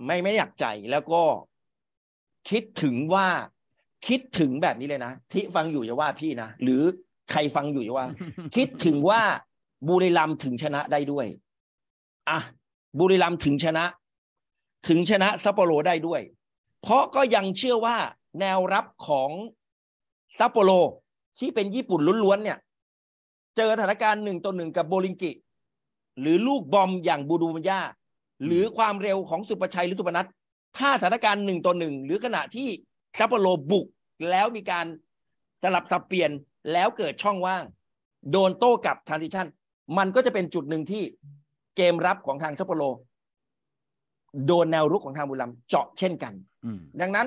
ไม่ไม่หนักใจแล้วก็ คิดถึงว่า คิดถึงแบบนี้เลยนะที่ฟังอยู่อย่าว่าพี่นะหรือใครฟังอยู่อย่าว่า คิดถึงว่าบุรีรัมถึงชนะได้ด้วย อ่ะบุรีรัมถึงชนะ ถึงชนะซัปโปโรได้ด้วย เพราะก็ยังเชื่อว่าแนวรับของซัปโปโรที่เป็นญี่ปุ่นล้วนๆเนี่ย เจอสถานการณ์หนึ่งต่อหนึ่งกับโบลิงกิ หรือลูกบอมอย่างบูดูมัญญาหรือความเร็วของสุประชัยหรือสุปนัทถ้าสถานการณ์หนึ่งต่อหนึ่งหรือขณะที่ซัปโปโรบุกแล้วมีการสลับสับเปลี่ยนแล้วเกิดช่องว่าง โดนโต้กับทานติชันมันก็จะเป็นจุดหนึ่งที่เกมรับของทางทัปโปโล โดนแนวรุกของทางบุรีรัมเจาะเช่นกันดังนั้น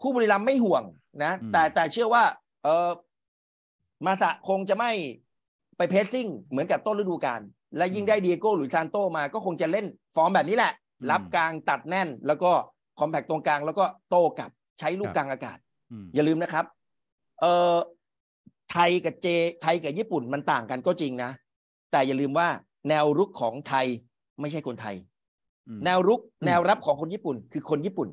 คู่บุรีรัมไม่ห่วงนะ แต่แต่เชื่อว่า เออมาสะคงจะไม่ไปเพสซิ่ง เหมือนกับต้นฤดูกาลและยิ่งได้เดียโก้หรือซานโตมาก็คงจะเล่นฟอร์มแบบนี้แหละ รับกลางตัดแน่น แล้วก็คอมแพกตรงกลางแล้วก็โตกลับใช้ลูกกลางอากาศอย่าลืมนะครับ เออไทยกับเจไทยกับญี่ปุ่นมันต่างกันก็จริงนะแต่อย่าลืมว่าแนวรุกของไทยไม่ใช่คนไทย แนวรุกแนวรับของคนญี่ปุ่นคือคนญี่ปุ่น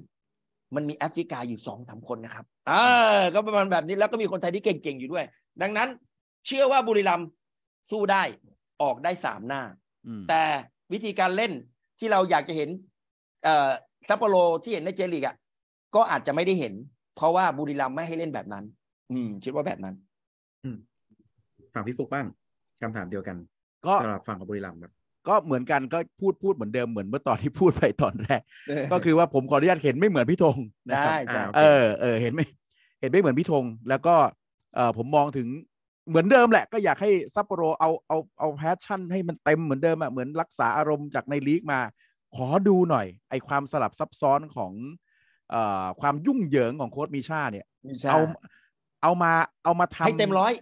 มันมีแอฟริกาอยู่สองสามคนนะครับอ่าก็ประมาณแบบนี้แล้วก็มีคนไทยที่เก่งๆอยู่ด้วย ดังนั้น เชื่อว่าบุรีรัมสู้ได้ออกได้สามหน้าแต่วิธีการเล่นที่เราอยากจะเห็น เอซัปโปโรที่เห็นในเจลีกอ่ะ ก็อาจจะไม่ได้เห็นเพราะว่าบุรีรัมไม่ให้เล่นแบบนั้น อืมคิดว่าแบบนั้น อืมถามพี่ฟุกบ้างคำถามเดียวกันก็สำหรับฝั่งของบุรีรัมย์ครับก็เหมือนกันก็พูดพูดเหมือนเดิมเหมือนเมื่อตอนที่พูดไปตอนแรกก็คือว่าผมขออนุญาตเห็นไม่เหมือนพี่ธงนะครับเออเออเห็นไม่เห็นไม่เหมือนพี่ธง แล้วก็เออผมมองถึงเหมือนเดิมแหละก็อยากให้ซัปโปโรเอาเอาเอาแพชชั่นให้มันเต็มเหมือนเดิมอะเหมือนรักษาอารมณ์จากในลีกมา ขอดูหน่อย ไอความสลับซับซ้อนของเอ่อความยุ่งเหยิงของโค้ดมิชาเนี่ยเอาเอามาเอามาทำให้เต็มร้อย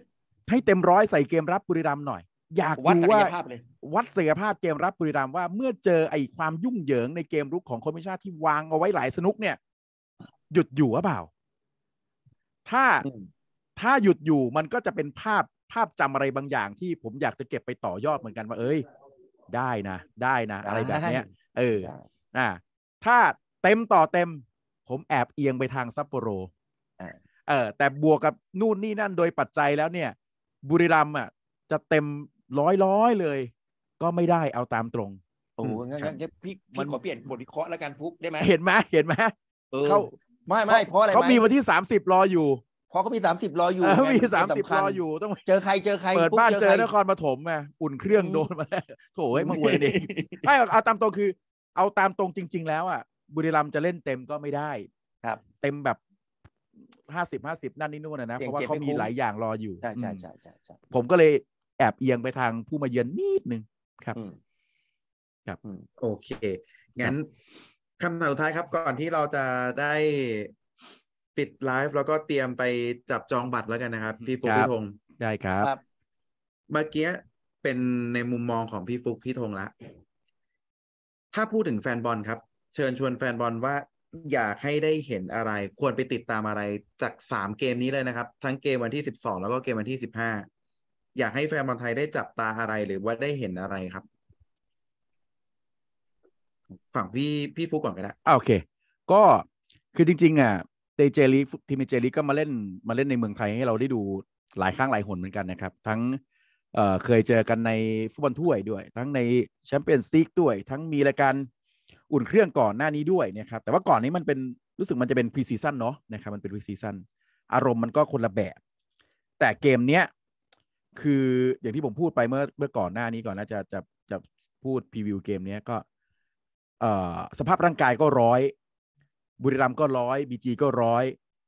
ให้เต็มร้อยใส่เกมรับบุรีรัมย์หน่อยอยากวัดูว่ยภาพเลยวัดศักยภาพเกมรับบุรีรัมว่าเมื่อเจอไอ้ความยุ่งเหยิงในเกมรุกของคอมมิชชั่นที่วางเอาไว้หลายสนุกเนี่ย หยุดอยู่หรือเปล่า ถ้าถ้าหยุดอยู่มันก็จะเป็นภาพภาพจำอะไรบางอย่างที่ผมอยากจะเก็บไปต่อยอดเหมือนกันว่าเอ้ย ได้นะ ได้นะ อะไรแบบเนี้ยเอออ่าถ้าเต็มต่อเต็ม ผมแอบเอียงไปทางซัปโปโรเออ แต่บวกกับนู่นนี่นั่นโดยปัจจัยแล้วเนี่ยบุรีรัมย์อ่ะ จะเต็มร้อยร้อยเลย ก็ไม่ได้เอาตามตรงโอ้งั้นงั้นพี่มันขอเปลี่ยนบทวิเคราะห์แล้วกันฟุกได้ไหมเห็นไหมเห็นไหมเขาไม่ไม่ เพราะอะไรเขามีวันที่สามสิบรออยู่พราะเขามีสามสิบรออยู่มีสามสิบรออยู่ต้องเจอใครเจอใครเปิดบ้านเจอนครปฐมไงอุ่นเครื่องโดนมาแล้วโถไอ้มาอวยเองไม่เอาตามตรงคือ เอาตามตรงจริง ๆ แล้วอ่ะ บุรีรัมจะเล่นเต็มก็ไม่ได้ ครับ เต็มแบบห้าสิบห้าสิบนั่นนี่นู่นนะ เพราะว่าเขามีหลายอย่างรออยู่ใช่ใช่ใช่ผมก็เลยแอบเอียงไปทางผู้มาเยือนนิดนึงครับครับโอเค งั้นคำถามสุดท้ายครับก่อนที่เราจะได้ปิดไลฟ์แล้วก็เตรียมไปจับจองบัตรแล้วกันนะครับ พี่ปุ๊กพี่ธงได้ครับ เมื่อกี้เป็นในมุมมองของพี่ฟุกพี่ธงละถ้าพูดถึงแฟนบอลครับ เชิญชวนแฟนบอลว่าอยากให้ได้เห็นอะไร ควรไปติดตามอะไรจากสามเกมนี้เลยนะครับ ทั้งเกมวันที่สิบสองแล้วก็เกมวันที่สิบห้าอยากให้แฟนบอลไทยได้จับตาอะไรหรือว่าได้เห็นอะไรครับ ฝั่งพี่พี่ฟุกก่อนก็ได้โอเค ก็คือจริงๆ อ่ะเตเจลีทีมเจลีก็มาเล่นมาเล่นในเมืองไทย ให้เราได้ดูหลายครั้งหลายหนเหมือนกันนะครับ ทั้งเเคยเจอกันในฟุตบอลถ้วยด้วย ทั้งในแชมเปี้ยนซีกด้วย ทั้งมีรายการอุ่นเครื่องก่อนหน้านี้ด้วยนะครับแต่ว่าก่อนนี้มันเป็นรู้สึกมันจะเป็นพรีซีซั่นเนาะนะครับมันเป็นพรีซีซั่นอารมณ์มันก็คนละแบบ แต่เกมเนี้ยคืออย่างที่ผมพูดไปเมื่อเมื่อก่อนหน้านี้ก่อนนะจะจะจะพูดพรีวิวเกมนี้ก็เอ่อสภาพร่างกายก็ร้อยบุรีรัมก็ร้อยบีจีก็ร้อย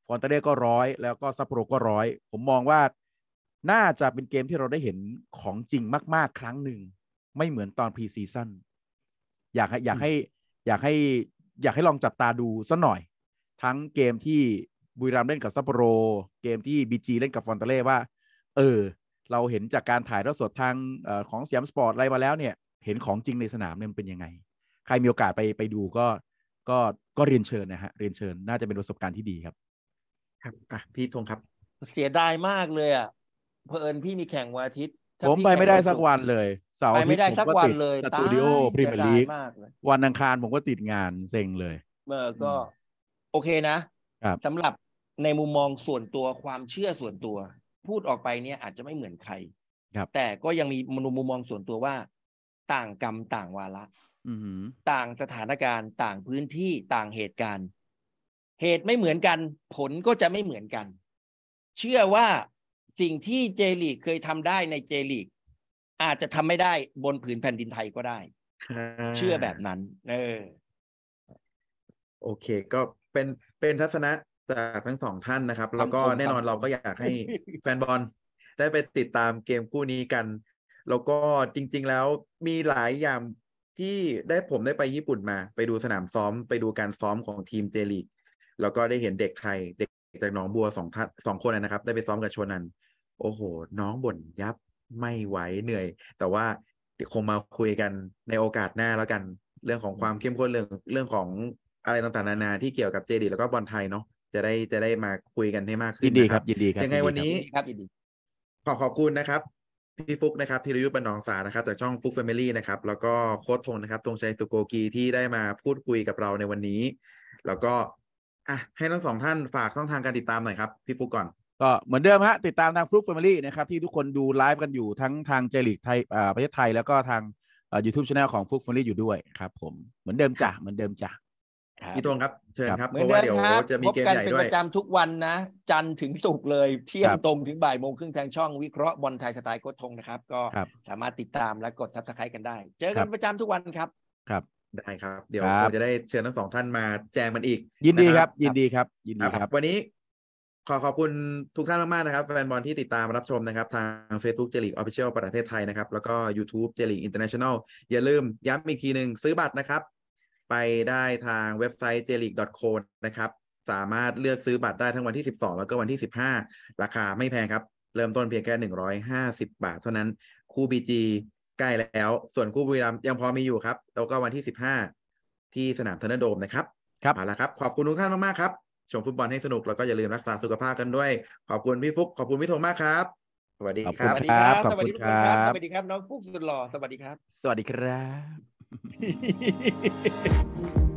ฟอนเตเด่ก็ร้อยแล้วก็ซัปโปโรก็ร้อย ผมมองว่าน่าจะเป็นเกมที่เราได้เห็นของจริงมาก ๆครั้งหนึ่ง ไม่เหมือนตอนพรีซีซั่นอยากให้อยากให้อยากให้อยากให้ลองจับตาดูสัหน่อย ทั้งเกมที่บุรีรัมเล่นกับซัปโปโรเกมที่บีจีเล่นกับฟอนเตเล่ว่า เออเราเห็นจากการถ่ายทอดสดทางอของสยามสปอร์ตอะไรมาแล้วเนี่ย เห็นของจริงในสนามเนี่ยมันเป็นยังไง ใครมีโอกาสไปไปดูก็ ก็ก็เรียนเชิญนะฮะ เรียนเชิญน่าจะเป็นประสบการณ์ที่ดีครับ ครับ อ่ะ พี่ทงครับ เสียดายมากเลยอ่ะเพอินพี่มีแข่งวันอาทิตย์ผมไปไม่ได้สักวันเลย เสาร์อาทิตย์ผมก็ติดสตูดิโอพรีเมียร์ลีก วันอังคารผมก็ติดงานเซ็งเลยเออก็ โอเคนะ ครับสำหรับในมุมมองส่วนตัวความเชื่อส่วนตัวพูดออกไปเนี่ย อาจจะไม่เหมือนใคร ครับ แต่ก็ยังมีมุมมองส่วนตัวว่า ต่างกรรมต่างวาระ ต่างสถานการณ์ ต่างพื้นที่ต่างเหตุการณ์ เหตุไม่เหมือนกัน ผลก็จะไม่เหมือนกัน เชื่อว่าสิ่งที่เจลีกเคยทำได้ในเจลีก อาจจะทำไม่ได้บนผืนแผ่นดินไทยก็ได้เชื่อแบบนั้น เออ โอเค ก็เป็นเป็นทัศนะจากทั้งสองท่านนะครับ แล้วก็แน่นอนเราก็อยากให้แฟนบอล ได้ไปติดตามเกมคู่นี้กัน แล้วก็จริงๆแล้วมีหลายอย่างที่ได้ผมได้ไปญี่ปุ่นมา ไปดูสนามซ้อมไปดูการซ้อมของทีมเจลีกแล้วก็ได้เห็นเด็กไทย เด็กจากหนองบัวสองท่านสองคนนะครับ ได้ไปซ้อมกับชวนันโอ้โห น้องบ่นยับไม่ไหวเหนื่อย แต่ว่าคงมาคุยกันในโอกาสหน้าแล้วกันเรื่องของความเข้มข้นเรื่องเรื่องของอะไรต่างๆนานาที่เกี่ยวกับเจดีแล้วก็บอลไทยเนาะจะได้จะได้มาคุยกันให้มากขึ้นยินดีครับยินดีครับยังไงวันนี้ครับยินดี ขอขอบคุณนะครับพี่ฟุกนะครับธีรยุทธ์บนองสา นะครับจากช่องฟุกแฟมิลี่นะครับ แล้วก็โค้ชทงนะครับธงชัยสุโกกีที่ได้มาพูดคุยกับเราในวันนี้แล้วก็ อ่ะให้ทั้งสองท่านฝากช่องทางการติดตามหน่อยครับพี่ฟุกก่อนก็เหมือนเดิมฮะติดตามทางฟุกแฟมิลี่นะครับ ที่ทุกคนดูไลฟ์กันอยู่ทั้งทางเจลิกไทยประเทศไทย แล้วก็ทางยูทูบช anel ของฟุกแฟมิลี่อยู่ด้วยครับผมเหมือนเดิมจ้ะเหมือนเดิมจ้ะพี่ตรงครับ เชิญครับเพราะว่าเดี๋ยวจะมีเกมใหญ่ด้วยเป็นประจำทุกวันนะจันถึงศุกร์เลย เที่ยงตรงถึงบ่ายโมงครึ่งทางช่องวิเคราะห์บอลไทยสไตล์โคชทงนะครับ ก็สามารถติดตามและกดซับสไครต์กันได้เจอกันประจำทุกวันครับ ครับได้ครับเดี๋ยวผมจะได้เชิญทั้งสองท่านมา แจมมันอีก ยินดีครับ ยินดีครับ ยินดีครับ วันนี้ ขอขอบคุณทุกท่านมาก ๆ นะครับแฟนบอลที่ติดตามรับชมนะครับ ทาง Facebook เจลิกออฟฟิเชียลประเทศไทยนะครับแล้วก็ YouTube เจลิกอินเตอร์เนชั่นแนลอย่าลืมย้ำอีกทีหนึ่งซื้อบัตรนะครับไปได้ทางเว็บไซต์ jleague.co นะครับ สามารถเลือกซื้อบัตรได้ทั้งวันที่ 12 แล้วก็วันที่ 15 ราคาไม่แพงครับ เริ่มต้นเพียงแค่150 บาท เท่านั้นคู่ BG ใกล้แล้ว ส่วนคู่บุรีรัมยังพอมีอยู่ครับ แล้วก็วันที่ 15 ที่สนามธนโดมนะครับครับเอาละครับ ขอบคุณทุกท่านมากๆครับ ชมฟุตบอลให้สนุกแล้วก็อย่าลืมรักษาสุขภาพกันด้วย ขอบคุณพี่ฟุกขอบคุณพี่ธงมากครับ สวัสดีครับสวัสดีครับ สวัสดีครับสวัสดีครับน้องฟุกสุดหล่อสวัสดีครับสวัสดีครับ Yeah.